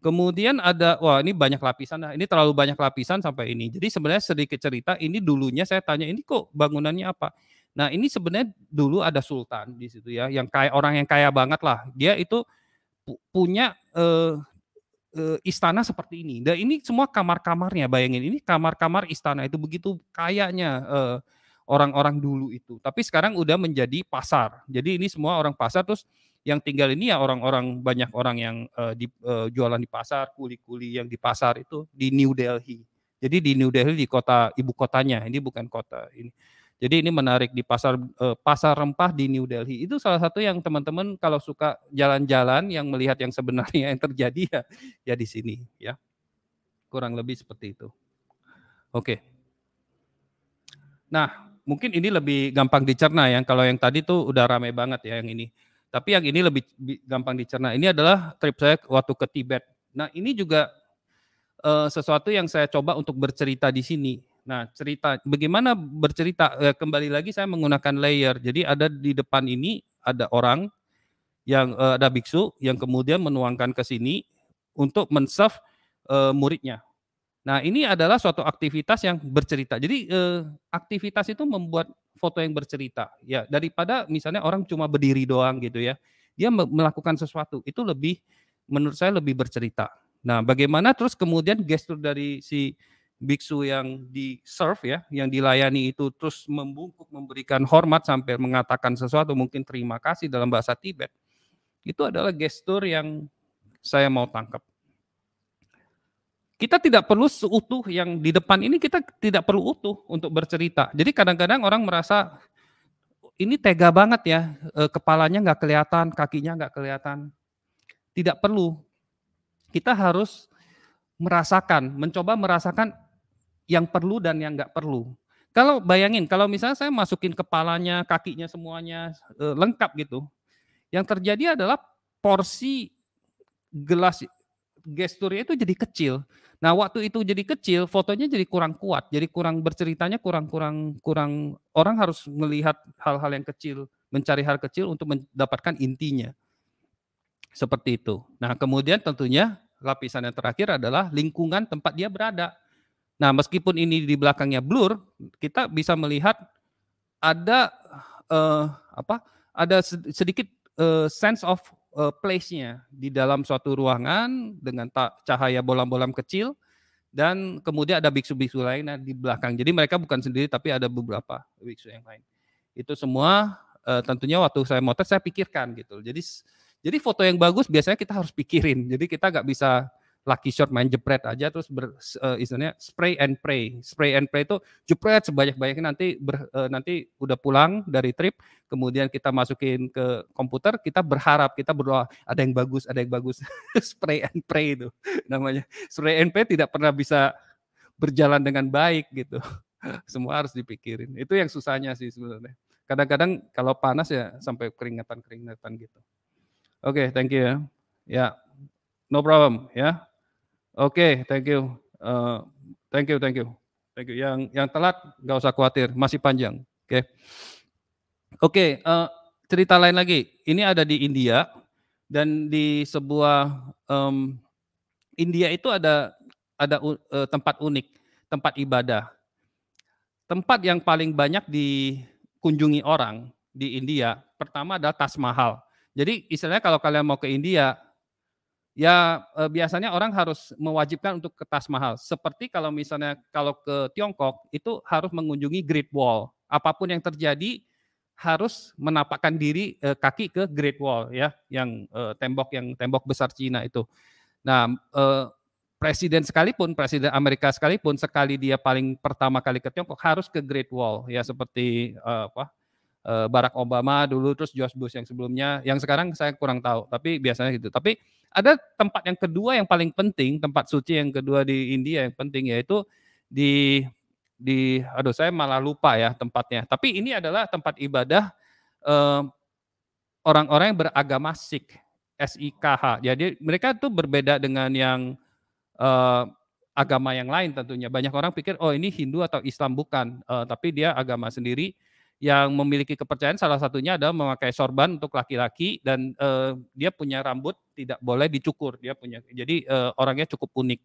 A: Kemudian ada wah ini banyak lapisan. Nah, ini terlalu banyak lapisan sampai ini. Jadi sebenarnya sedikit cerita ini dulunya saya tanya ini kok bangunannya apa? Nah, ini sebenarnya dulu ada sultan di situ ya, yang kayak orang yang kaya banget lah. Dia itu punya uh, uh, istana seperti ini. Dan ini semua kamar-kamarnya, bayangin ini kamar-kamar istana itu begitu kayanya eh, orang-orang uh, dulu itu. Tapi sekarang udah menjadi pasar. Jadi ini semua orang pasar terus yang tinggal ini ya orang-orang banyak orang yang uh, di, uh, jualan di pasar, kuli-kuli yang di pasar itu di New Delhi. Jadi di New Delhi di kota ibu kotanya, ini bukan kota ini. Jadi ini menarik di pasar uh, pasar rempah di New Delhi. Itu salah satu yang teman-teman kalau suka jalan-jalan yang melihat yang sebenarnya yang terjadi ya ya di sini ya. Kurang lebih seperti itu. Oke. Nah, mungkin ini lebih gampang dicerna ya. Kalau yang tadi tuh udah rame banget ya yang ini. Tapi yang ini lebih gampang dicerna. Ini adalah trip saya waktu ke Tibet. Nah, ini juga eh, sesuatu yang saya coba untuk bercerita di sini. Nah, cerita bagaimana bercerita eh, kembali lagi saya menggunakan layer. Jadi ada di depan ini ada orang yang eh, ada biksu yang kemudian menuangkan ke sini untuk menserv eh, muridnya. Nah, ini adalah suatu aktivitas yang bercerita. Jadi eh, aktivitas itu membuat foto yang bercerita. Ya, daripada misalnya orang cuma berdiri doang gitu ya. Dia melakukan sesuatu itu lebih menurut saya lebih bercerita. Nah, bagaimana terus kemudian gestur dari si biksu yang di serve ya, yang dilayani itu terus membungkuk memberikan hormat sampai mengatakan sesuatu mungkin terima kasih dalam bahasa Tibet. Itu adalah gestur yang saya mau tangkap. Kita tidak perlu seutuh yang di depan ini kita tidak perlu utuh untuk bercerita. Jadi kadang-kadang orang merasa ini tega banget ya, eh, kepalanya nggak kelihatan, kakinya nggak kelihatan. Tidak perlu. Kita harus merasakan, mencoba merasakan yang perlu dan yang nggak perlu. Kalau bayangin, kalau misalnya saya masukin kepalanya, kakinya semuanya e, lengkap gitu, yang terjadi adalah porsi gelas gesturnya itu jadi kecil. Nah waktu itu jadi kecil, fotonya jadi kurang kuat, jadi kurang berceritanya kurang kurang kurang orang harus melihat hal-hal yang kecil, mencari hal kecil untuk mendapatkan intinya. Seperti itu. Nah kemudian tentunya lapisan yang terakhir adalah lingkungan tempat dia berada. Nah, meskipun ini di belakangnya blur, kita bisa melihat ada uh, apa? Ada sedikit uh, sense of uh, place-nya di dalam suatu ruangan dengan cahaya bolam-bolam kecil dan kemudian ada biksu-biksu lain di belakang. Jadi mereka bukan sendiri tapi ada beberapa biksu yang lain. Itu semua uh, tentunya waktu saya motret saya pikirkan gitu. Jadi jadi foto yang bagus biasanya kita harus pikirin. Jadi kita nggak bisa lucky shot main jepret aja terus ber, uh, istilahnya spray and pray. Spray and pray itu jepret sebanyak-banyaknya nanti ber, uh, nanti udah pulang dari trip, kemudian kita masukin ke komputer, kita berharap, kita berdoa ada yang bagus, ada yang bagus. [laughs] spray and pray itu namanya. Spray and pray tidak pernah bisa berjalan dengan baik gitu. [laughs] Semua harus dipikirin. Itu yang susahnya sih sebenarnya. Kadang-kadang kalau panas ya sampai keringatan-keringatan gitu. Oke, okay, thank you ya. Ya, yeah. no problem ya. Yeah. Oke, okay, thank you. Uh, thank you, thank you. Thank you. Yang yang telat nggak usah khawatir, masih panjang. Oke. Okay. Oke, okay, uh, eh, cerita lain lagi. Ini ada di India dan di sebuah um, India itu ada ada uh, tempat unik, tempat ibadah. Tempat yang paling banyak dikunjungi orang di India pertama adalah Taj Mahal. Jadi istilahnya kalau kalian mau ke India, ya e, biasanya orang harus mewajibkan untuk tas mahal. Seperti kalau misalnya kalau ke Tiongkok itu harus mengunjungi Great Wall. Apapun yang terjadi harus menapakkan diri e, kaki ke Great Wall ya, yang e, tembok yang tembok besar Cina itu. Nah, e, presiden sekalipun, presiden Amerika sekalipun sekali dia paling pertama kali ke Tiongkok harus ke Great Wall ya seperti e, apa? Barack Obama dulu terus George Bush yang sebelumnya, yang sekarang saya kurang tahu, tapi biasanya gitu. Tapi ada tempat yang kedua yang paling penting, tempat suci yang kedua di India yang penting yaitu di di aduh saya malah lupa ya tempatnya. Tapi ini adalah tempat ibadah orang orang-orang yang beragama Sikh, SIKH. Jadi mereka itu berbeda dengan yang eh, agama yang lain tentunya. Banyak orang pikir oh ini Hindu atau Islam bukan, eh, tapi dia agama sendiri yang memiliki kepercayaan salah satunya adalah memakai sorban untuk laki-laki dan uh, dia punya rambut tidak boleh dicukur dia punya jadi uh, orangnya cukup unik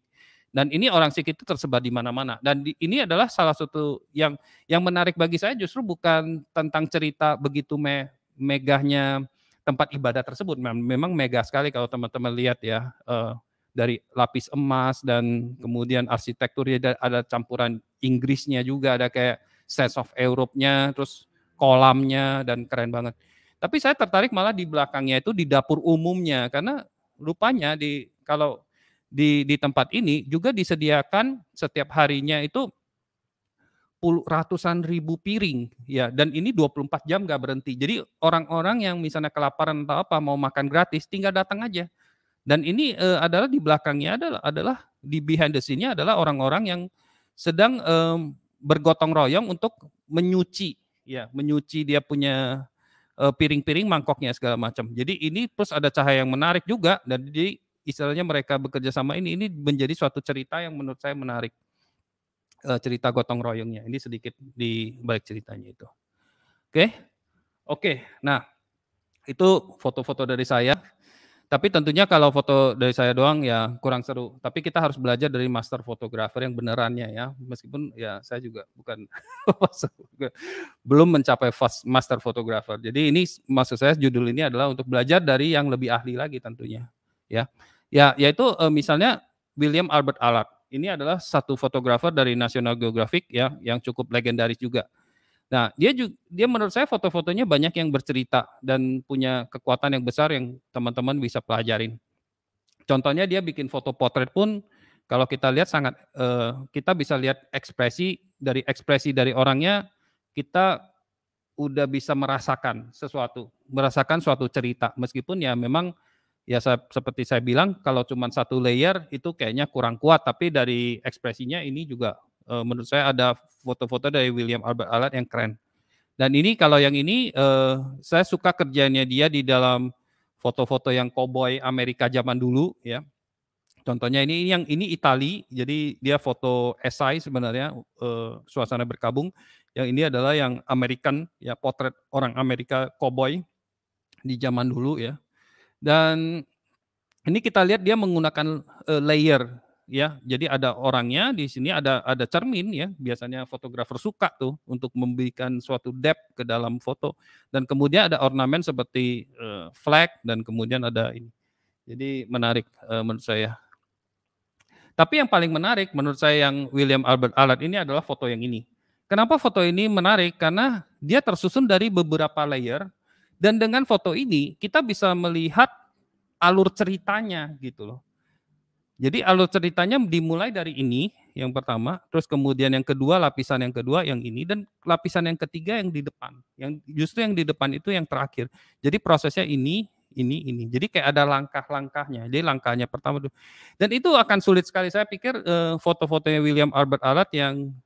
A: dan ini orang Sikh itu tersebar di mana-mana dan di, ini adalah salah satu yang yang menarik bagi saya justru bukan tentang cerita begitu me, megahnya tempat ibadah tersebut memang megah sekali kalau teman-teman lihat ya uh, dari lapis emas dan kemudian arsitekturnya ada campuran Inggrisnya juga ada kayak States of Europe-nya, terus kolamnya dan keren banget. Tapi saya tertarik malah di belakangnya itu di dapur umumnya karena rupanya di kalau di di tempat ini juga disediakan setiap harinya itu puluh ratusan ribu piring ya dan ini 24 jam gak berhenti. Jadi orang-orang yang misalnya kelaparan atau apa mau makan gratis tinggal datang aja. Dan ini e, adalah di belakangnya adalah adalah di behind the scene-nya adalah orang-orang yang sedang e, bergotong royong untuk menyuci ya menyuci dia punya eh, piring-piring mangkoknya segala macam. Jadi ini plus ada cahaya yang menarik juga dan jadi istilahnya mereka bekerja sama ini ini menjadi suatu cerita yang menurut saya menarik eh, cerita gotong royongnya. Ini sedikit di balik ceritanya itu. Oke. Oke. Nah, itu foto-foto dari saya. Tapi tentunya kalau foto dari saya doang ya kurang seru. Tapi kita harus belajar dari master fotografer yang benerannya ya. Meskipun ya saya juga bukan [laughs] belum mencapai fast master fotografer. Jadi ini maksud saya judul ini adalah untuk belajar dari yang lebih ahli lagi tentunya. Ya. Ya, yaitu eh, misalnya William Albert Allard. Ini adalah satu fotografer dari National Geographic ya yang cukup legendaris juga Nah, dia juga dia menurut saya foto-fotonya banyak yang bercerita dan punya kekuatan yang besar yang teman-teman bisa pelajarin. Contohnya dia bikin foto potret pun kalau kita lihat sangat uh, kita bisa lihat ekspresi dari ekspresi dari orangnya kita udah bisa merasakan sesuatu, merasakan suatu cerita meskipun ya memang ya saya, seperti saya bilang kalau cuma satu layer itu kayaknya kurang kuat tapi dari ekspresinya ini juga uh, menurut saya ada foto-foto dari William Albert Alat yang keren. Dan ini kalau yang ini uh, saya suka kerjanya dia di dalam foto-foto yang koboi Amerika zaman dulu ya. Contohnya ini, ini yang ini Itali, jadi dia foto esai sebenarnya uh, suasana berkabung. Yang ini adalah yang American ya potret orang Amerika koboi di zaman dulu ya. Dan ini kita lihat dia menggunakan uh, layer ya. Jadi ada orangnya di sini ada ada cermin ya. Biasanya fotografer suka tuh untuk memberikan suatu depth ke dalam foto. Dan kemudian ada ornamen seperti uh, flag dan kemudian ada ini. Jadi menarik uh, menurut saya. Tapi yang paling menarik menurut saya yang William Albert Allard ini adalah foto yang ini. Kenapa foto ini menarik? Karena dia tersusun dari beberapa layer dan dengan foto ini kita bisa melihat alur ceritanya gitu loh. Jadi alur ceritanya dimulai dari ini yang pertama, terus kemudian yang kedua lapisan yang kedua yang ini dan lapisan yang ketiga yang di depan. Yang justru yang di depan itu yang terakhir. Jadi prosesnya ini, ini, ini. Jadi kayak ada langkah-langkahnya. Jadi langkahnya pertama dulu. Dan itu akan sulit sekali. Saya pikir eh, foto-fotonya William Albert Alat yang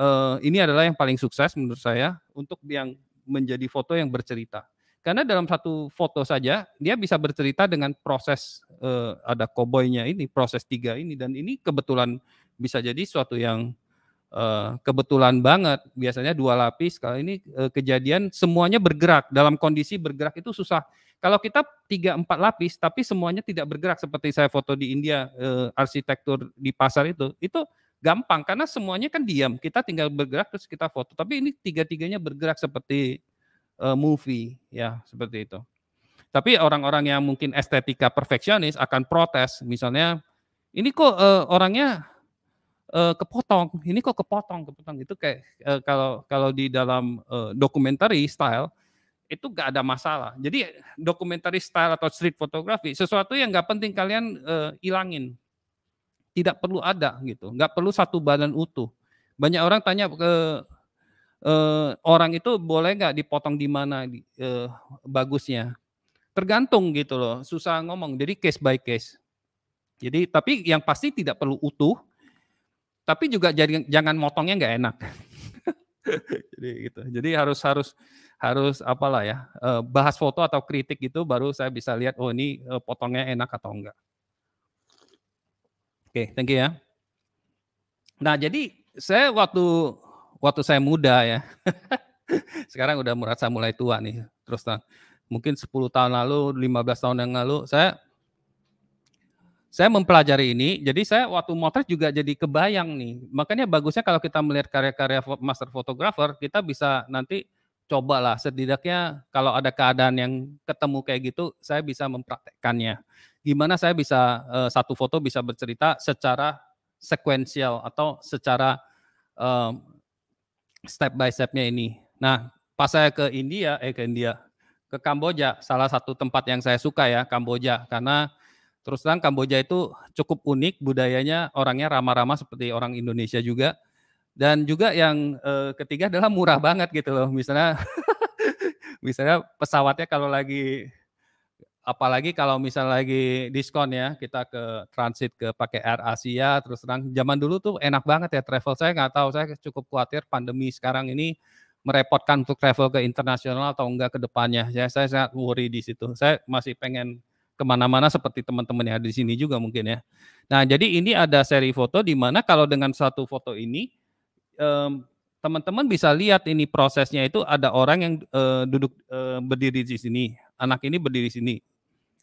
A: eh, ini adalah yang paling sukses menurut saya untuk yang menjadi foto yang bercerita. Karena dalam satu foto saja dia bisa bercerita dengan proses eh, ada koboynya ini, proses tiga ini dan ini kebetulan bisa jadi suatu yang eh, kebetulan banget. Biasanya dua lapis. Kalau ini uh, kejadian semuanya bergerak dalam kondisi bergerak itu susah. Kalau kita tiga empat lapis tapi semuanya tidak bergerak seperti saya foto di India eh, arsitektur di pasar itu itu gampang karena semuanya kan diam kita tinggal bergerak terus kita foto tapi ini tiga tiganya bergerak seperti uh, movie ya seperti itu. Tapi orang-orang yang mungkin estetika perfeksionis akan protes misalnya ini kok uh, orangnya uh, kepotong, ini kok kepotong, kepotong itu kayak uh, kalau kalau di dalam uh, documentary style itu gak ada masalah. Jadi documentary style atau street photography sesuatu yang gak penting kalian uh, ilangin. Tidak perlu ada gitu, gak perlu satu badan utuh. Banyak orang tanya ke eh, orang itu boleh nggak dipotong di mana eh, bagusnya? Tergantung gitu loh, susah ngomong. Jadi case by case. Jadi tapi yang pasti tidak perlu utuh, tapi juga jangan, jangan motongnya nggak enak. [laughs] Jadi gitu. Jadi harus harus harus apalah ya eh, bahas foto atau kritik gitu baru saya bisa lihat oh ini eh, potongnya enak atau enggak. Oke, okay, thank you ya. Nah jadi saya waktu waktu saya muda ya. [laughs] Sekarang udah merasa mulai tua nih. Terus mungkin 10 tahun lalu, 15 tahun yang lalu saya saya mempelajari ini, jadi saya waktu motret juga jadi kebayang nih. Makanya bagusnya kalau kita melihat karya-karya master photographer, kita bisa nanti cobalah setidaknya kalau ada keadaan yang ketemu kayak gitu, saya bisa mempraktekkannya. Gimana saya bisa eh, satu foto bisa bercerita secara sekuensial atau secara eh, step by stepnya ini. Nah, pas saya ke India, eh ke India, ke Kamboja, salah satu tempat yang saya suka ya, Kamboja, karena terus terang Kamboja itu cukup unik budayanya, orangnya ramah-ramah seperti orang Indonesia juga, dan juga yang eh, ketiga adalah murah banget gitu loh, misalnya, [laughs] misalnya pesawatnya kalau lagi apalagi kalau misalnya lagi diskon ya kita ke transit ke pakai Air Asia terus terang zaman dulu tuh enak banget ya travel saya nggak tahu saya cukup khawatir pandemi sekarang ini merepotkan untuk travel ke internasional atau enggak ke depannya ya saya sangat worry di situ saya masih pengen kemana-mana seperti teman-teman yang ada di sini juga mungkin ya nah jadi ini ada seri foto di mana kalau dengan satu foto ini um, teman-teman bisa lihat ini prosesnya itu ada orang yang uh, duduk uh, berdiri di sini, anak ini berdiri di sini,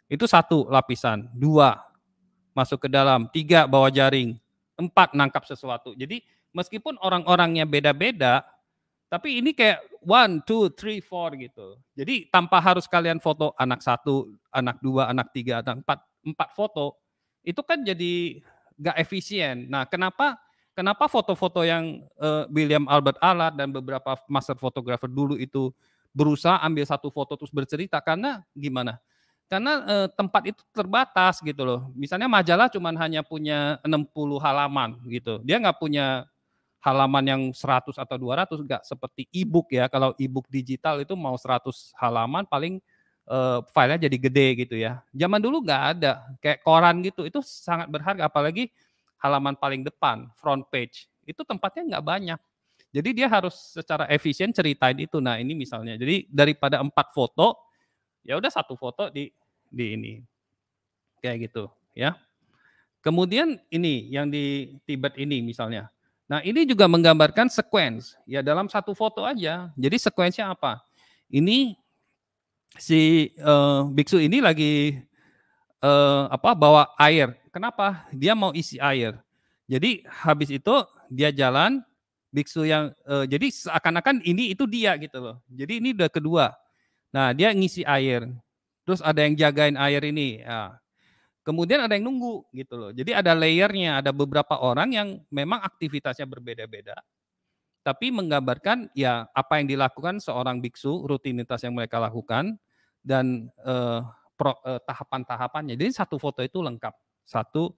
A: itu satu lapisan, dua masuk ke dalam, tiga bawa jaring, empat nangkap sesuatu. Jadi meskipun orang-orangnya beda-beda, tapi ini kayak one, two, three, four gitu. Jadi tanpa harus kalian foto anak satu, anak dua, anak tiga, anak empat, empat foto, itu kan jadi nggak efisien. Nah, kenapa kenapa foto-foto yang uh, William Albert Allard dan beberapa master fotografer dulu itu berusaha ambil satu foto terus bercerita karena gimana? karena e, tempat itu terbatas gitu loh. Misalnya majalah cuma hanya punya 60 halaman gitu. Dia nggak punya halaman yang 100 atau 200 enggak seperti e-book ya. Kalau e-book digital itu mau 100 halaman paling e, filenya jadi gede gitu ya. Zaman dulu nggak ada kayak koran gitu. Itu sangat berharga apalagi halaman paling depan front page. Itu tempatnya nggak banyak. Jadi dia harus secara efisien ceritain itu. Nah ini misalnya. Jadi daripada empat foto ya udah satu foto di di ini kayak gitu ya kemudian ini yang di Tibet ini misalnya nah ini juga menggambarkan sequence ya dalam satu foto aja jadi sequence-nya apa ini si uh, biksu ini lagi uh, apa bawa air kenapa dia mau isi air jadi habis itu dia jalan biksu yang uh, jadi seakan-akan ini itu dia gitu loh jadi ini udah kedua Nah, dia ngisi air. Terus ada yang jagain air ini. Nah, kemudian ada yang nunggu gitu loh. Jadi ada layernya, ada beberapa orang yang memang aktivitasnya berbeda-beda. Tapi menggambarkan ya apa yang dilakukan seorang biksu, rutinitas yang mereka lakukan dan eh, eh, tahapan-tahapannya. Jadi satu foto itu lengkap. Satu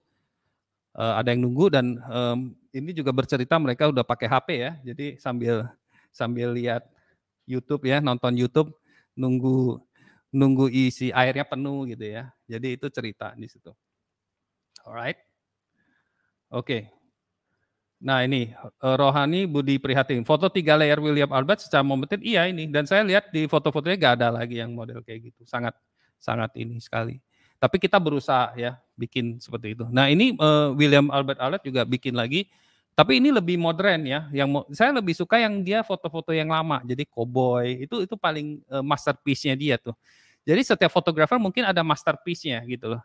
A: eh, ada yang nunggu dan eh, ini juga bercerita mereka udah pakai HP ya. Jadi sambil sambil lihat YouTube ya, nonton YouTube nunggu nunggu isi airnya penuh gitu ya. Jadi itu cerita di situ. Alright. Oke. Okay. Nah ini eh, rohani budi prihatin. Foto tiga layer William Albert secara momentin iya ini. Dan saya lihat di foto-fotonya gak ada lagi yang model kayak gitu. Sangat sangat ini sekali. Tapi kita berusaha ya bikin seperti itu. Nah ini eh, William Albert Albert juga bikin lagi tapi ini lebih modern ya. Yang saya lebih suka yang dia foto-foto yang lama. Jadi cowboy itu itu paling uh, masterpiece-nya dia tuh. Jadi setiap fotografer mungkin ada masterpiece-nya gitu loh.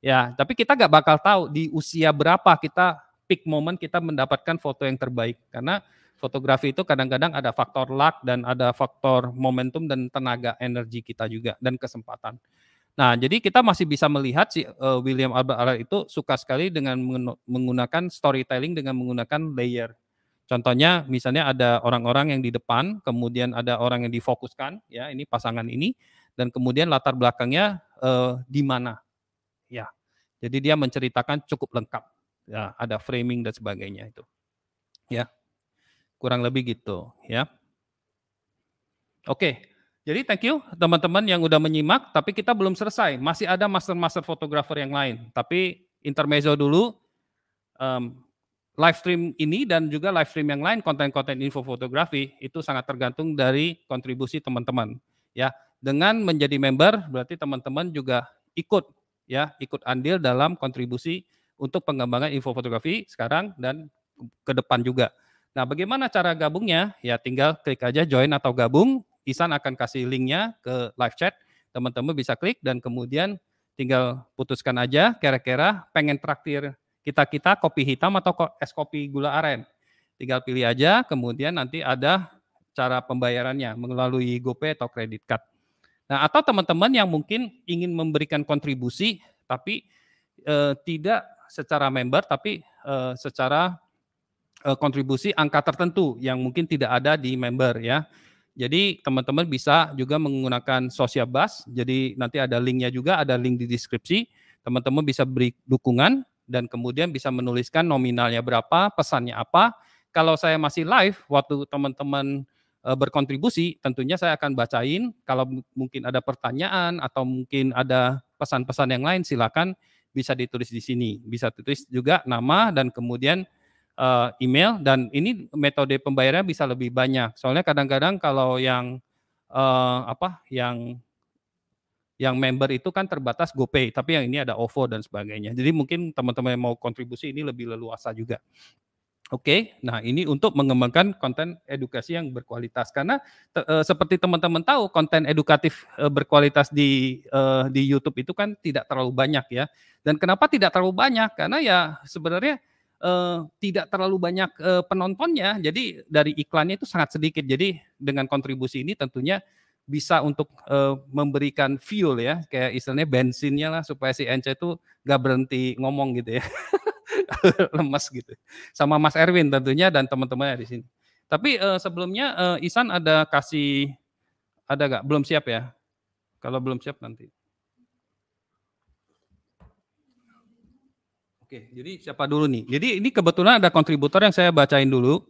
A: Ya, tapi kita nggak bakal tahu di usia berapa kita peak moment kita mendapatkan foto yang terbaik karena fotografi itu kadang-kadang ada faktor luck dan ada faktor momentum dan tenaga energi kita juga dan kesempatan. Nah, jadi kita masih bisa melihat si uh, William Albert Allard itu suka sekali dengan menggunakan storytelling dengan menggunakan layer. Contohnya misalnya ada orang-orang yang di depan, kemudian ada orang yang difokuskan, ya ini pasangan ini, dan kemudian latar belakangnya uh, di mana, ya. Jadi dia menceritakan cukup lengkap, ya, ada framing dan sebagainya itu, ya. Kurang lebih gitu, ya. Oke, jadi thank you teman-teman yang udah menyimak, tapi kita belum selesai. Masih ada master-master fotografer yang lain. Tapi intermezzo dulu, um, live stream ini dan juga live stream yang lain konten-konten info fotografi itu sangat tergantung dari kontribusi teman-teman. Ya, dengan menjadi member berarti teman-teman juga ikut ya, ikut andil dalam kontribusi untuk pengembangan info fotografi sekarang dan ke depan juga. Nah, bagaimana cara gabungnya? Ya tinggal klik aja join atau gabung Isan akan kasih linknya ke live chat. Teman-teman bisa klik dan kemudian tinggal putuskan aja kira-kira pengen traktir kita-kita kopi hitam atau es kopi gula aren. Tinggal pilih aja, kemudian nanti ada cara pembayarannya melalui GoPay atau kredit card. Nah, atau teman-teman yang mungkin ingin memberikan kontribusi tapi eh, tidak secara member tapi eh, secara eh, kontribusi angka tertentu yang mungkin tidak ada di member ya. Jadi teman-teman bisa juga menggunakan sosial Bus. Jadi nanti ada linknya juga, ada link di deskripsi. Teman-teman bisa beri dukungan dan kemudian bisa menuliskan nominalnya berapa, pesannya apa. Kalau saya masih live waktu teman-teman e, berkontribusi, tentunya saya akan bacain. Kalau mungkin ada pertanyaan atau mungkin ada pesan-pesan yang lain, silakan bisa ditulis di sini. Bisa ditulis juga nama dan kemudian uh, email dan ini metode pembayarannya bisa lebih banyak. Soalnya kadang-kadang kalau yang uh, apa yang yang member itu kan terbatas GoPay, tapi yang ini ada OVO dan sebagainya. Jadi mungkin teman-teman yang mau kontribusi ini lebih leluasa juga. Oke, okay, nah ini untuk mengembangkan konten edukasi yang berkualitas karena te, e, seperti teman-teman tahu konten edukatif e, berkualitas di e, di YouTube itu kan tidak terlalu banyak ya. Dan kenapa tidak terlalu banyak? Karena ya sebenarnya uh, tidak terlalu banyak uh, penontonnya. Jadi dari iklannya itu sangat sedikit. Jadi dengan kontribusi ini tentunya bisa untuk uh, memberikan fuel ya, kayak istilahnya bensinnya lah supaya si NC itu gak berhenti ngomong gitu ya. [laughs] Lemes gitu. Sama Mas Erwin tentunya dan teman-temannya di sini. Tapi uh, sebelumnya uh, Isan ada kasih ada gak? Belum siap ya? Kalau belum siap nanti. Oke, jadi siapa dulu nih? Jadi ini kebetulan ada kontributor yang saya bacain dulu.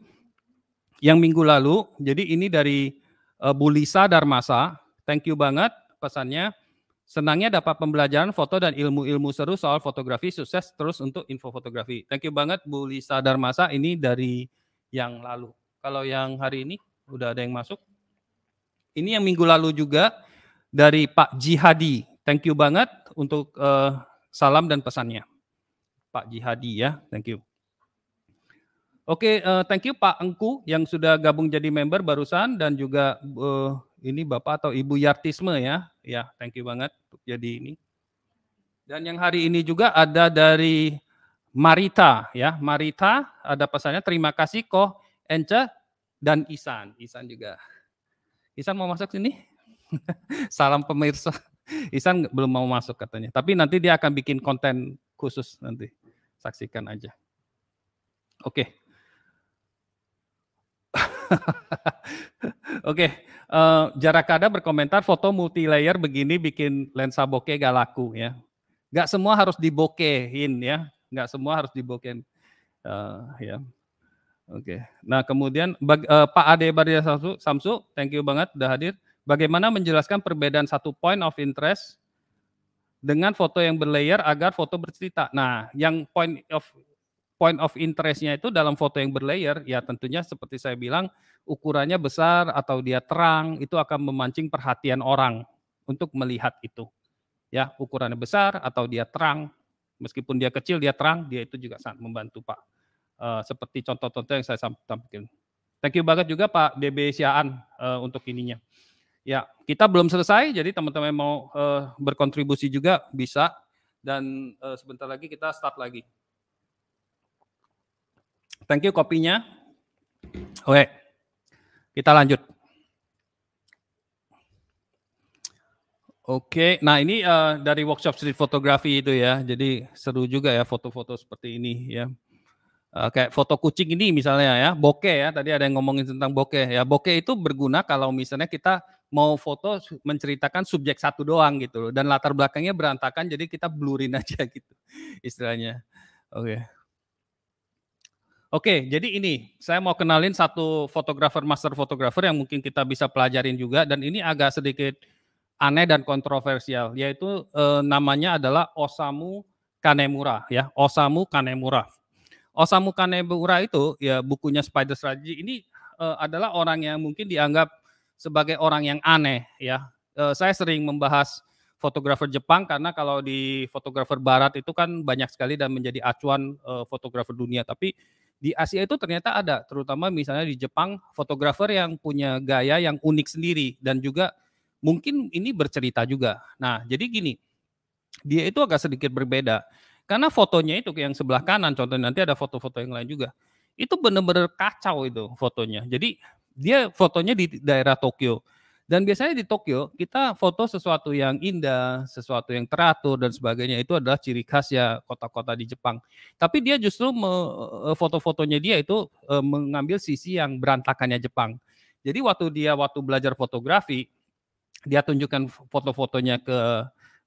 A: Yang minggu lalu, jadi ini dari uh, Bu Lisa Darmasa. Thank you banget pesannya. Senangnya dapat pembelajaran foto dan ilmu-ilmu seru soal fotografi. Sukses terus untuk info fotografi. Thank you banget Bu Lisa Darmasa. Ini dari yang lalu. Kalau yang hari ini udah ada yang masuk. Ini yang minggu lalu juga dari Pak Jihadi. Thank you banget untuk uh, salam dan pesannya. Pak Jihadi ya. Thank you. Oke, okay, uh, eh, thank you Pak Engku yang sudah gabung jadi member barusan dan juga uh, ini Bapak atau Ibu Yartisme ya. Ya, thank you banget untuk jadi ini. Dan yang hari ini juga ada dari Marita ya. Marita ada pesannya terima kasih Koh Ence dan Isan. Isan juga. Isan mau masuk sini? [laughs] Salam pemirsa. Isan belum mau masuk katanya. Tapi nanti dia akan bikin konten khusus nanti saksikan aja. Oke. Okay. [laughs] Oke, okay. uh, eh, ada berkomentar foto multi layer begini bikin lensa bokeh gak laku ya. Gak semua harus dibokehin ya, gak semua harus dibokehin. Uh, ya. Oke. Okay. Nah, kemudian bag, uh, Pak Ade Badia Samsu, thank you banget udah hadir. Bagaimana menjelaskan perbedaan satu point of interest dengan foto yang berlayer agar foto bercerita. Nah, yang point of point of interestnya itu dalam foto yang berlayer, ya tentunya seperti saya bilang ukurannya besar atau dia terang itu akan memancing perhatian orang untuk melihat itu. Ya, ukurannya besar atau dia terang, meskipun dia kecil dia terang, dia itu juga sangat membantu Pak. Uh, seperti contoh-contoh yang saya sampaikan. Thank you banget juga Pak DB Siaan uh, untuk ininya. Ya, kita belum selesai. Jadi teman-teman mau uh, berkontribusi juga bisa. Dan uh, sebentar lagi kita start lagi. Thank you kopinya. Oke, kita lanjut. Oke, nah ini uh, dari workshop street photography itu ya. Jadi seru juga ya foto-foto seperti ini ya. Uh, kayak foto kucing ini misalnya ya, bokeh ya. Tadi ada yang ngomongin tentang bokeh ya. Bokeh itu berguna kalau misalnya kita mau foto menceritakan subjek satu doang gitu loh dan latar belakangnya berantakan jadi kita blurin [laughs] aja gitu istilahnya. Oke. Okay. Oke, okay, jadi ini saya mau kenalin satu fotografer master fotografer yang mungkin kita bisa pelajarin juga dan ini agak sedikit aneh dan kontroversial yaitu eh, namanya adalah Osamu Kanemura ya, Osamu Kanemura. Osamu Kanemura itu ya bukunya Spider Strategy ini eh, adalah orang yang mungkin dianggap sebagai orang yang aneh ya. Eh, saya sering membahas fotografer Jepang karena kalau di fotografer barat itu kan banyak sekali dan menjadi acuan eh, fotografer dunia tapi di Asia itu ternyata ada terutama misalnya di Jepang fotografer yang punya gaya yang unik sendiri dan juga mungkin ini bercerita juga. Nah, jadi gini. Dia itu agak sedikit berbeda. Karena fotonya itu yang sebelah kanan, contohnya nanti ada foto-foto yang lain juga. Itu benar-benar kacau itu fotonya. Jadi dia fotonya di daerah Tokyo. Dan biasanya di Tokyo kita foto sesuatu yang indah, sesuatu yang teratur dan sebagainya itu adalah ciri khas ya kota-kota di Jepang. Tapi dia justru e, foto-fotonya dia itu e, mengambil sisi yang berantakannya Jepang. Jadi waktu dia waktu belajar fotografi, dia tunjukkan foto-fotonya ke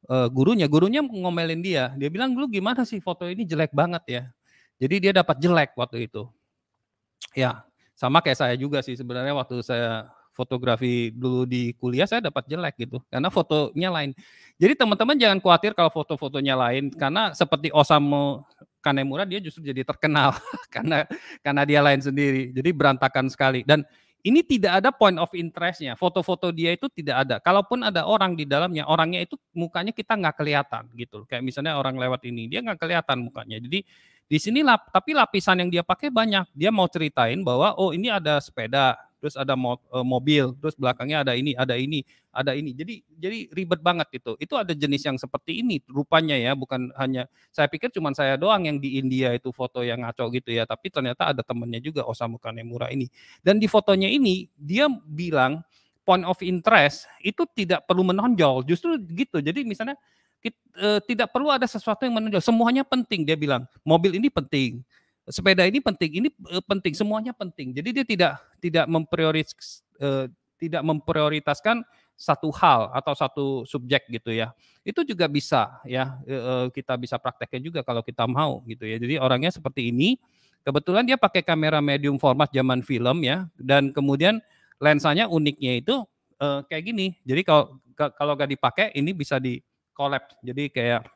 A: e, gurunya, gurunya ngomelin dia. Dia bilang, "Lu gimana sih foto ini jelek banget ya?" Jadi dia dapat jelek waktu itu. Ya, sama kayak saya juga sih sebenarnya waktu saya fotografi dulu di kuliah saya dapat jelek gitu karena fotonya lain. Jadi teman-teman jangan khawatir kalau foto-fotonya lain karena seperti Osamu Kanemura dia justru jadi terkenal [laughs] karena karena dia lain sendiri. Jadi berantakan sekali dan ini tidak ada point of interestnya. Foto-foto dia itu tidak ada. Kalaupun ada orang di dalamnya, orangnya itu mukanya kita nggak kelihatan gitu. Kayak misalnya orang lewat ini, dia nggak kelihatan mukanya. Jadi di sini lap, tapi lapisan yang dia pakai banyak. Dia mau ceritain bahwa oh ini ada sepeda, terus ada mo eh, mobil, terus belakangnya ada ini, ada ini, ada ini. Jadi jadi ribet banget itu. Itu ada jenis yang seperti ini rupanya ya, bukan hanya saya pikir cuma saya doang yang di India itu foto yang ngaco gitu ya, tapi ternyata ada temennya juga Osamu Kanemura ini. Dan di fotonya ini dia bilang point of interest itu tidak perlu menonjol, justru gitu. Jadi misalnya Eh, tidak perlu ada sesuatu yang menonjol. Semuanya penting dia bilang. Mobil ini penting, sepeda ini penting, ini eh, penting, semuanya penting. Jadi dia tidak tidak memprioritas eh, tidak memprioritaskan satu hal atau satu subjek gitu ya. Itu juga bisa ya kita bisa praktekkan juga kalau kita mau gitu ya. Jadi orangnya seperti ini. Kebetulan dia pakai kamera medium format zaman film ya dan kemudian lensanya uniknya itu kayak gini. Jadi kalau kalau gak dipakai ini bisa di collab. Jadi kayak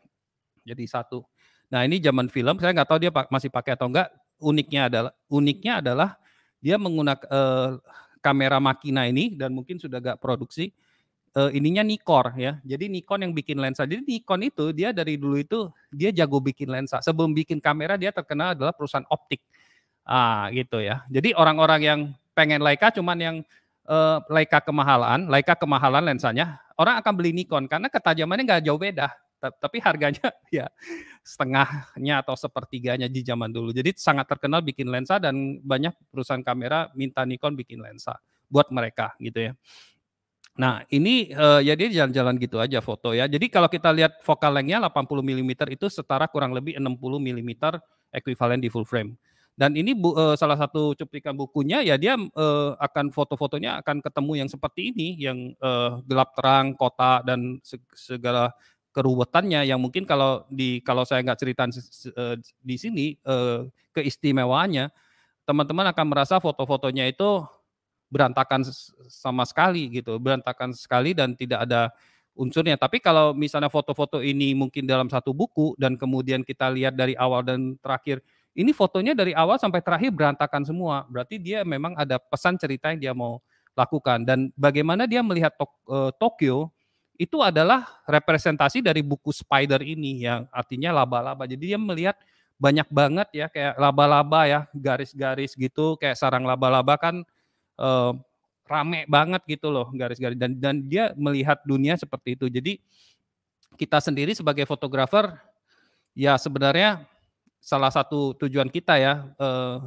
A: jadi satu. Nah ini zaman film, saya nggak tahu dia masih pakai atau enggak. Uniknya adalah uniknya adalah dia menggunakan uh, kamera makina ini dan mungkin sudah gak produksi. uh, ininya Nikon ya. Jadi Nikon yang bikin lensa. Jadi Nikon itu dia dari dulu itu dia jago bikin lensa. Sebelum bikin kamera dia terkenal adalah perusahaan optik. Ah gitu ya. Jadi orang-orang yang pengen Leica cuman yang uh, Leica kemahalan, Leica kemahalan lensanya, orang akan beli Nikon karena ketajamannya nggak jauh beda, tapi harganya [laughs] ya setengahnya atau sepertiganya di zaman dulu. Jadi sangat terkenal bikin lensa dan banyak perusahaan kamera minta Nikon bikin lensa buat mereka gitu ya. Nah, ini uh, ya dia jalan-jalan gitu aja foto ya. Jadi kalau kita lihat focal length-nya 80 mm itu setara kurang lebih 60 mm ekuivalen di full frame. Dan ini bu, uh, salah satu cuplikan bukunya ya dia uh, akan foto-fotonya akan ketemu yang seperti ini yang uh, gelap terang kota dan segala keruwetannya yang mungkin kalau di kalau saya nggak cerita di sini uh, keistimewaannya teman-teman akan merasa foto-fotonya itu berantakan sama sekali gitu berantakan sekali dan tidak ada unsurnya. Tapi kalau misalnya foto-foto ini mungkin dalam satu buku dan kemudian kita lihat dari awal dan terakhir ini fotonya dari awal sampai terakhir berantakan semua. Berarti dia memang ada pesan cerita yang dia mau lakukan dan bagaimana dia melihat Tok e, Tokyo itu adalah representasi dari buku Spider ini yang artinya laba-laba. Jadi dia melihat banyak banget ya kayak laba-laba ya garis-garis gitu kayak sarang laba-laba kan e, rame banget gitu loh garis-garis dan dan dia melihat dunia seperti itu. Jadi kita sendiri sebagai fotografer ya sebenarnya salah satu tujuan kita ya eh,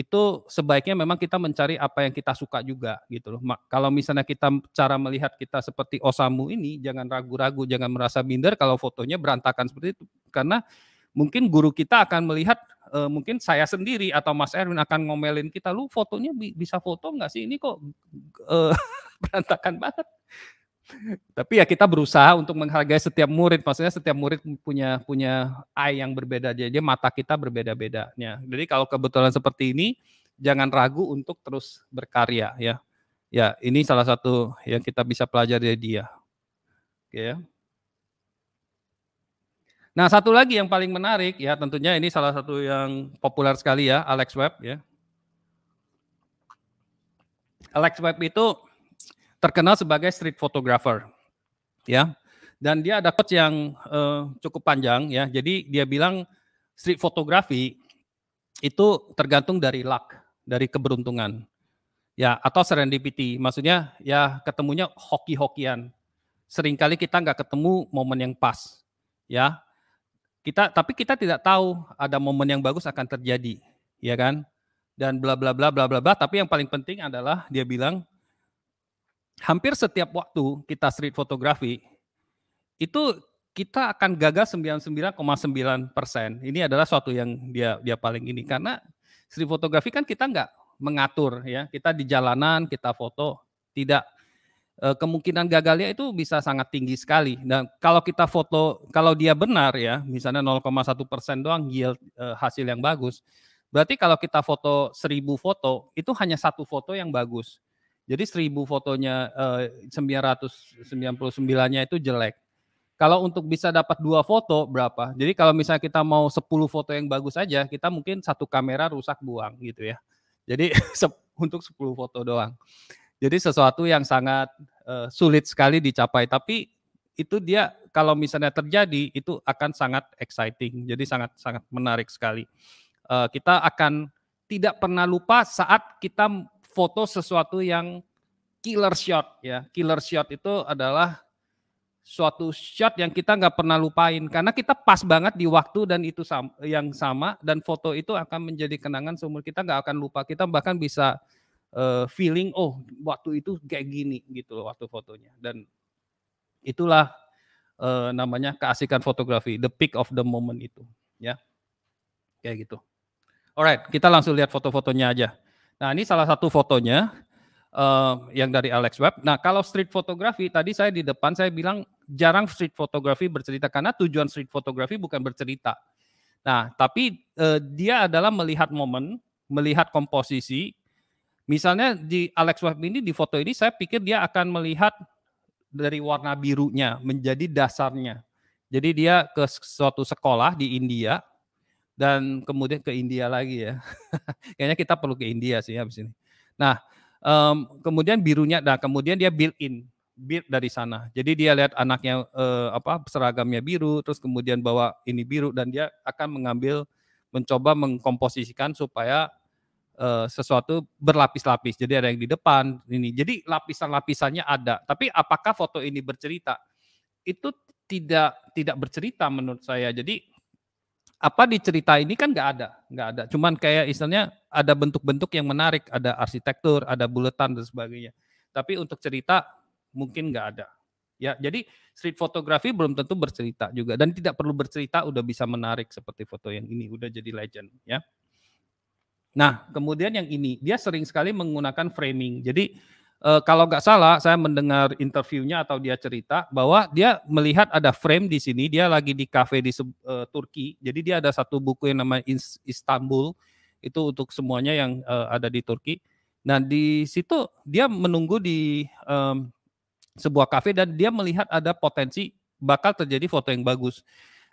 A: itu sebaiknya memang kita mencari apa yang kita suka juga gitu loh. Kalau misalnya kita cara melihat kita seperti Osamu ini, jangan ragu-ragu, jangan merasa minder kalau fotonya berantakan seperti itu, karena mungkin guru kita akan melihat eh, mungkin saya sendiri atau Mas Erwin akan ngomelin kita, lu fotonya bisa foto nggak sih? Ini kok eh, [laughs] berantakan banget. Tapi ya kita berusaha untuk menghargai setiap murid. Maksudnya setiap murid punya punya eye yang berbeda. Jadi mata kita berbeda-bedanya. Jadi kalau kebetulan seperti ini, jangan ragu untuk terus berkarya ya. Ya, ini salah satu yang kita bisa pelajari dari dia. Oke ya. Nah, satu lagi yang paling menarik ya tentunya ini salah satu yang populer sekali ya, Alex Webb ya. Alex Webb itu terkenal sebagai street photographer. Ya. Dan dia ada quote yang uh, cukup panjang ya. Jadi dia bilang street photography itu tergantung dari luck, dari keberuntungan. Ya, atau serendipity. Maksudnya ya ketemunya hoki-hokian. Seringkali kita nggak ketemu momen yang pas. Ya. Kita tapi kita tidak tahu ada momen yang bagus akan terjadi, ya kan? Dan bla bla bla bla bla bla, tapi yang paling penting adalah dia bilang hampir setiap waktu kita street fotografi itu kita akan gagal 99,9 persen. Ini adalah suatu yang dia dia paling ini karena street fotografi kan kita nggak mengatur ya kita di jalanan kita foto tidak e, kemungkinan gagalnya itu bisa sangat tinggi sekali dan kalau kita foto kalau dia benar ya misalnya 0,1 persen doang yield e, hasil yang bagus berarti kalau kita foto 1000 foto itu hanya satu foto yang bagus jadi seribu fotonya eh, 999-nya itu jelek. Kalau untuk bisa dapat dua foto berapa? Jadi kalau misalnya kita mau sepuluh foto yang bagus aja, kita mungkin satu kamera rusak buang gitu ya. Jadi [laughs] untuk sepuluh foto doang. Jadi sesuatu yang sangat uh, sulit sekali dicapai, tapi itu dia kalau misalnya terjadi itu akan sangat exciting. Jadi sangat sangat menarik sekali. Uh, kita akan tidak pernah lupa saat kita foto sesuatu yang killer shot ya. Killer shot itu adalah suatu shot yang kita nggak pernah lupain karena kita pas banget di waktu dan itu yang sama dan foto itu akan menjadi kenangan seumur kita nggak akan lupa kita bahkan bisa uh, feeling oh waktu itu kayak gini gitu loh waktu fotonya dan itulah uh, namanya keasikan fotografi the peak of the moment itu ya kayak gitu alright kita langsung lihat foto-fotonya aja Nah, ini salah satu fotonya uh, yang dari Alex Webb. Nah, kalau street photography tadi saya di depan saya bilang jarang street photography bercerita karena tujuan street photography bukan bercerita. Nah, tapi uh, dia adalah melihat momen, melihat komposisi. Misalnya di Alex Webb ini di foto ini saya pikir dia akan melihat dari warna birunya menjadi dasarnya. Jadi dia ke suatu sekolah di India dan kemudian ke India lagi ya. [laughs] Kayaknya kita perlu ke India sih habis ini. Nah, um, kemudian birunya, nah kemudian dia built in, build dari sana. Jadi dia lihat anaknya uh, apa seragamnya biru, terus kemudian bawa ini biru dan dia akan mengambil, mencoba mengkomposisikan supaya uh, sesuatu berlapis-lapis. Jadi ada yang di depan ini. Jadi lapisan-lapisannya ada. Tapi apakah foto ini bercerita? Itu tidak tidak bercerita menurut saya. Jadi apa di cerita ini kan nggak ada, nggak ada. Cuman kayak istilahnya ada bentuk-bentuk yang menarik, ada arsitektur, ada buletan dan sebagainya. Tapi untuk cerita mungkin nggak ada. Ya, jadi street photography belum tentu bercerita juga dan tidak perlu bercerita udah bisa menarik seperti foto yang ini udah jadi legend ya. Nah, kemudian yang ini dia sering sekali menggunakan framing. Jadi uh, kalau nggak salah saya mendengar interviewnya atau dia cerita bahwa dia melihat ada frame di sini dia lagi di kafe di uh, Turki jadi dia ada satu buku yang namanya Istanbul itu untuk semuanya yang uh, ada di Turki nah di situ dia menunggu di um, sebuah kafe dan dia melihat ada potensi bakal terjadi foto yang bagus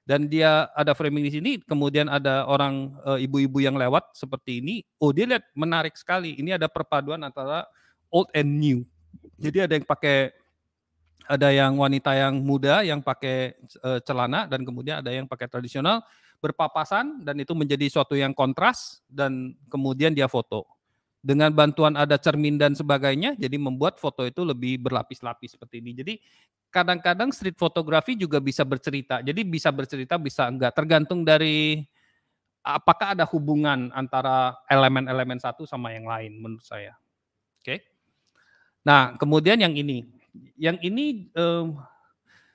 A: dan dia ada framing di sini kemudian ada orang ibu-ibu e, yang lewat seperti ini oh dia lihat menarik sekali ini ada perpaduan antara old and new. Jadi ada yang pakai ada yang wanita yang muda yang pakai uh, celana dan kemudian ada yang pakai tradisional berpapasan dan itu menjadi suatu yang kontras dan kemudian dia foto. Dengan bantuan ada cermin dan sebagainya jadi membuat foto itu lebih berlapis-lapis seperti ini. Jadi kadang-kadang street photography juga bisa bercerita. Jadi bisa bercerita bisa enggak tergantung dari apakah ada hubungan antara elemen-elemen satu sama yang lain menurut saya. Oke. Okay? Nah, kemudian yang ini, yang ini um,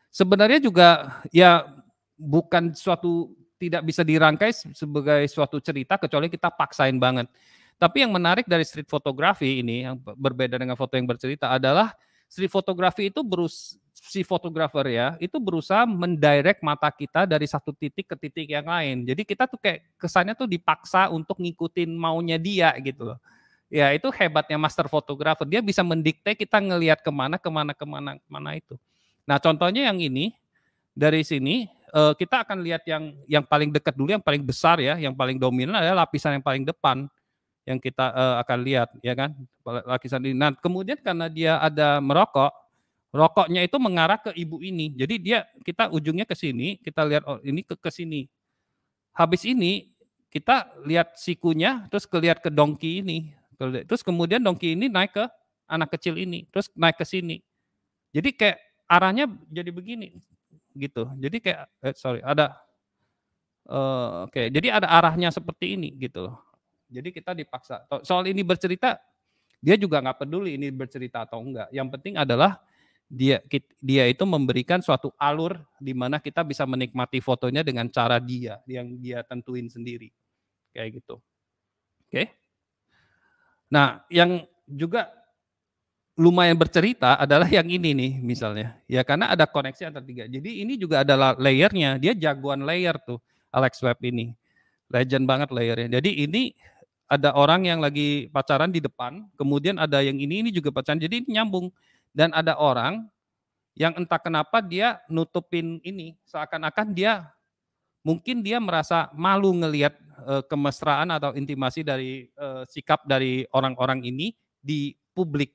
A: sebenarnya juga ya bukan suatu tidak bisa dirangkai sebagai suatu cerita kecuali kita paksain banget. Tapi yang menarik dari street photography ini yang berbeda dengan foto yang bercerita adalah street photography itu berus si fotografer ya itu berusaha mendirect mata kita dari satu titik ke titik yang lain. Jadi kita tuh kayak kesannya tuh dipaksa untuk ngikutin maunya dia gitu loh ya itu hebatnya master fotografer dia bisa mendikte kita ngelihat kemana kemana kemana kemana itu nah contohnya yang ini dari sini eh, kita akan lihat yang yang paling dekat dulu yang paling besar ya yang paling dominan adalah lapisan yang paling depan yang kita eh, akan lihat ya kan lapisan ini nah kemudian karena dia ada merokok rokoknya itu mengarah ke ibu ini jadi dia kita ujungnya ke sini kita lihat oh, ini ke ke sini habis ini kita lihat sikunya terus kelihat ke dongki ini Terus kemudian dongki ini naik ke anak kecil ini, terus naik ke sini. Jadi kayak arahnya jadi begini gitu. Jadi kayak eh, sorry ada uh, oke. Okay. Jadi ada arahnya seperti ini gitu Jadi kita dipaksa. Soal ini bercerita dia juga nggak peduli ini bercerita atau enggak. Yang penting adalah dia dia itu memberikan suatu alur di mana kita bisa menikmati fotonya dengan cara dia yang dia tentuin sendiri kayak gitu. Oke. Okay? Nah, yang juga lumayan bercerita adalah yang ini nih misalnya. Ya karena ada koneksi antar tiga. Jadi ini juga adalah layernya. Dia jagoan layer tuh Alex Webb ini. Legend banget layernya. Jadi ini ada orang yang lagi pacaran di depan, kemudian ada yang ini ini juga pacaran. Jadi ini nyambung. Dan ada orang yang entah kenapa dia nutupin ini seakan-akan dia mungkin dia merasa malu ngelihat uh, kemesraan atau intimasi dari uh, sikap dari orang-orang ini di publik.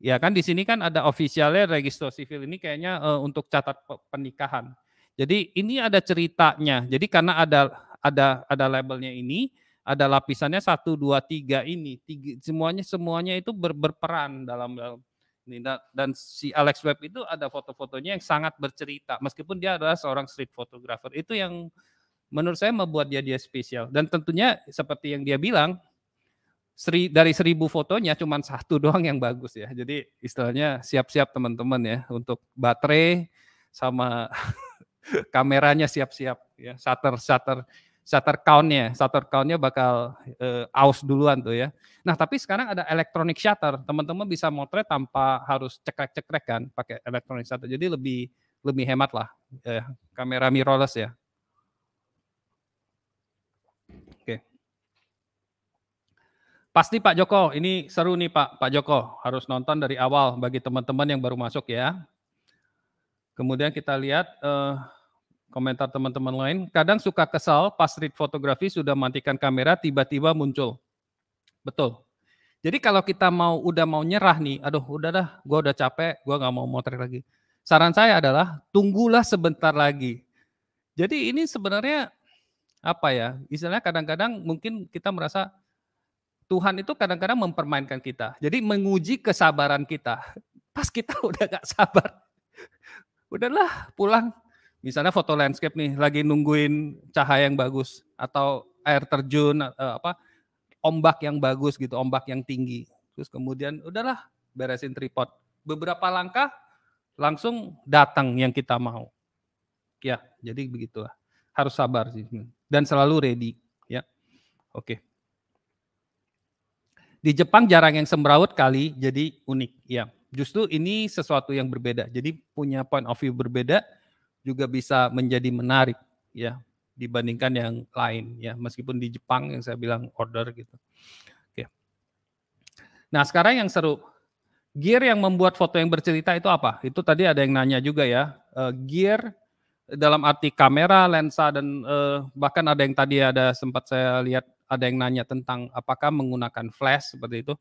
A: Ya kan di sini kan ada ofisialnya registro sivil ini kayaknya uh, untuk catat pernikahan. Jadi ini ada ceritanya. Jadi karena ada ada ada labelnya ini, ada lapisannya satu dua tiga ini, tiga, semuanya semuanya itu ber, berperan dalam, dalam dan si Alex Webb itu ada foto-fotonya yang sangat bercerita meskipun dia adalah seorang street photographer itu yang menurut saya membuat dia dia spesial dan tentunya seperti yang dia bilang seri, dari seribu fotonya cuma satu [laughs] doang yang bagus ya jadi istilahnya siap-siap teman-teman ya untuk baterai sama [laughs] kameranya siap-siap ya shutter shutter shutter count-nya. Shutter count bakal uh, aus duluan tuh ya. Nah, tapi sekarang ada electronic shutter. Teman-teman bisa motret tanpa harus cekrek-cekrek kan pakai electronic shutter. Jadi lebih lebih hemat lah eh, kamera mirrorless ya. Oke. Pasti Pak Joko, ini seru nih Pak. Pak Joko harus nonton dari awal bagi teman-teman yang baru masuk ya. Kemudian kita lihat eh, komentar teman-teman lain. Kadang suka kesal pas street fotografi sudah matikan kamera tiba-tiba muncul. Betul. Jadi kalau kita mau udah mau nyerah nih, aduh udah dah, gue udah capek, gue nggak mau motret lagi. Saran saya adalah tunggulah sebentar lagi. Jadi ini sebenarnya apa ya? Istilahnya kadang-kadang mungkin kita merasa Tuhan itu kadang-kadang mempermainkan kita. Jadi menguji kesabaran kita. Pas kita [laughs] udah gak sabar, udahlah pulang misalnya foto landscape nih lagi nungguin cahaya yang bagus atau air terjun uh, apa ombak yang bagus gitu ombak yang tinggi terus kemudian udahlah beresin tripod beberapa langkah langsung datang yang kita mau ya jadi begitulah harus sabar sih dan selalu ready ya oke di Jepang jarang yang semrawut kali jadi unik ya justru ini sesuatu yang berbeda jadi punya point of view berbeda juga bisa menjadi menarik ya dibandingkan yang lain ya meskipun di Jepang yang saya bilang order gitu. Oke. Nah, sekarang yang seru gear yang membuat foto yang bercerita itu apa? Itu tadi ada yang nanya juga ya. Eh, gear dalam arti kamera, lensa dan eh, bahkan ada yang tadi ada sempat saya lihat ada yang nanya tentang apakah menggunakan flash seperti itu.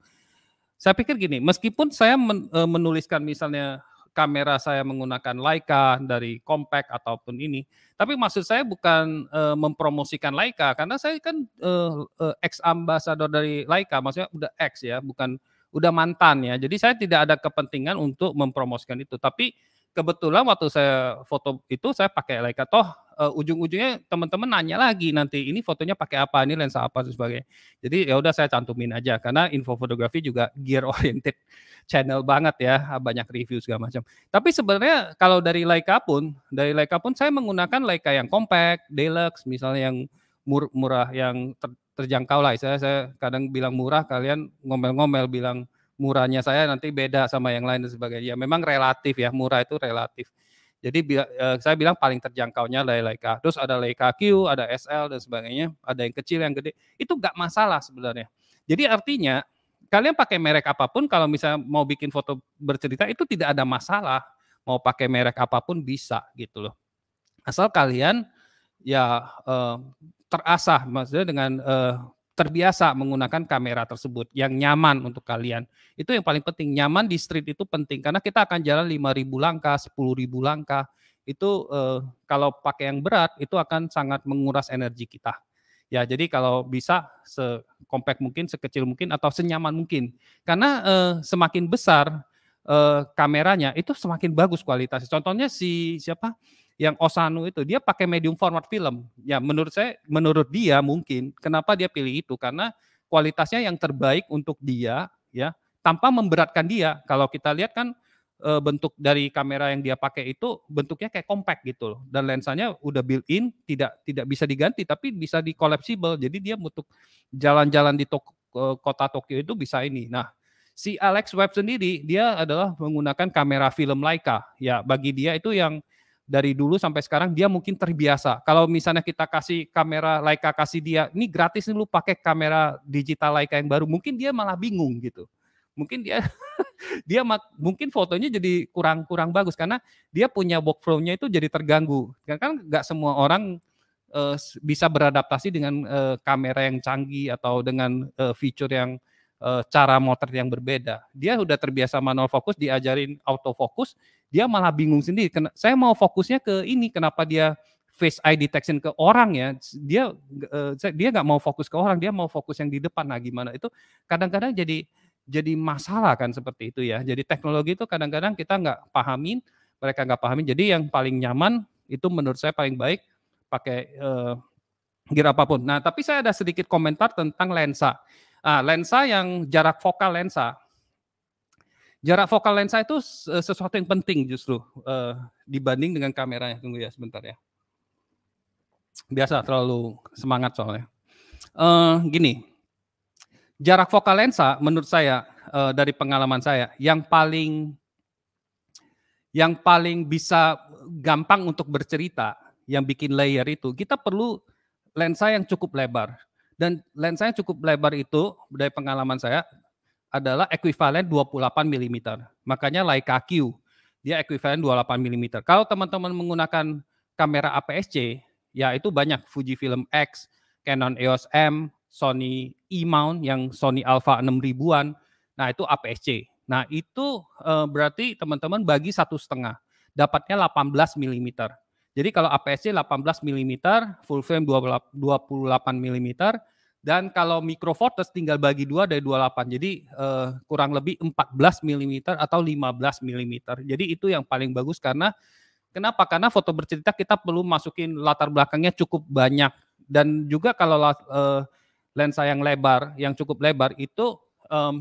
A: Saya pikir gini, meskipun saya eh, menuliskan misalnya kamera saya menggunakan Leica dari compact ataupun ini. Tapi maksud saya bukan uh, mempromosikan Leica karena saya kan uh, eh, uh, eh, ex ambassador dari Leica, maksudnya udah ex ya, bukan udah mantan ya. Jadi saya tidak ada kepentingan untuk mempromosikan itu. Tapi kebetulan waktu saya foto itu saya pakai Leica toh uh, ujung-ujungnya teman-teman nanya lagi nanti ini fotonya pakai apa ini lensa apa dan sebagainya jadi ya udah saya cantumin aja karena info fotografi juga [laughs] gear oriented channel banget ya banyak review segala macam tapi sebenarnya kalau dari Leica pun dari Leica pun saya menggunakan Leica yang compact deluxe misalnya yang mur murah yang ter terjangkau lah saya saya kadang bilang murah kalian ngomel-ngomel bilang murahnya saya nanti beda sama yang lain dan sebagainya. Memang relatif ya, murah itu relatif. Jadi eh, saya bilang paling terjangkaunya adalah Leica. Terus ada Leica Q, ada SL dan sebagainya, ada yang kecil, yang gede. Itu nggak masalah sebenarnya. Jadi artinya kalian pakai merek apapun kalau misalnya mau bikin foto bercerita itu tidak ada masalah. Mau pakai merek apapun bisa gitu loh. Asal kalian ya eh, terasah maksudnya dengan eh, terbiasa menggunakan kamera tersebut yang nyaman untuk kalian. Itu yang paling penting. Nyaman di street itu penting karena kita akan jalan 5000 langkah, 10000 langkah. Itu eh, kalau pakai yang berat itu akan sangat menguras energi kita. Ya, jadi kalau bisa sekompak mungkin, sekecil mungkin atau senyaman mungkin. Karena eh, semakin besar eh, kameranya itu semakin bagus kualitasnya. Contohnya si siapa? yang Osanu itu dia pakai medium format film. Ya menurut saya menurut dia mungkin kenapa dia pilih itu karena kualitasnya yang terbaik untuk dia ya tanpa memberatkan dia. Kalau kita lihat kan e, bentuk dari kamera yang dia pakai itu bentuknya kayak compact gitu loh dan lensanya udah built-in tidak tidak bisa diganti tapi bisa di collapsible. Jadi dia untuk jalan-jalan di toko, e, eh, kota Tokyo itu bisa ini. Nah, si Alex Webb sendiri dia adalah menggunakan kamera film Leica. Ya bagi dia itu yang dari dulu sampai sekarang dia mungkin terbiasa. Kalau misalnya kita kasih kamera Leica kasih dia, ini gratis nih lu pakai kamera digital Leica yang baru, mungkin dia malah bingung gitu. Mungkin dia [laughs] dia mungkin fotonya jadi kurang kurang bagus karena dia punya workflow-nya itu jadi terganggu. Karena kan nggak semua orang eh, bisa beradaptasi dengan eh, kamera yang canggih atau dengan eh, fitur yang Eh, cara motret yang berbeda. Dia sudah terbiasa manual fokus, diajarin autofokus dia malah bingung sendiri. saya mau fokusnya ke ini, kenapa dia face eye detection ke orang ya? Dia uh, dia nggak mau fokus ke orang, dia mau fokus yang di depan. Nah gimana itu? Kadang-kadang jadi jadi masalah kan seperti itu ya. Jadi teknologi itu kadang-kadang kita nggak pahamin, mereka nggak pahamin. Jadi yang paling nyaman itu menurut saya paling baik pakai uh, gear apapun. Nah, tapi saya ada sedikit komentar tentang lensa. Ah, lensa yang jarak fokal lensa. Jarak fokal lensa itu eh, sesuatu yang penting justru uh, dibanding dengan kameranya. Tunggu ya sebentar ya. Biasa terlalu semangat soalnya. Uh, gini, jarak fokal lensa menurut saya uh, dari pengalaman saya yang paling yang paling bisa gampang untuk bercerita, yang bikin layer itu, kita perlu lensa yang cukup lebar. Dan lensanya cukup lebar itu dari pengalaman saya adalah ekuivalen 28 mm. Makanya Leica Q dia ekuivalen 28 mm. Kalau teman-teman menggunakan kamera APS-C, ya itu banyak Fujifilm X, Canon EOS M, Sony E-mount yang Sony Alpha 6000-an. Nah, itu APS-C. Nah, itu eh, berarti teman-teman bagi satu setengah. Dapatnya 18 mm. Jadi kalau APS-C 18 mm, full frame 28 mm, dan kalau micro four thirds tinggal bagi dua dari 28. Jadi uh, kurang lebih 14 mm atau 15 mm. Jadi itu yang paling bagus karena kenapa? Karena foto bercerita kita perlu masukin latar belakangnya cukup banyak dan juga kalau uh, lensa yang lebar, yang cukup lebar itu uh,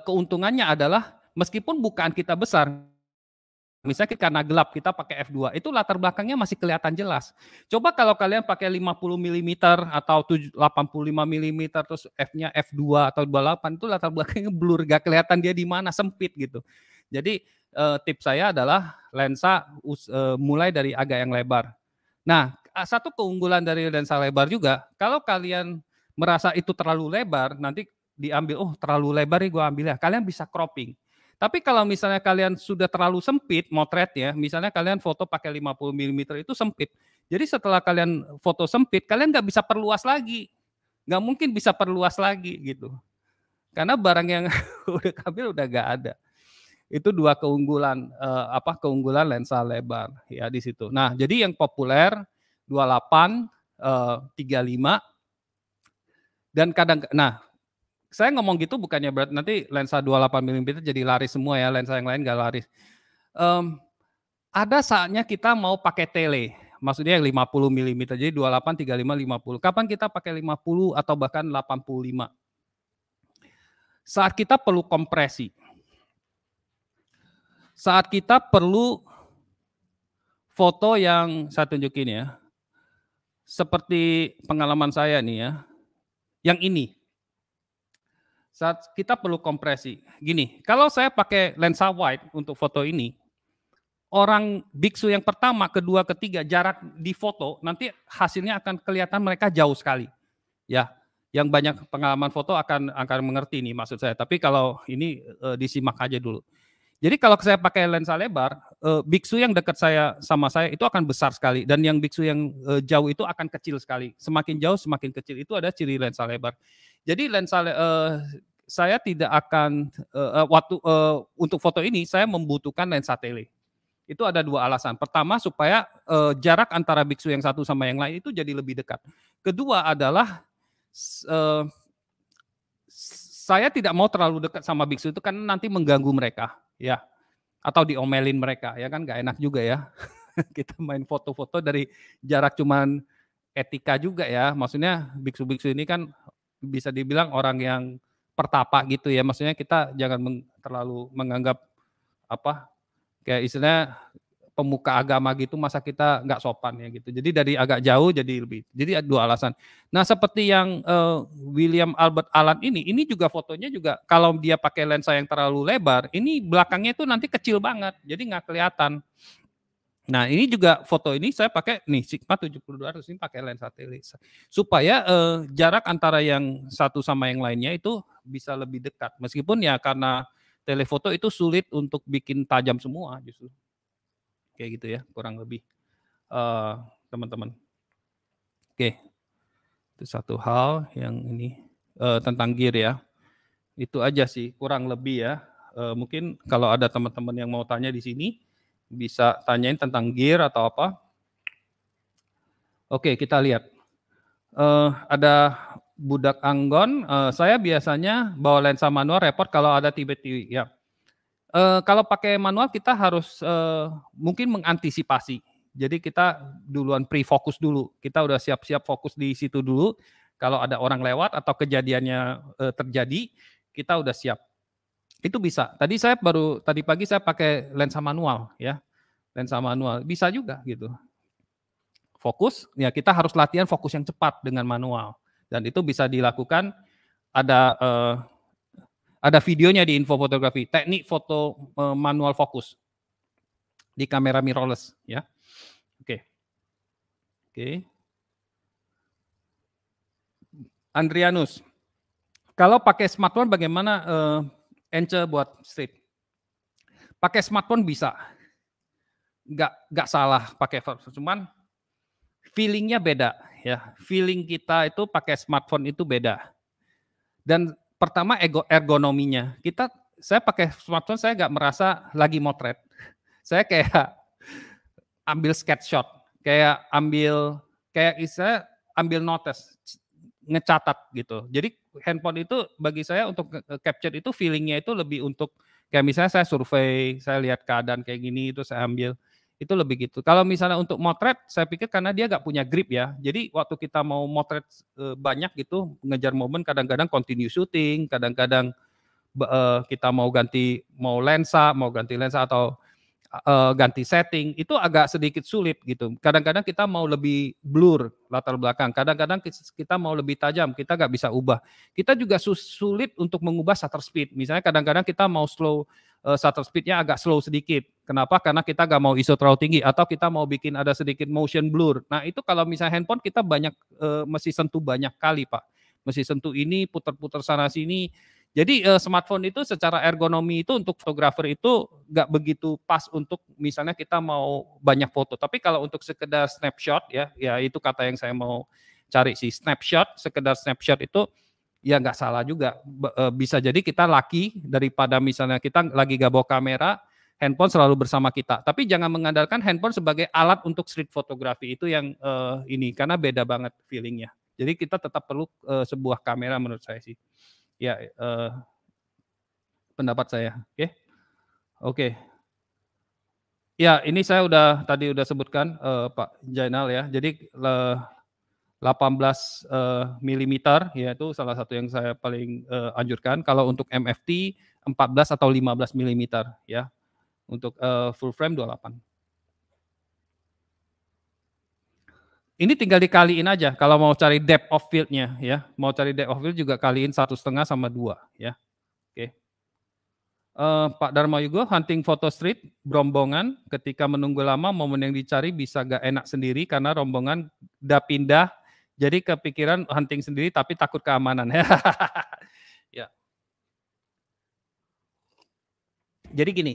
A: keuntungannya adalah meskipun bukaan kita besar Misalnya karena gelap kita pakai F2, itu latar belakangnya masih kelihatan jelas. Coba kalau kalian pakai 50 mm atau 85 mm terus F-nya F2 atau 28 itu latar belakangnya blur, gak kelihatan dia di mana, sempit gitu. Jadi eh, tips saya adalah lensa eh, mulai dari agak yang lebar. Nah, satu keunggulan dari lensa lebar juga, kalau kalian merasa itu terlalu lebar, nanti diambil, oh terlalu lebar ya gue ambil ya. Kalian bisa cropping. Tapi kalau misalnya kalian sudah terlalu sempit motret ya, misalnya kalian foto pakai 50 mm itu sempit. Jadi setelah kalian foto sempit, kalian nggak bisa perluas lagi. Nggak mungkin bisa perluas lagi gitu. Karena barang yang [laughs] udah kabel udah nggak ada. Itu dua keunggulan eh, apa keunggulan lensa lebar ya di situ. Nah, jadi yang populer 28 eh, 35 dan kadang nah saya ngomong gitu bukannya berat nanti lensa 28 mm jadi laris semua ya, lensa yang lain gak laris. Um, ada saatnya kita mau pakai tele, maksudnya yang 50 mm. Jadi 28, 35, 50. Kapan kita pakai 50 atau bahkan 85? Saat kita perlu kompresi. Saat kita perlu foto yang saya tunjukin ya. Seperti pengalaman saya nih ya. Yang ini saat kita perlu kompresi. Gini, kalau saya pakai lensa wide untuk foto ini, orang biksu yang pertama, kedua, ketiga jarak di foto nanti hasilnya akan kelihatan mereka jauh sekali. Ya, yang banyak pengalaman foto akan akan mengerti ini maksud saya. Tapi kalau ini e, disimak aja dulu. Jadi kalau saya pakai lensa lebar, uh, biksu yang dekat saya sama saya itu akan besar sekali dan yang biksu yang uh, jauh itu akan kecil sekali. Semakin jauh semakin kecil itu ada ciri lensa lebar. Jadi lensa uh, saya tidak akan uh, waktu uh, untuk foto ini saya membutuhkan lensa tele. Itu ada dua alasan. Pertama supaya uh, jarak antara biksu yang satu sama yang lain itu jadi lebih dekat. Kedua adalah uh, saya tidak mau terlalu dekat sama biksu itu kan nanti mengganggu mereka ya atau diomelin mereka ya kan nggak enak juga ya [laughs] kita main foto-foto dari jarak cuman etika juga ya maksudnya biksu-biksu ini kan bisa dibilang orang yang pertapa gitu ya maksudnya kita jangan terlalu menganggap apa kayak istilahnya pemuka agama gitu masa kita nggak sopan ya gitu. Jadi dari agak jauh jadi lebih. Jadi dua alasan. Nah seperti yang uh, William Albert Allen ini, ini juga fotonya juga kalau dia pakai lensa yang terlalu lebar, ini belakangnya itu nanti kecil banget, jadi nggak kelihatan. Nah ini juga foto ini saya pakai nih Sigma 7200 ini pakai lensa tele supaya uh, jarak antara yang satu sama yang lainnya itu bisa lebih dekat meskipun ya karena telefoto itu sulit untuk bikin tajam semua justru kayak gitu ya kurang lebih teman eh, teman-teman oke okay. itu satu hal yang ini uh, tentang gear ya itu aja sih kurang lebih ya uh, mungkin kalau ada teman-teman yang mau tanya di sini bisa tanyain tentang gear atau apa oke okay, kita lihat uh, ada budak anggon uh, saya biasanya bawa lensa manual repot kalau ada tiba-tiba ya Uh, kalau pakai manual kita harus uh, mungkin mengantisipasi. Jadi kita duluan pre-fokus dulu. Kita udah siap-siap fokus di situ dulu. Kalau ada orang lewat atau kejadiannya uh, terjadi, kita udah siap. Itu bisa. Tadi saya baru tadi pagi saya pakai lensa manual ya. Lensa manual bisa juga gitu. Fokus ya kita harus latihan fokus yang cepat dengan manual dan itu bisa dilakukan ada uh, ada videonya di info fotografi, teknik foto eh, manual fokus di kamera mirrorless ya. Oke. Okay. Oke. Okay. Andrianus. Kalau pakai smartphone bagaimana uh, buat strip? Pakai smartphone bisa. Nggak nggak salah pakai cuman feelingnya beda ya. Feeling kita itu pakai smartphone itu beda. Dan pertama ego ergonominya. Kita saya pakai smartphone saya nggak merasa lagi motret. [laughs] Saya kayak [laughs] ambil sketchshot, kayak ambil kayak saya ambil notes, ngecatat gitu. Jadi handphone itu bagi saya untuk capture itu feelingnya itu lebih untuk kayak misalnya saya survei, saya lihat keadaan kayak gini itu saya ambil itu lebih gitu. Kalau misalnya untuk motret, saya pikir karena dia nggak punya grip ya. Jadi waktu kita mau motret eh, banyak gitu, ngejar momen kadang-kadang continue shooting, kadang-kadang eh, kita mau ganti mau lensa, mau ganti lensa atau eh, ganti setting, itu agak sedikit sulit gitu. Kadang-kadang kita mau lebih blur latar belakang, kadang-kadang kita mau lebih tajam, kita nggak bisa ubah. Kita juga sulit untuk mengubah shutter speed. Misalnya kadang-kadang kita mau slow uh, shutter speednya agak slow sedikit. Kenapa? Karena kita gak mau ISO terlalu tinggi atau kita mau bikin ada sedikit motion blur. Nah itu kalau misalnya handphone kita banyak uh, mesti sentuh banyak kali pak, mesti sentuh ini putar-putar sana sini. Jadi uh, smartphone itu secara ergonomi itu untuk fotografer itu gak begitu pas untuk misalnya kita mau banyak foto. Tapi kalau untuk sekedar snapshot ya, ya itu kata yang saya mau cari sih snapshot, sekedar snapshot itu ya nggak salah juga. Eh, bisa jadi kita laki daripada misalnya kita lagi gabok kamera, handphone selalu bersama kita. Tapi jangan mengandalkan handphone sebagai alat untuk street fotografi itu yang uh, ini karena beda banget feelingnya. Jadi kita tetap perlu uh, sebuah kamera menurut saya sih. Ya uh, pendapat saya. Oke, okay? oke. Okay. Ya ini saya udah tadi udah sebutkan uh, Pak Jainal ya. Jadi uh, 18 uh, mm yaitu salah satu yang saya paling uh, anjurkan. Kalau untuk MFT 14 atau 15 mm ya. Untuk uh, full frame 28. Ini tinggal dikaliin aja kalau mau cari depth of fieldnya, ya. Mau cari depth of field juga kaliin satu setengah sama dua ya. Oke. Okay. Uh, eh, Pak Dharma Yugo, hunting photo street, rombongan, ketika menunggu lama momen yang dicari bisa gak enak sendiri karena rombongan udah pindah jadi kepikiran hunting sendiri tapi takut keamanan. [laughs] ya. Jadi gini.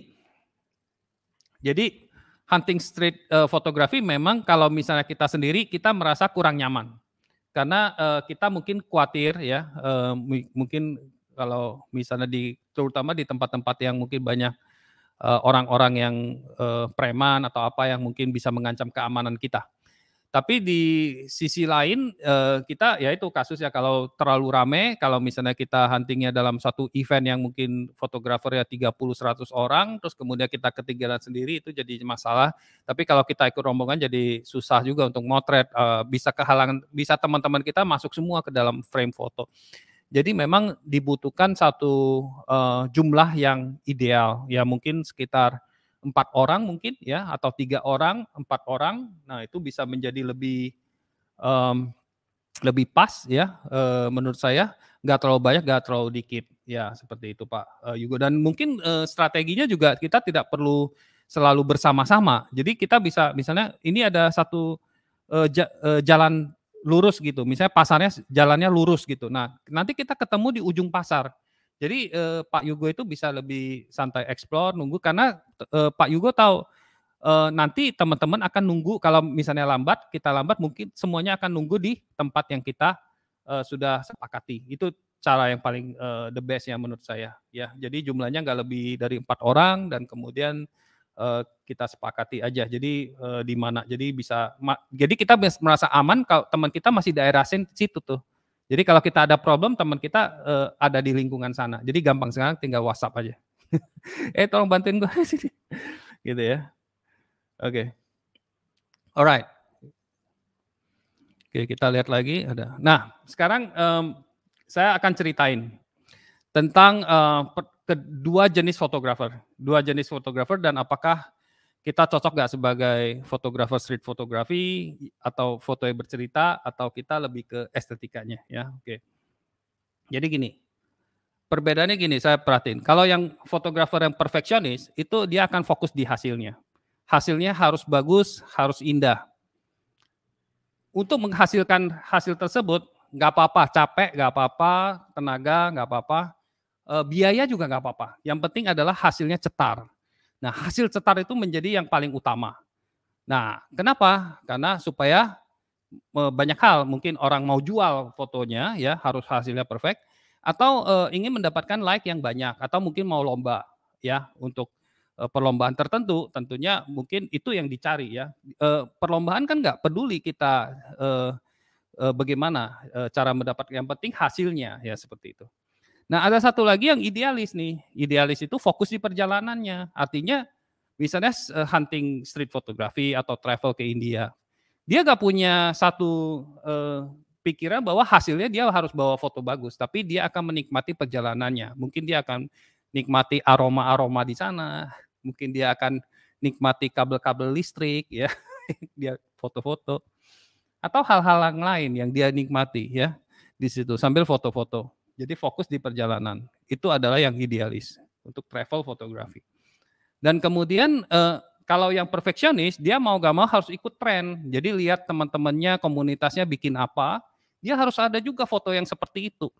A: Jadi hunting street eh, fotografi uh, memang kalau misalnya kita sendiri kita merasa kurang nyaman. Karena uh, kita mungkin khawatir ya, uh, mungkin kalau misalnya di terutama di tempat-tempat yang mungkin banyak orang-orang yang preman atau apa yang mungkin bisa mengancam keamanan kita. Tapi di sisi lain eh, kita ya itu kasus ya kalau terlalu rame, kalau misalnya kita huntingnya dalam satu event yang mungkin fotografer ya 30 100 orang terus kemudian kita ketinggalan sendiri itu jadi masalah. Tapi kalau kita ikut rombongan jadi susah juga untuk motret eh, bisa kehalangan bisa teman-teman kita masuk semua ke dalam frame foto. Jadi memang dibutuhkan satu uh, jumlah yang ideal ya mungkin sekitar empat orang mungkin ya atau tiga orang empat orang nah itu bisa menjadi lebih um, lebih pas ya uh, menurut saya nggak terlalu banyak nggak terlalu dikit ya seperti itu pak uh, Yugo dan mungkin uh, strateginya juga kita tidak perlu selalu bersama-sama jadi kita bisa misalnya ini ada satu uh, ja, uh, jalan lurus gitu misalnya pasarnya jalannya lurus gitu nah nanti kita ketemu di ujung pasar jadi eh, Pak Yugo itu bisa lebih santai explore nunggu karena eh, Pak Yugo tahu eh, nanti teman-teman akan nunggu kalau misalnya lambat kita lambat mungkin semuanya akan nunggu di tempat yang kita eh, sudah sepakati. Itu cara yang paling eh, the best ya menurut saya. Ya, jadi jumlahnya nggak lebih dari empat orang dan kemudian eh, kita sepakati aja. Jadi eh, di mana? Jadi bisa. jadi kita merasa aman kalau teman kita masih daerah situ tuh jadi kalau kita ada problem, teman kita uh, ada di lingkungan sana. Jadi gampang sekarang tinggal WhatsApp aja. [laughs] eh tolong bantuin gue [laughs] sini. gitu ya. Oke. Okay. Alright. Oke, kita lihat lagi ada. Nah, sekarang um, saya akan ceritain tentang uh, kedua jenis fotografer, dua jenis fotografer dan apakah kita cocok gak sebagai fotografer street photography atau foto yang bercerita atau kita lebih ke estetikanya ya oke okay. jadi gini perbedaannya gini saya perhatiin kalau yang fotografer yang perfeksionis itu dia akan fokus di hasilnya hasilnya harus bagus harus indah untuk menghasilkan hasil tersebut nggak apa-apa capek nggak apa-apa tenaga nggak apa-apa eh, biaya juga nggak apa-apa yang penting adalah hasilnya cetar Nah, hasil cetar itu menjadi yang paling utama. Nah, kenapa? Karena supaya e, banyak hal mungkin orang mau jual fotonya ya harus hasilnya perfect atau e, ingin mendapatkan like yang banyak atau mungkin mau lomba ya untuk e, perlombaan tertentu tentunya mungkin itu yang dicari ya e, perlombaan kan nggak peduli kita e, e, bagaimana cara mendapatkan yang penting hasilnya ya seperti itu. Nah, ada satu lagi yang idealis nih. Idealis itu fokus di perjalanannya. Artinya misalnya eh, hunting street photography atau travel ke India. Dia gak punya satu eh, pikiran bahwa hasilnya dia harus bawa foto bagus, tapi dia akan menikmati perjalanannya. Mungkin dia akan nikmati aroma-aroma di sana, mungkin dia akan nikmati kabel-kabel listrik ya, [laughs] dia foto-foto atau hal-hal yang lain yang dia nikmati ya di situ sambil foto-foto. Jadi fokus di perjalanan. Itu adalah yang idealis untuk travel fotografi. Dan kemudian eh, kalau yang perfeksionis, dia mau gak mau harus ikut tren. Jadi lihat teman-temannya, komunitasnya bikin apa, dia harus ada juga foto yang seperti itu.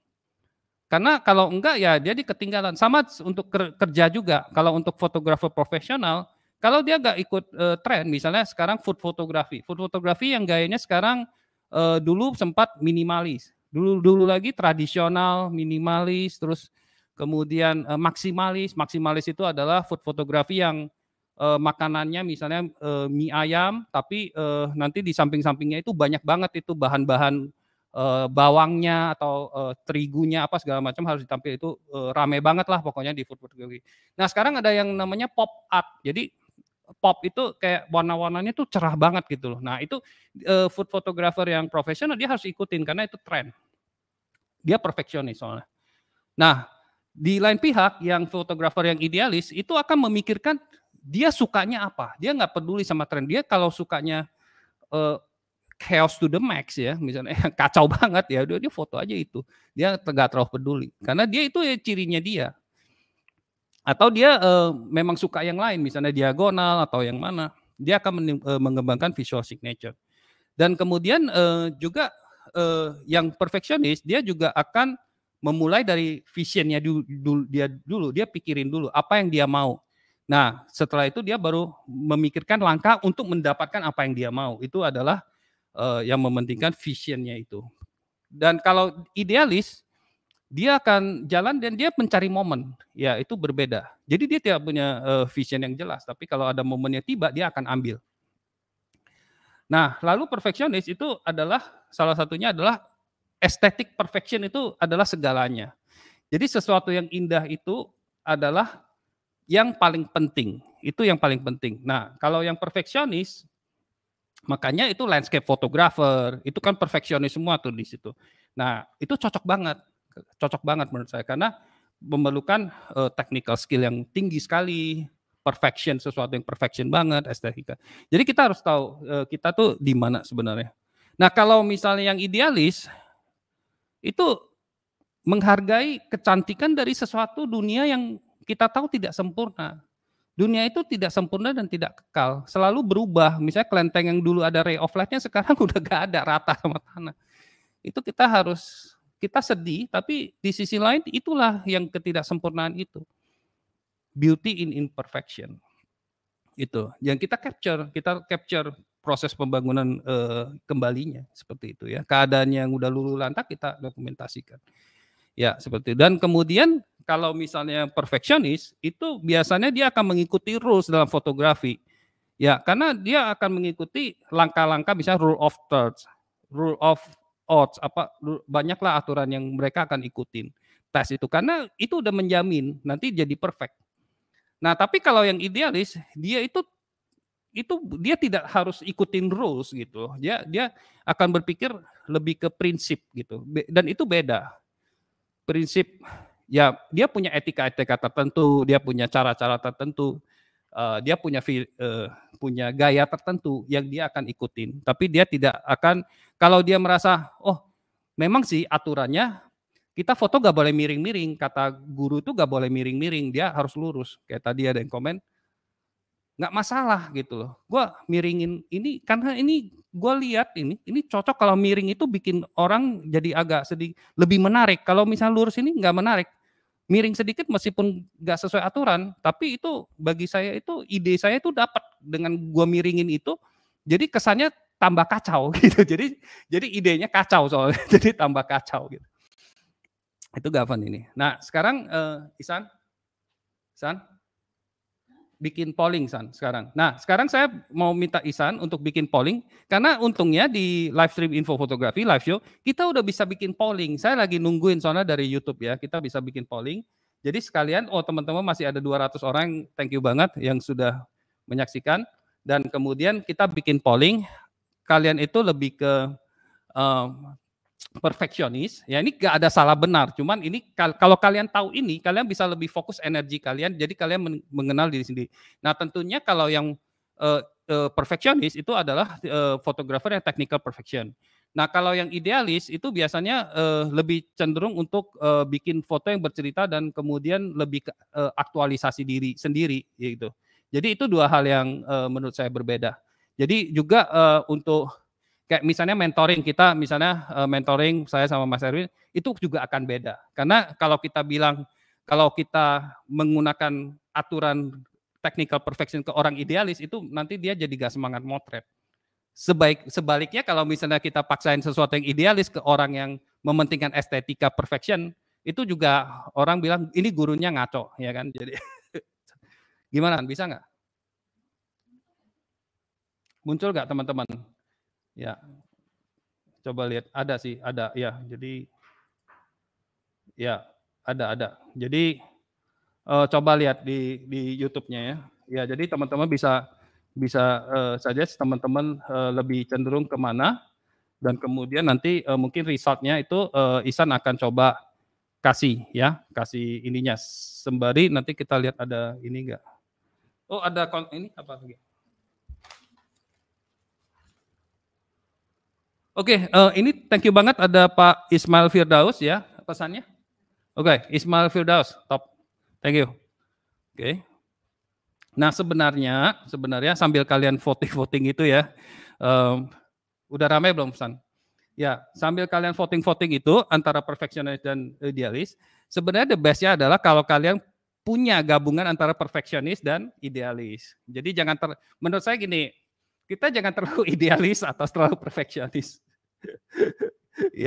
A: Karena kalau enggak ya jadi ketinggalan. Sama untuk kerja juga. Kalau untuk fotografer profesional, kalau dia nggak ikut e, tren, misalnya sekarang food photography. Food photography yang gayanya sekarang e, dulu sempat minimalis. Dulu dulu lagi tradisional, minimalis, terus kemudian eh, maksimalis. Maksimalis itu adalah food fotografi yang eh, makanannya misalnya eh, mie ayam, tapi eh, nanti di samping-sampingnya itu banyak banget itu bahan-bahan eh, bawangnya atau eh, terigunya apa segala macam harus ditampil itu eh, rame banget lah pokoknya di food fotografi Nah sekarang ada yang namanya pop art. Jadi pop itu kayak warna-warnanya tuh cerah banget gitu loh. Nah itu uh, food photographer yang profesional dia harus ikutin karena itu tren. Dia perfeksionis soalnya. Nah di lain pihak yang fotografer yang idealis itu akan memikirkan dia sukanya apa. Dia nggak peduli sama tren. Dia kalau sukanya uh, chaos to the max ya, misalnya [laughs] kacau banget ya, dia, foto aja itu. Dia nggak terlalu peduli. Karena dia itu ya cirinya dia. Atau dia uh, memang suka yang lain, misalnya diagonal atau yang mana, dia akan eh, mengembangkan visual signature. Dan kemudian uh, juga uh, yang perfeksionis, dia juga akan memulai dari visionnya dulu, dulu, dia dulu, dia pikirin dulu apa yang dia mau. Nah, setelah itu dia baru memikirkan langkah untuk mendapatkan apa yang dia mau. Itu adalah uh, yang mementingkan visionnya itu. Dan kalau idealis, dia akan jalan dan dia mencari momen. Ya, itu berbeda. Jadi dia tidak punya uh, vision yang jelas, tapi kalau ada momennya tiba dia akan ambil. Nah, lalu perfeksionis itu adalah salah satunya adalah estetik perfection itu adalah segalanya. Jadi sesuatu yang indah itu adalah yang paling penting. Itu yang paling penting. Nah, kalau yang perfeksionis makanya itu landscape photographer, itu kan perfeksionis semua tuh di situ. Nah, itu cocok banget cocok banget menurut saya karena memerlukan uh, technical skill yang tinggi sekali, perfection sesuatu yang perfection banget estetika. Jadi kita harus tahu uh, kita tuh di mana sebenarnya. Nah, kalau misalnya yang idealis itu menghargai kecantikan dari sesuatu dunia yang kita tahu tidak sempurna. Dunia itu tidak sempurna dan tidak kekal, selalu berubah. Misalnya kelenteng yang dulu ada ray of light sekarang [laughs] udah gak ada, rata sama tanah. Itu kita harus kita sedih, tapi di sisi lain itulah yang ketidaksempurnaan itu. Beauty in imperfection. Itu yang kita capture, kita capture proses pembangunan uh, kembalinya seperti itu ya. Keadaan yang udah lulu lantak kita dokumentasikan. Ya, seperti itu. dan kemudian kalau misalnya perfeksionis itu biasanya dia akan mengikuti rules dalam fotografi. Ya, karena dia akan mengikuti langkah-langkah bisa rule of thirds, rule of odds apa banyaklah aturan yang mereka akan ikutin tes itu karena itu udah menjamin nanti jadi perfect. Nah, tapi kalau yang idealis dia itu itu dia tidak harus ikutin rules gitu. Dia dia akan berpikir lebih ke prinsip gitu. Dan itu beda. Prinsip ya dia punya etika-etika tertentu, dia punya cara-cara tertentu. Uh, dia punya uh, punya gaya tertentu yang dia akan ikutin, tapi dia tidak akan kalau dia merasa, oh memang sih aturannya kita foto gak boleh miring-miring. Kata guru tuh gak boleh miring-miring, dia harus lurus. Kayak tadi ada yang komen, nggak masalah gitu loh. Gue miringin ini karena ini gue lihat ini ini cocok kalau miring itu bikin orang jadi agak sedih lebih menarik. Kalau misalnya lurus ini nggak menarik. Miring sedikit meskipun nggak sesuai aturan, tapi itu bagi saya itu ide saya itu dapat dengan gue miringin itu. Jadi kesannya tambah kacau [laughs] gitu. Jadi jadi idenya kacau soalnya. [laughs] Jadi tambah kacau gitu. Itu Gavan ini. Nah, sekarang uh, Isan Isan bikin polling San sekarang. Nah, sekarang saya mau minta Isan untuk bikin polling karena untungnya di live stream info fotografi live show kita udah bisa bikin polling. Saya lagi nungguin soalnya dari YouTube ya, kita bisa bikin polling. Jadi sekalian oh teman-teman masih ada 200 orang, thank you banget yang sudah menyaksikan dan kemudian kita bikin polling kalian itu lebih ke uh, perfeksionis. Ya ini gak ada salah benar, cuman ini kalau kalian tahu ini, kalian bisa lebih fokus energi kalian. Jadi kalian mengenal diri sendiri. Nah tentunya kalau yang uh, uh, perfeksionis itu adalah fotografer uh, yang technical perfection. Nah kalau yang idealis itu biasanya uh, lebih cenderung untuk uh, bikin foto yang bercerita dan kemudian lebih ke, uh, aktualisasi diri sendiri, gitu. Jadi itu dua hal yang uh, menurut saya berbeda. Jadi juga uh, untuk kayak misalnya mentoring kita, misalnya uh, mentoring saya sama Mas Erwin itu juga akan beda. Karena kalau kita bilang kalau kita menggunakan aturan technical perfection ke orang idealis itu nanti dia jadi gak semangat motret. Sebaik sebaliknya kalau misalnya kita paksain sesuatu yang idealis ke orang yang mementingkan estetika perfection itu juga orang bilang ini gurunya ngaco ya kan. Jadi [laughs] gimana bisa nggak? Muncul nggak teman-teman? Ya, coba lihat ada sih, ada ya. Jadi ya ada ada. Jadi uh, coba lihat di di YouTube-nya ya. Ya, jadi teman-teman bisa bisa uh, eh, saja teman-teman uh, lebih cenderung kemana dan kemudian nanti uh, mungkin resultnya itu uh, Isan akan coba kasih ya kasih ininya sembari nanti kita lihat ada ini enggak oh ada ini apa lagi Oke, okay, uh, eh, ini thank you banget ada Pak Ismail Firdaus ya pesannya. Oke, okay, Ismail Firdaus, top. Thank you. Oke. Okay. Nah sebenarnya, sebenarnya sambil kalian voting-voting itu ya, um, udah ramai belum pesan? Ya, sambil kalian voting-voting itu antara perfeksionis dan idealis, sebenarnya the bestnya adalah kalau kalian punya gabungan antara perfeksionis dan idealis. Jadi jangan ter, menurut saya gini, kita jangan terlalu [laughs] idealis atau terlalu perfeksionis. [laughs]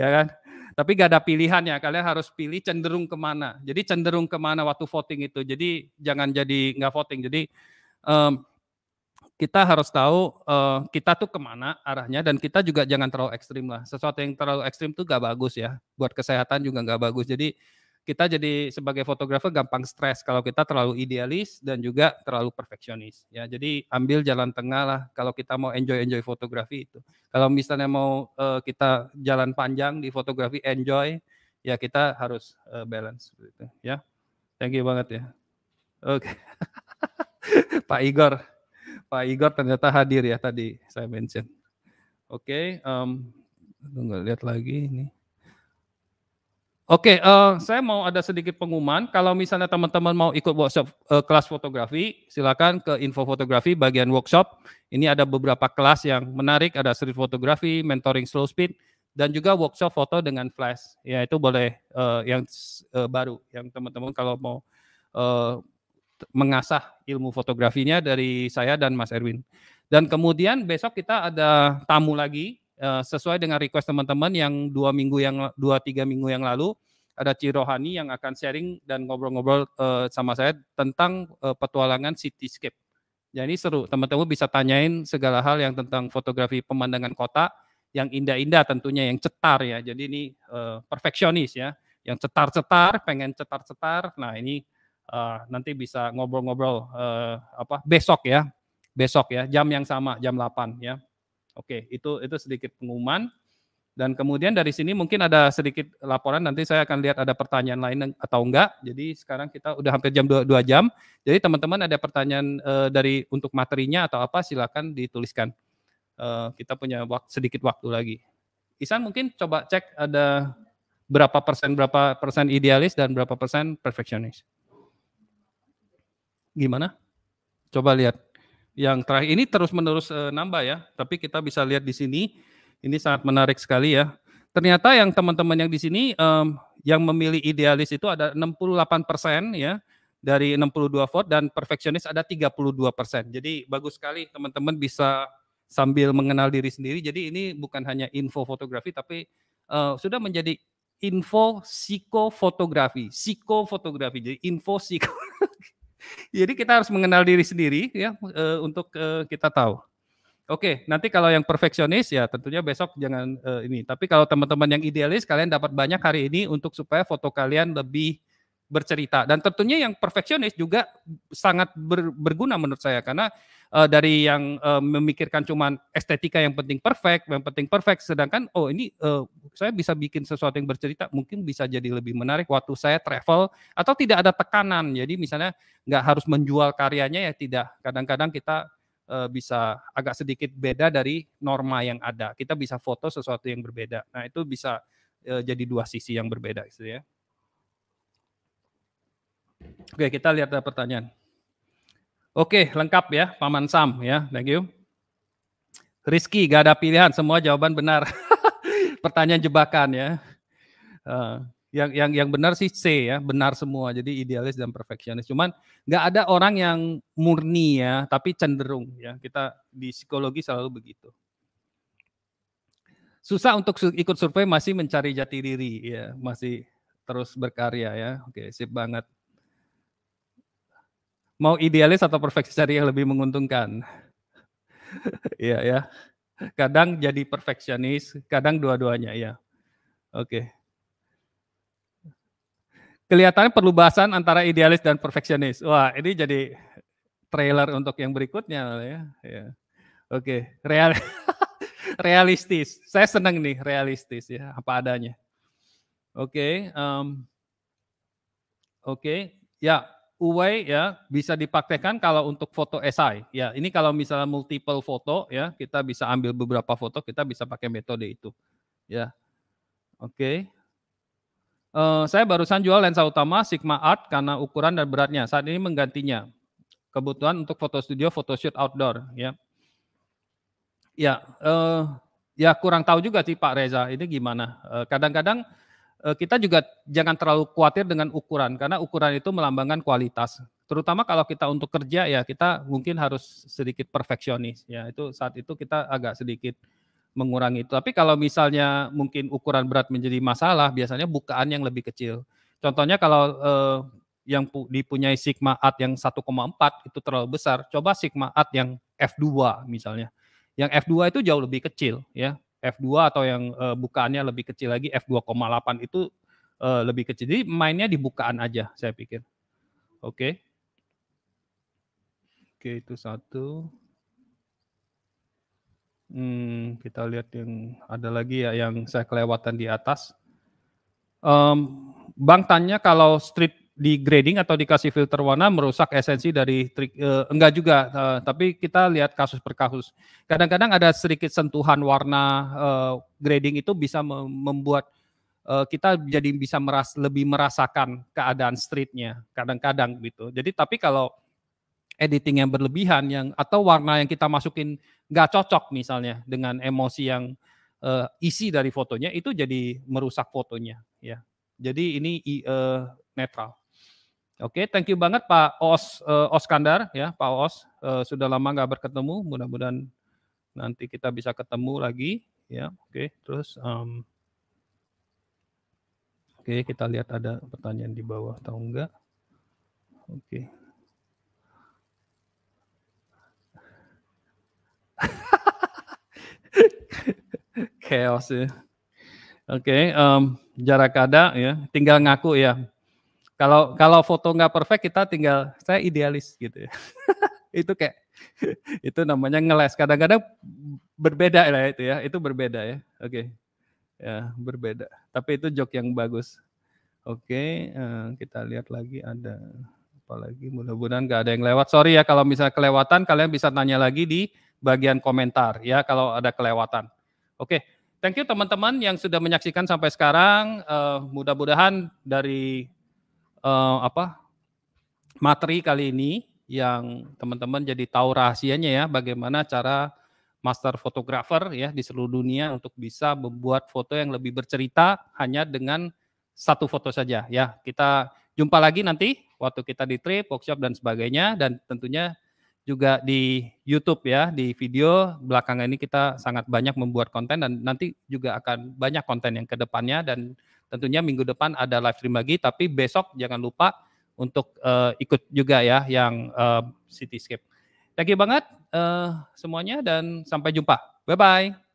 A: Iya kan? Tapi gak ada pilihan ya, kalian harus pilih cenderung kemana. Jadi cenderung kemana waktu voting itu. Jadi jangan jadi nggak voting. Jadi um, kita harus tahu uh, kita tuh kemana arahnya dan kita juga jangan terlalu ekstrim lah. Sesuatu yang terlalu ekstrim tuh gak bagus ya. Buat kesehatan juga gak bagus. Jadi kita jadi sebagai fotografer gampang stres kalau kita terlalu idealis dan juga terlalu perfeksionis. Ya, jadi ambil jalan tengah lah kalau kita mau enjoy-enjoy fotografi itu. Kalau misalnya mau uh, kita jalan panjang di fotografi enjoy, ya kita harus uh, balance gitu ya. Thank you banget ya. Oke. Okay. [laughs] Pak Igor. Pak Igor ternyata hadir ya tadi saya mention. Oke, okay, um, tunggu lihat lagi ini. Oke, okay, uh, eh, saya mau ada sedikit pengumuman. Kalau misalnya teman-teman mau ikut workshop uh, kelas fotografi, silakan ke info fotografi bagian workshop. Ini ada beberapa kelas yang menarik, ada street fotografi, mentoring slow speed, dan juga workshop foto dengan flash. Ya itu boleh uh, yang uh, baru, yang teman-teman kalau mau uh, mengasah ilmu fotografinya dari saya dan Mas Erwin. Dan kemudian besok kita ada tamu lagi Eh, sesuai dengan request teman-teman yang dua minggu yang dua tiga minggu yang lalu ada Cirohani yang akan sharing dan ngobrol-ngobrol uh, sama saya tentang uh, petualangan cityscape. Jadi ya, seru, teman-teman bisa tanyain segala hal yang tentang fotografi pemandangan kota yang indah-indah tentunya yang cetar ya. Jadi ini uh, perfeksionis ya, yang cetar-cetar, pengen cetar-cetar. Nah, ini uh, nanti bisa ngobrol-ngobrol uh, apa besok ya. Besok ya, jam yang sama, jam 8 ya. Oke, itu itu sedikit pengumuman. Dan kemudian dari sini mungkin ada sedikit laporan, nanti saya akan lihat ada pertanyaan lain atau enggak. Jadi sekarang kita udah hampir jam 2, 2 jam. Jadi teman-teman ada pertanyaan e, dari untuk materinya atau apa silakan dituliskan. E, kita punya sedikit waktu lagi. Isan mungkin coba cek ada berapa persen berapa persen idealis dan berapa persen perfeksionis. Gimana? Coba lihat yang terakhir ini terus-menerus e, nambah ya, tapi kita bisa lihat di sini ini sangat menarik sekali ya. Ternyata yang teman-teman yang di sini um, yang memilih idealis itu ada 68% persen ya dari 62 vote dan perfeksionis ada 32%. persen. Jadi bagus sekali teman-teman bisa sambil mengenal diri sendiri. Jadi ini bukan hanya info fotografi tapi uh, sudah menjadi info psikofotografi, psikofotografi. Jadi info psiko [laughs] Jadi kita harus mengenal diri sendiri ya eh, untuk eh, kita tahu. Oke, nanti kalau yang perfeksionis ya tentunya besok jangan eh, ini. Tapi kalau teman-teman yang idealis, kalian dapat banyak hari ini untuk supaya foto kalian lebih bercerita dan tentunya yang perfeksionis juga sangat ber, berguna menurut saya karena uh, dari yang uh, memikirkan cuman estetika yang penting perfect, yang penting perfect sedangkan oh ini uh, saya bisa bikin sesuatu yang bercerita mungkin bisa jadi lebih menarik waktu saya travel atau tidak ada tekanan. Jadi misalnya nggak harus menjual karyanya ya tidak. Kadang-kadang kita uh, bisa agak sedikit beda dari norma yang ada. Kita bisa foto sesuatu yang berbeda. Nah, itu bisa uh, jadi dua sisi yang berbeda gitu ya. Oke, kita lihat ada eh, pertanyaan. Oke, lengkap ya, Paman Sam ya. Thank you. Rizky, gak ada pilihan, semua jawaban benar. [laughs] pertanyaan jebakan ya. Uh, yang yang yang benar sih C ya, benar semua. Jadi idealis dan perfeksionis. Cuman gak ada orang yang murni ya, tapi cenderung ya. Kita di psikologi selalu begitu. Susah untuk ikut survei masih mencari jati diri ya, masih terus berkarya ya. Oke, sip banget. Mau idealis atau perfeksionis cari yang lebih menguntungkan. [laughs] Iya ya. Kadang jadi perfeksionis, kadang dua-duanya ya. Oke. Kelihatannya perlu bahasan antara idealis dan perfeksionis. Wah, ini jadi trailer untuk yang berikutnya ya. ya. Oke, real [laughs] realistis. Saya senang nih realistis ya, apa adanya. Oke, um, oke, ya UWAI ya bisa dipraktekkan kalau untuk foto SI ya ini kalau misalnya multiple foto ya kita bisa ambil beberapa foto kita bisa pakai metode itu ya oke okay. uh, eh, saya barusan jual lensa utama Sigma Art karena ukuran dan beratnya saat ini menggantinya kebutuhan untuk foto studio photoshoot outdoor ya ya uh, ya kurang tahu juga sih Pak Reza ini gimana eh, kadang-kadang uh, kadang -kadang, Eh, kita juga jangan terlalu khawatir dengan ukuran karena ukuran itu melambangkan kualitas. Terutama kalau kita untuk kerja ya kita mungkin harus sedikit perfeksionis ya itu saat itu kita agak sedikit mengurangi itu. Tapi kalau misalnya mungkin ukuran berat menjadi masalah biasanya bukaan yang lebih kecil. Contohnya kalau eh, yang dipunyai sigma at yang 1,4 itu terlalu besar, coba sigma at yang F2 misalnya. Yang F2 itu jauh lebih kecil ya. F2 atau yang uh, bukaannya lebih kecil lagi F2,8 itu uh, lebih kecil. Jadi mainnya di bukaan aja saya pikir. Oke. Okay. Oke, okay, itu satu. Hmm, kita lihat yang ada lagi ya yang saya kelewatan di atas. Um, Bang tanya kalau street di grading atau dikasih filter warna merusak esensi dari trik eh, enggak juga eh, tapi kita lihat kasus per kasus kadang-kadang ada sedikit sentuhan warna eh, grading itu bisa membuat eh, kita jadi bisa meras lebih merasakan keadaan streetnya kadang-kadang gitu jadi tapi kalau editing yang berlebihan yang atau warna yang kita masukin nggak cocok misalnya dengan emosi yang eh, isi dari fotonya itu jadi merusak fotonya ya jadi ini eh, netral Oke, okay, thank you banget Pak Os uh, Oskandar ya, Pak Os uh, sudah lama nggak berketemu. Mudah-mudahan nanti kita bisa ketemu lagi ya. Oke, okay, terus um, oke okay, kita lihat ada pertanyaan di bawah atau enggak. Oke. Okay. [laughs] Chaos ya. Oke, okay, um, jarak ada ya, tinggal ngaku ya. Kalau kalau foto nggak perfect kita tinggal saya idealis gitu. Ya. [laughs] itu kayak [laughs] itu namanya ngeles. Kadang-kadang berbeda lah ya itu ya. Itu berbeda ya. Oke. Okay. Ya, berbeda. Tapi itu joke yang bagus. Oke, okay, uh, eh, kita lihat lagi ada apa lagi. Mudah-mudahan nggak ada yang lewat. Sorry ya kalau misalnya kelewatan kalian bisa tanya lagi di bagian komentar ya kalau ada kelewatan. Oke. Okay. Thank you teman-teman yang sudah menyaksikan sampai sekarang. Uh, mudah-mudahan dari uh, apa materi kali ini yang teman-teman jadi tahu rahasianya ya bagaimana cara master fotografer ya di seluruh dunia untuk bisa membuat foto yang lebih bercerita hanya dengan satu foto saja ya. Kita jumpa lagi nanti waktu kita di trip, workshop dan sebagainya dan tentunya juga di YouTube ya, di video belakangan ini kita sangat banyak membuat konten dan nanti juga akan banyak konten yang kedepannya dan tentunya minggu depan ada live stream lagi tapi besok jangan lupa untuk uh, ikut juga ya yang uh, Cityscape. Thank you banget uh, semuanya dan sampai jumpa. Bye bye.